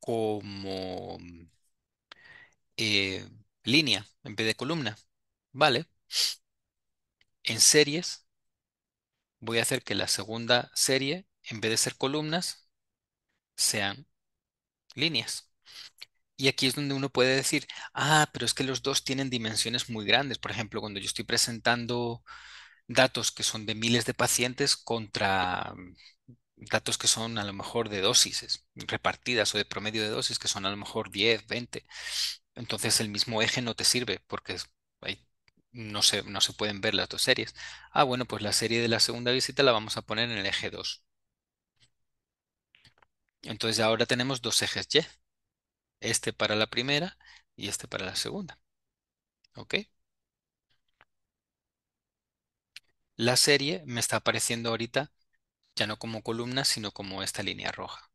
como mm, eh, línea en vez de columna. Vale, en series voy a hacer que la segunda serie, en vez de ser columnas, sean líneas. Y aquí es donde uno puede decir, ah, pero es que los dos tienen dimensiones muy grandes. Por ejemplo, cuando yo estoy presentando datos que son de miles de pacientes contra datos que son a lo mejor de dosis repartidas o de promedio de dosis, que son a lo mejor 10, 20. Entonces el mismo eje no te sirve porque no, se, no se pueden ver las dos series. Ah, bueno, pues la serie de la segunda visita la vamos a poner en el eje 2. Entonces ahora tenemos dos ejes Y. Este para la primera y este para la segunda. ¿Ok? La serie me está apareciendo ahorita ya no como columna, sino como esta línea roja.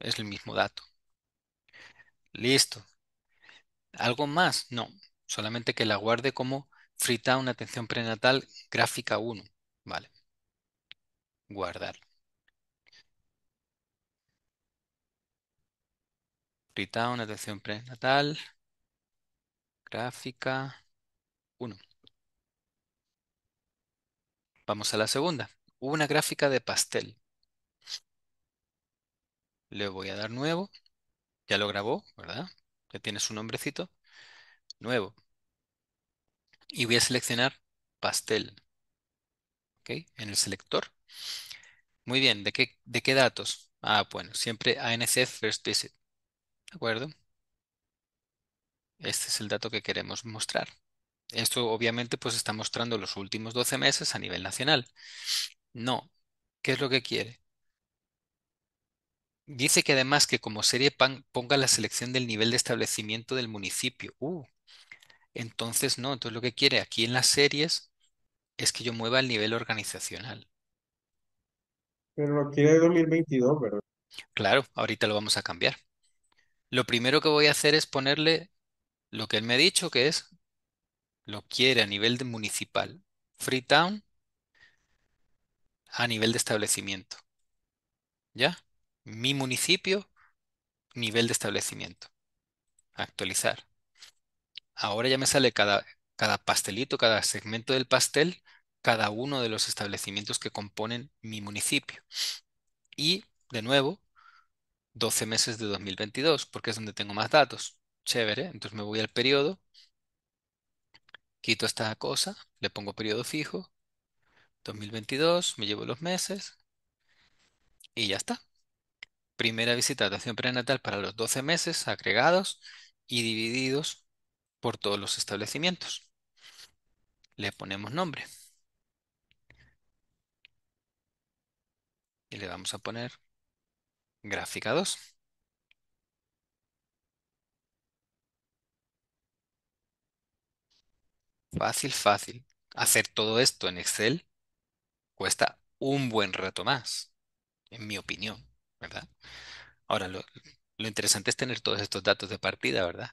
Es el mismo dato. Listo. ¿Algo más? No, solamente que la guarde como una Atención Prenatal Gráfica 1. Vale. Guardar. una Atención Prenatal Gráfica 1. Vamos a la segunda una gráfica de pastel. Le voy a dar nuevo. Ya lo grabó, ¿verdad? Ya tiene su nombrecito. Nuevo. Y voy a seleccionar pastel. ¿Ok? En el selector. Muy bien, ¿de qué, de qué datos? Ah, bueno, siempre ANCF First Visit. ¿De acuerdo? Este es el dato que queremos mostrar. Esto obviamente pues está mostrando los últimos 12 meses a nivel nacional. No. ¿Qué es lo que quiere? Dice que además que como serie ponga la selección del nivel de establecimiento del municipio. Uh, entonces no, entonces lo que quiere aquí en las series es que yo mueva el nivel organizacional. Pero lo quiere de 2022, ¿verdad? Claro, ahorita lo vamos a cambiar. Lo primero que voy a hacer es ponerle lo que él me ha dicho, que es lo quiere a nivel de municipal. Freetown a nivel de establecimiento. ¿Ya? Mi municipio, nivel de establecimiento. Actualizar. Ahora ya me sale cada, cada pastelito, cada segmento del pastel, cada uno de los establecimientos que componen mi municipio. Y, de nuevo, 12 meses de 2022, porque es donde tengo más datos. Chévere, entonces me voy al periodo, quito esta cosa, le pongo periodo fijo, 2022, me llevo los meses y ya está. Primera visita de atención prenatal para los 12 meses agregados y divididos por todos los establecimientos. Le ponemos nombre. Y le vamos a poner gráfica 2. Fácil, fácil. Hacer todo esto en Excel cuesta un buen rato más, en mi opinión, ¿verdad? Ahora, lo, interesante es tener todos estos datos de partida, ¿verdad?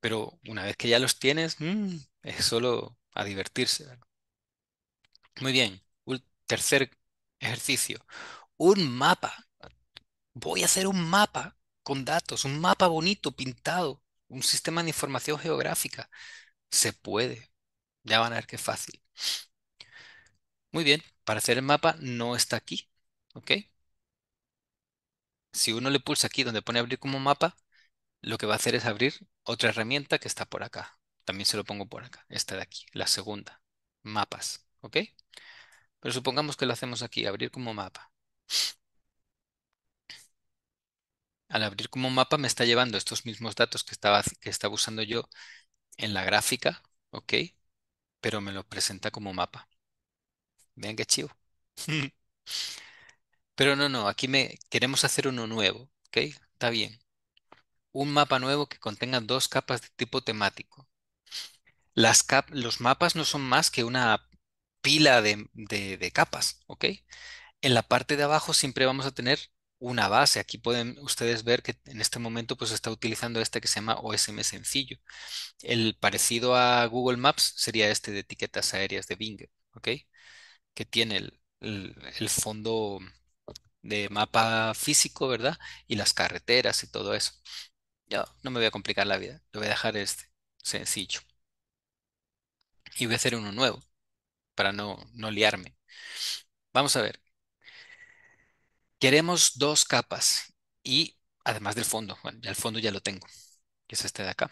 Pero una vez que ya los tienes, mm, es solo a divertirse. Muy bien, tercer ejercicio, un mapa. Voy a hacer un mapa con datos, un mapa bonito, pintado, un sistema de información geográfica. Se puede. Ya van a ver qué fácil. Muy bien, para hacer el mapa no está aquí. ¿Ok? Si uno le pulsa aquí donde pone abrir como mapa, lo que va a hacer es abrir otra herramienta que está por acá. También se lo pongo por acá, esta de aquí, la segunda, mapas. ¿Ok? Pero supongamos que lo hacemos aquí, abrir como mapa. Al abrir como mapa me está llevando estos mismos datos que estaba, que estaba usando yo en la gráfica, ¿ok? Pero me lo presenta como mapa. Vean qué chivo. Pero no, no, aquí queremos hacer uno nuevo, ¿ok? Está bien. Un mapa nuevo que contenga dos capas de tipo temático. Las cap los mapas no son más que una pila de, de, de capas, ¿ok? En la parte de abajo siempre vamos a tener una base. Aquí pueden ustedes ver que en este momento pues está utilizando este que se llama OSM sencillo. El parecido a Google Maps sería este de etiquetas aéreas de Bing, ¿ok? que tiene el, fondo de mapa físico, ¿verdad? Y las carreteras y todo eso. Ya, no me voy a complicar la vida, lo voy a dejar este sencillo. Y voy a hacer uno nuevo para no, no liarme. Vamos a ver. Queremos dos capas y además del fondo, bueno, ya el fondo ya lo tengo, que es este de acá.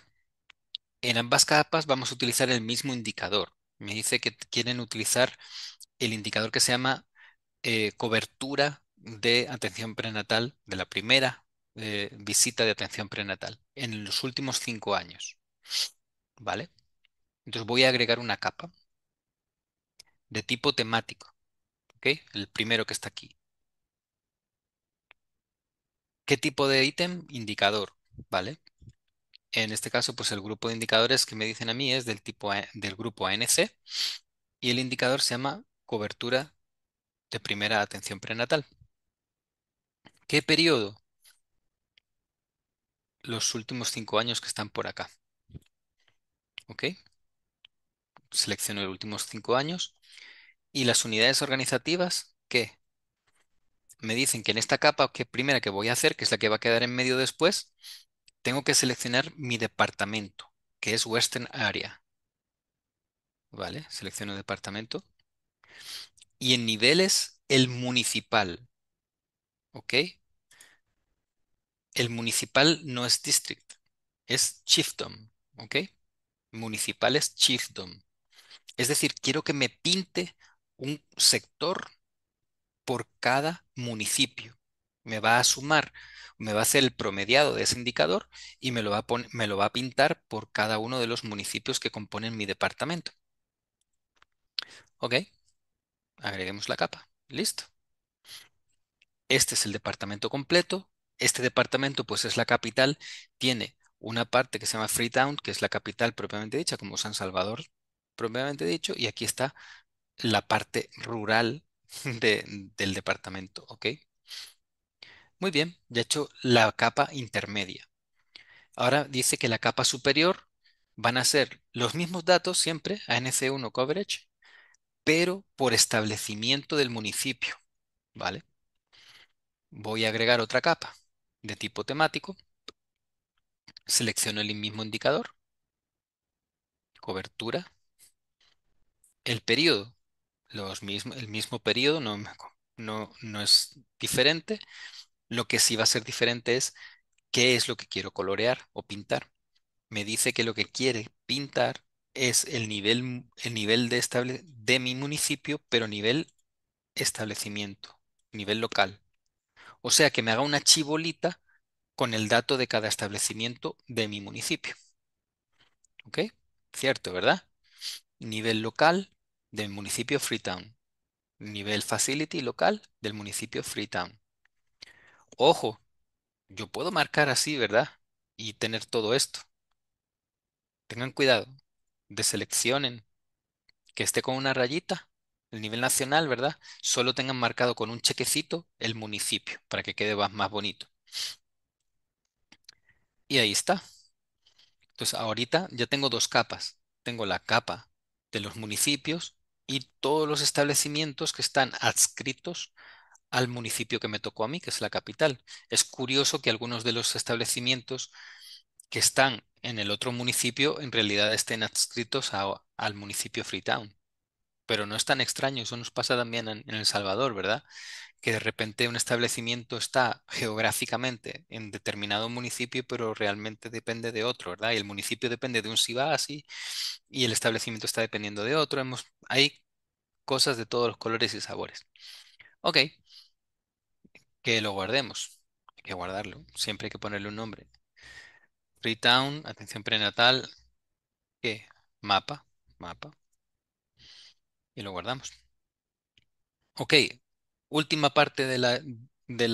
En ambas capas vamos a utilizar el mismo indicador. Me dice que quieren utilizar el indicador que se llama eh, cobertura de atención prenatal, de la primera eh, visita de atención prenatal en los últimos cinco años. ¿Vale? Entonces voy a agregar una capa de tipo temático. El primero que está aquí. ¿Qué tipo de ítem? Indicador. ¿Vale? En este caso, pues el grupo de indicadores que me dicen a mí es del tipo del grupo ANC y el indicador se llama cobertura de primera atención prenatal. ¿Qué periodo? Los últimos cinco años que están por acá. ¿Ok? Selecciono los últimos cinco años. Y las unidades organizativas, ¿qué? Me dicen que en esta capa que primera que voy a hacer, que es la que va a quedar en medio después, tengo que seleccionar mi departamento, que es Western Area. ¿Vale? Selecciono departamento y en niveles el municipal. ¿Ok? El municipal no es district, es chiefdom. ¿Ok? Municipal es chiefdom. Es decir, quiero que me pinte un sector por cada municipio. Me va a sumar, me va a hacer el promediado de ese indicador y me lo va a, me lo va a pintar por cada uno de los municipios que componen mi departamento. ¿Ok? agreguemos la capa. Listo. Este es el departamento completo. Este departamento, pues es la capital, tiene una parte que se llama Freetown, que es la capital propiamente dicha, como San Salvador propiamente dicho, y aquí está la parte rural del departamento, ¿ok? Muy bien, ya he hecho la capa intermedia. Ahora dice que la capa superior van a ser los mismos datos siempre, ANC1 coverage, pero por establecimiento del municipio, ¿vale? Voy a agregar otra capa de tipo temático. Selecciono el mismo indicador. Cobertura. El periodo. Los el mismo periodo no, no, no es diferente. Lo que sí va a ser diferente es qué es lo que quiero colorear o pintar. Me dice que lo que quiere pintar es el nivel, el nivel de, estable, de mi municipio, pero nivel establecimiento, nivel local. O sea, que me haga una chibolita con el dato de cada establecimiento de mi municipio. ¿Ok? Cierto, ¿verdad? Nivel local del municipio Freetown. Nivel facility local del municipio Freetown. Ojo, yo puedo marcar así, ¿verdad? Y tener todo esto. Tengan cuidado, deseleccionen, que esté con una rayita, el nivel nacional, ¿verdad? Solo tengan marcado con un chequecito el municipio para que quede más, más bonito. Y ahí está. Entonces, ahorita ya tengo dos capas. Tengo la capa de los municipios y todos los establecimientos que están adscritos al municipio que me tocó a mí, que es la capital. Es curioso que algunos de los establecimientos que están en el otro municipio en realidad estén adscritos al municipio Freetown. Pero no es tan extraño, eso nos pasa también en, El Salvador, ¿verdad? Que de repente un establecimiento está geográficamente en determinado municipio, pero realmente depende de otro, ¿verdad? Y el municipio depende de un así y el establecimiento está dependiendo de otro. Hemos, hay cosas de todos los colores y sabores. Ok, que lo guardemos, hay que guardarlo, siempre hay que ponerle un nombre. Town, atención prenatal, ¿qué? Mapa, mapa. Y lo guardamos. Ok, última parte de la, de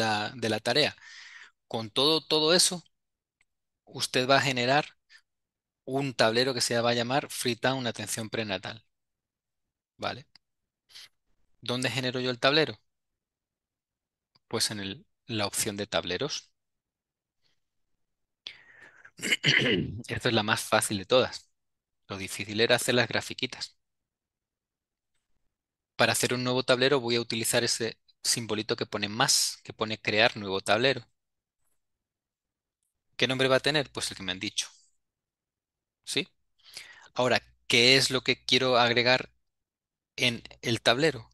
la, tarea. Con todo, todo eso, usted va a generar un tablero que se va a llamar Freetown Atención Prenatal. ¿Vale? ¿Dónde genero yo el tablero? Pues en la opción de tableros. Esta es la más fácil de todas. Lo difícil era hacer las grafiquitas. Para hacer un nuevo tablero voy a utilizar ese simbolito que pone más, que pone crear nuevo tablero. ¿Qué nombre va a tener? Pues el que me han dicho. ¿Sí? Ahora, ¿qué es lo que quiero agregar en el tablero?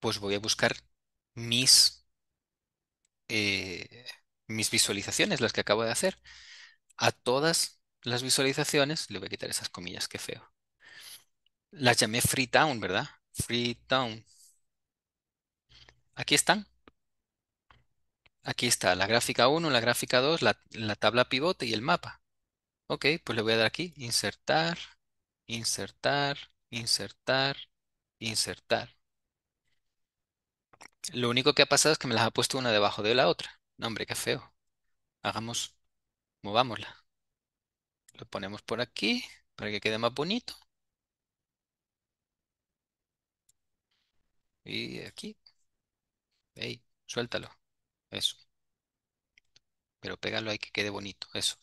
Pues voy a buscar mis, eh, mis visualizaciones, las que acabo de hacer a todas las visualizaciones, le voy a quitar esas comillas, qué feo. Las llamé Freetown, ¿verdad? Freetown. Aquí están. Aquí está la gráfica 1, la gráfica 2, la, tabla pivote y el mapa. Ok, pues le voy a dar aquí, insertar, insertar, insertar, insertar. Lo único que ha pasado es que me las ha puesto una debajo de la otra. No, hombre, qué feo. Hagamos movámosla. Lo ponemos por aquí para que quede más bonito. Y aquí. suéltalo. Eso. Pero pégalo ahí que quede bonito. Eso.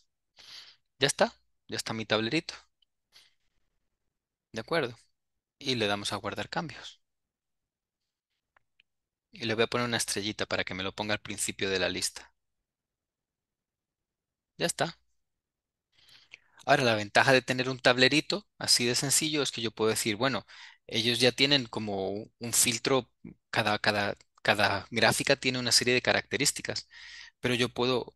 Ya está. Ya está mi tablerito. De acuerdo. Y le damos a guardar cambios. Y le voy a poner una estrellita para que me lo ponga al principio de la lista. Ya está. Ahora, la ventaja de tener un tablerito así de sencillo es que yo puedo decir, bueno, ellos ya tienen como un filtro, cada, cada, cada gráfica tiene una serie de características, pero yo puedo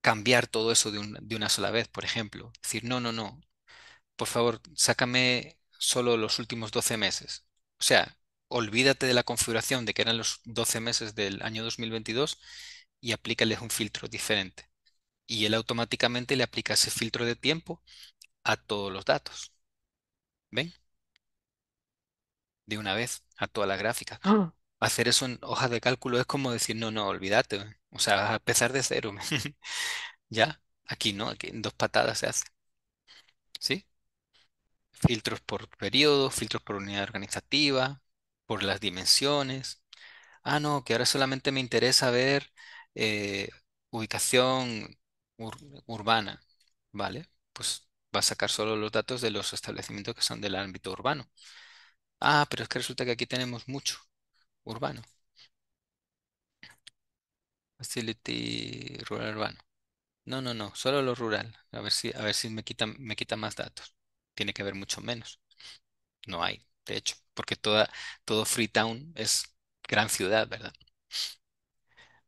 cambiar todo eso de, de una sola vez, por ejemplo. Decir, no, no, no, por favor, sácame solo los últimos 12 meses. O sea, olvídate de la configuración de que eran los 12 meses del año 2022 y aplícales un filtro diferente y él automáticamente le aplica ese filtro de tiempo a todos los datos. ¿Ven? De una vez, a toda la gráfica. Ah. Hacer eso en hojas de cálculo es como decir, no, no, olvídate. ¿eh? O sea, a pesar de cero. ya, aquí no, aquí en dos patadas se hace. ¿Sí? Filtros por periodo, filtros por unidad organizativa, por las dimensiones. Ah, no, que ahora solamente me interesa ver eh, ubicación urbana, ¿vale? Pues va a sacar solo los datos de los establecimientos que son del ámbito urbano. Ah, pero es que resulta que aquí tenemos mucho urbano. Facility rural urbano. No, no, no, solo lo rural. A ver si, a ver si me quitan, me quita más datos. Tiene que haber mucho menos. No hay, de hecho, porque toda, todo Freetown es gran ciudad, ¿verdad?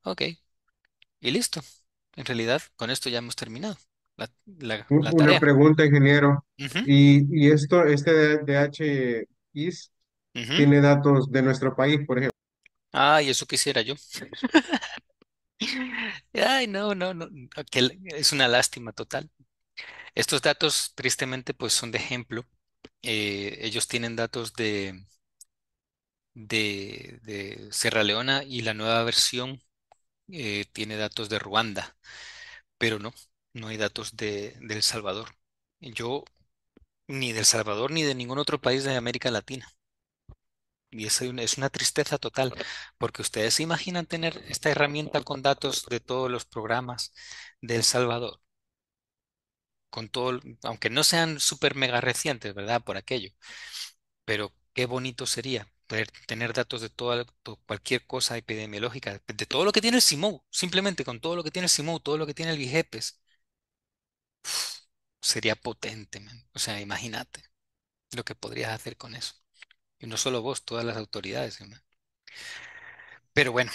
Ok. Y listo en realidad con esto ya hemos terminado la, Una pregunta, ingeniero. y, esto, este DHIS tiene datos de nuestro país, por ejemplo. Ay, eso quisiera yo. Ay, no, no, no. es una lástima total. Estos datos, tristemente, pues son de ejemplo. Eh, ellos tienen datos de, de, de Sierra Leona y la nueva versión eh, tiene datos de Ruanda, pero no, no hay datos de, El Salvador. Yo, ni de El Salvador ni de ningún otro país de América Latina. Y es una, tristeza total, porque ustedes se imaginan tener esta herramienta con datos de todos los programas de El Salvador. Con todo, aunque no sean súper mega recientes, ¿verdad? Por aquello. Pero qué bonito sería poder tener datos de toda cualquier cosa epidemiológica, de todo lo que tiene el CIMO, simplemente con todo lo que tiene el CIMO, todo lo que tiene el Vigepes sería potente, o sea, imagínate lo que podrías hacer con eso. Y no solo vos, todas las autoridades. Pero bueno,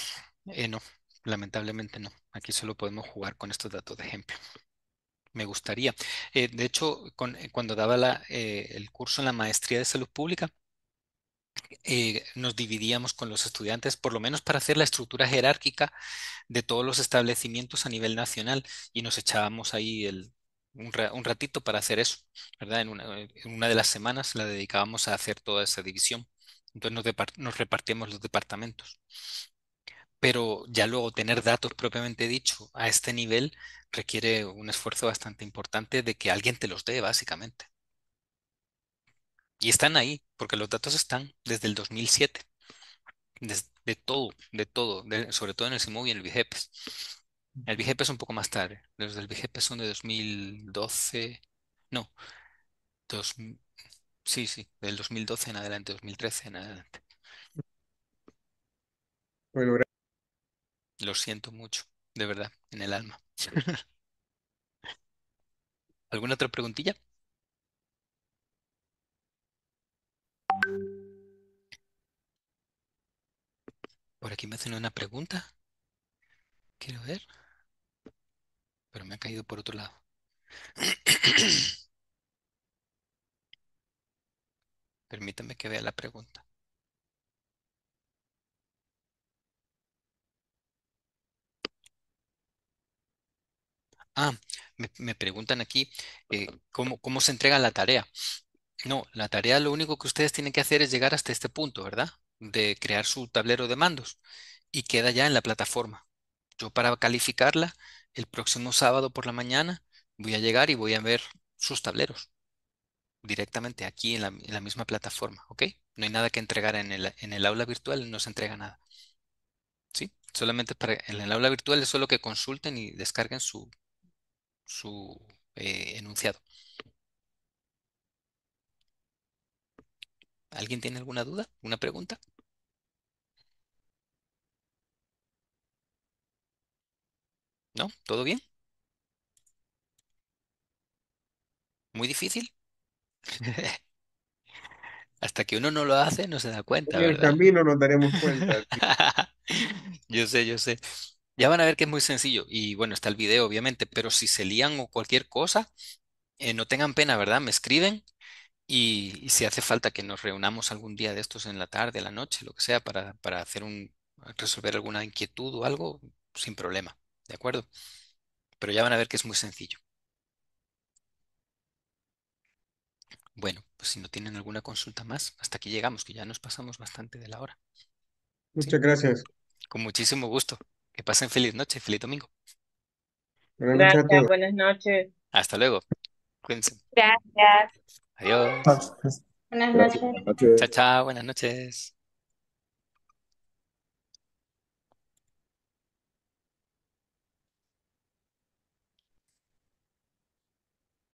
eh, no, lamentablemente no. Aquí solo podemos jugar con estos datos de ejemplo. Me gustaría. Eh, de hecho, eh, cuando daba el curso en la maestría de salud pública, eh, nos dividíamos con los estudiantes, por lo menos para hacer la estructura jerárquica de todos los establecimientos a nivel nacional y nos echábamos ahí un, ratito para hacer eso, ¿verdad? Eh, en una, de las semanas la dedicábamos a hacer toda esa división. Entonces nos repartíamos los departamentos. Pero ya luego tener datos propiamente dicho a este nivel requiere un esfuerzo bastante importante de que alguien te los dé, básicamente. Y están ahí, porque los datos están desde el 2007, desde, de todo, de todo, sobre todo en el CIMOV y en el BGP El es un poco más tarde, los del BGP son de 2012, no, sí, sí, del 2012 en adelante, 2013 en adelante. Lo siento mucho, de verdad, en el alma. ¿Alguna otra preguntilla? Por aquí me hacen una pregunta. Quiero ver. Pero me ha caído por otro lado. Permítanme que vea la pregunta. Ah, me, preguntan aquí eh, cómo se entrega la tarea. No, la tarea lo único que ustedes tienen que hacer es llegar hasta este punto, ¿verdad? de crear su tablero de mandos y queda ya en la plataforma. Yo para calificarla, el próximo sábado por la mañana voy a llegar y voy a ver sus tableros directamente aquí en la, misma plataforma, ¿ok? No hay nada que entregar en el, en el aula virtual, no se entrega nada. ¿Sí? Solamente para, en el aula virtual es solo que consulten y descarguen su, su eh, enunciado. ¿Alguien tiene alguna duda? ¿Una pregunta? ¿No? ¿Todo bien? ¿Muy difícil? Hasta que uno no lo hace, no se da cuenta, En el camino nos daremos cuenta. Yo sé, yo sé. Ya van a ver que es muy sencillo. Y bueno, está el video, obviamente, pero si se lían o cualquier cosa, eh, no tengan pena, ¿verdad? Me escriben y, si hace falta que nos reunamos algún día de estos en la tarde, la noche, lo que sea, para, hacer un, resolver alguna inquietud o algo, sin problema, ¿de acuerdo? Pero ya van a ver que es muy sencillo. Bueno, pues si no tienen alguna consulta más, hasta aquí llegamos, que ya nos pasamos bastante de la hora. Muchas gracias. Con muchísimo gusto. Que pasen feliz noche, feliz domingo. Buenas Gracias, buenas noches. Hasta luego. Gracias. Adiós. Buenas noches. Chao, chao, buenas noches.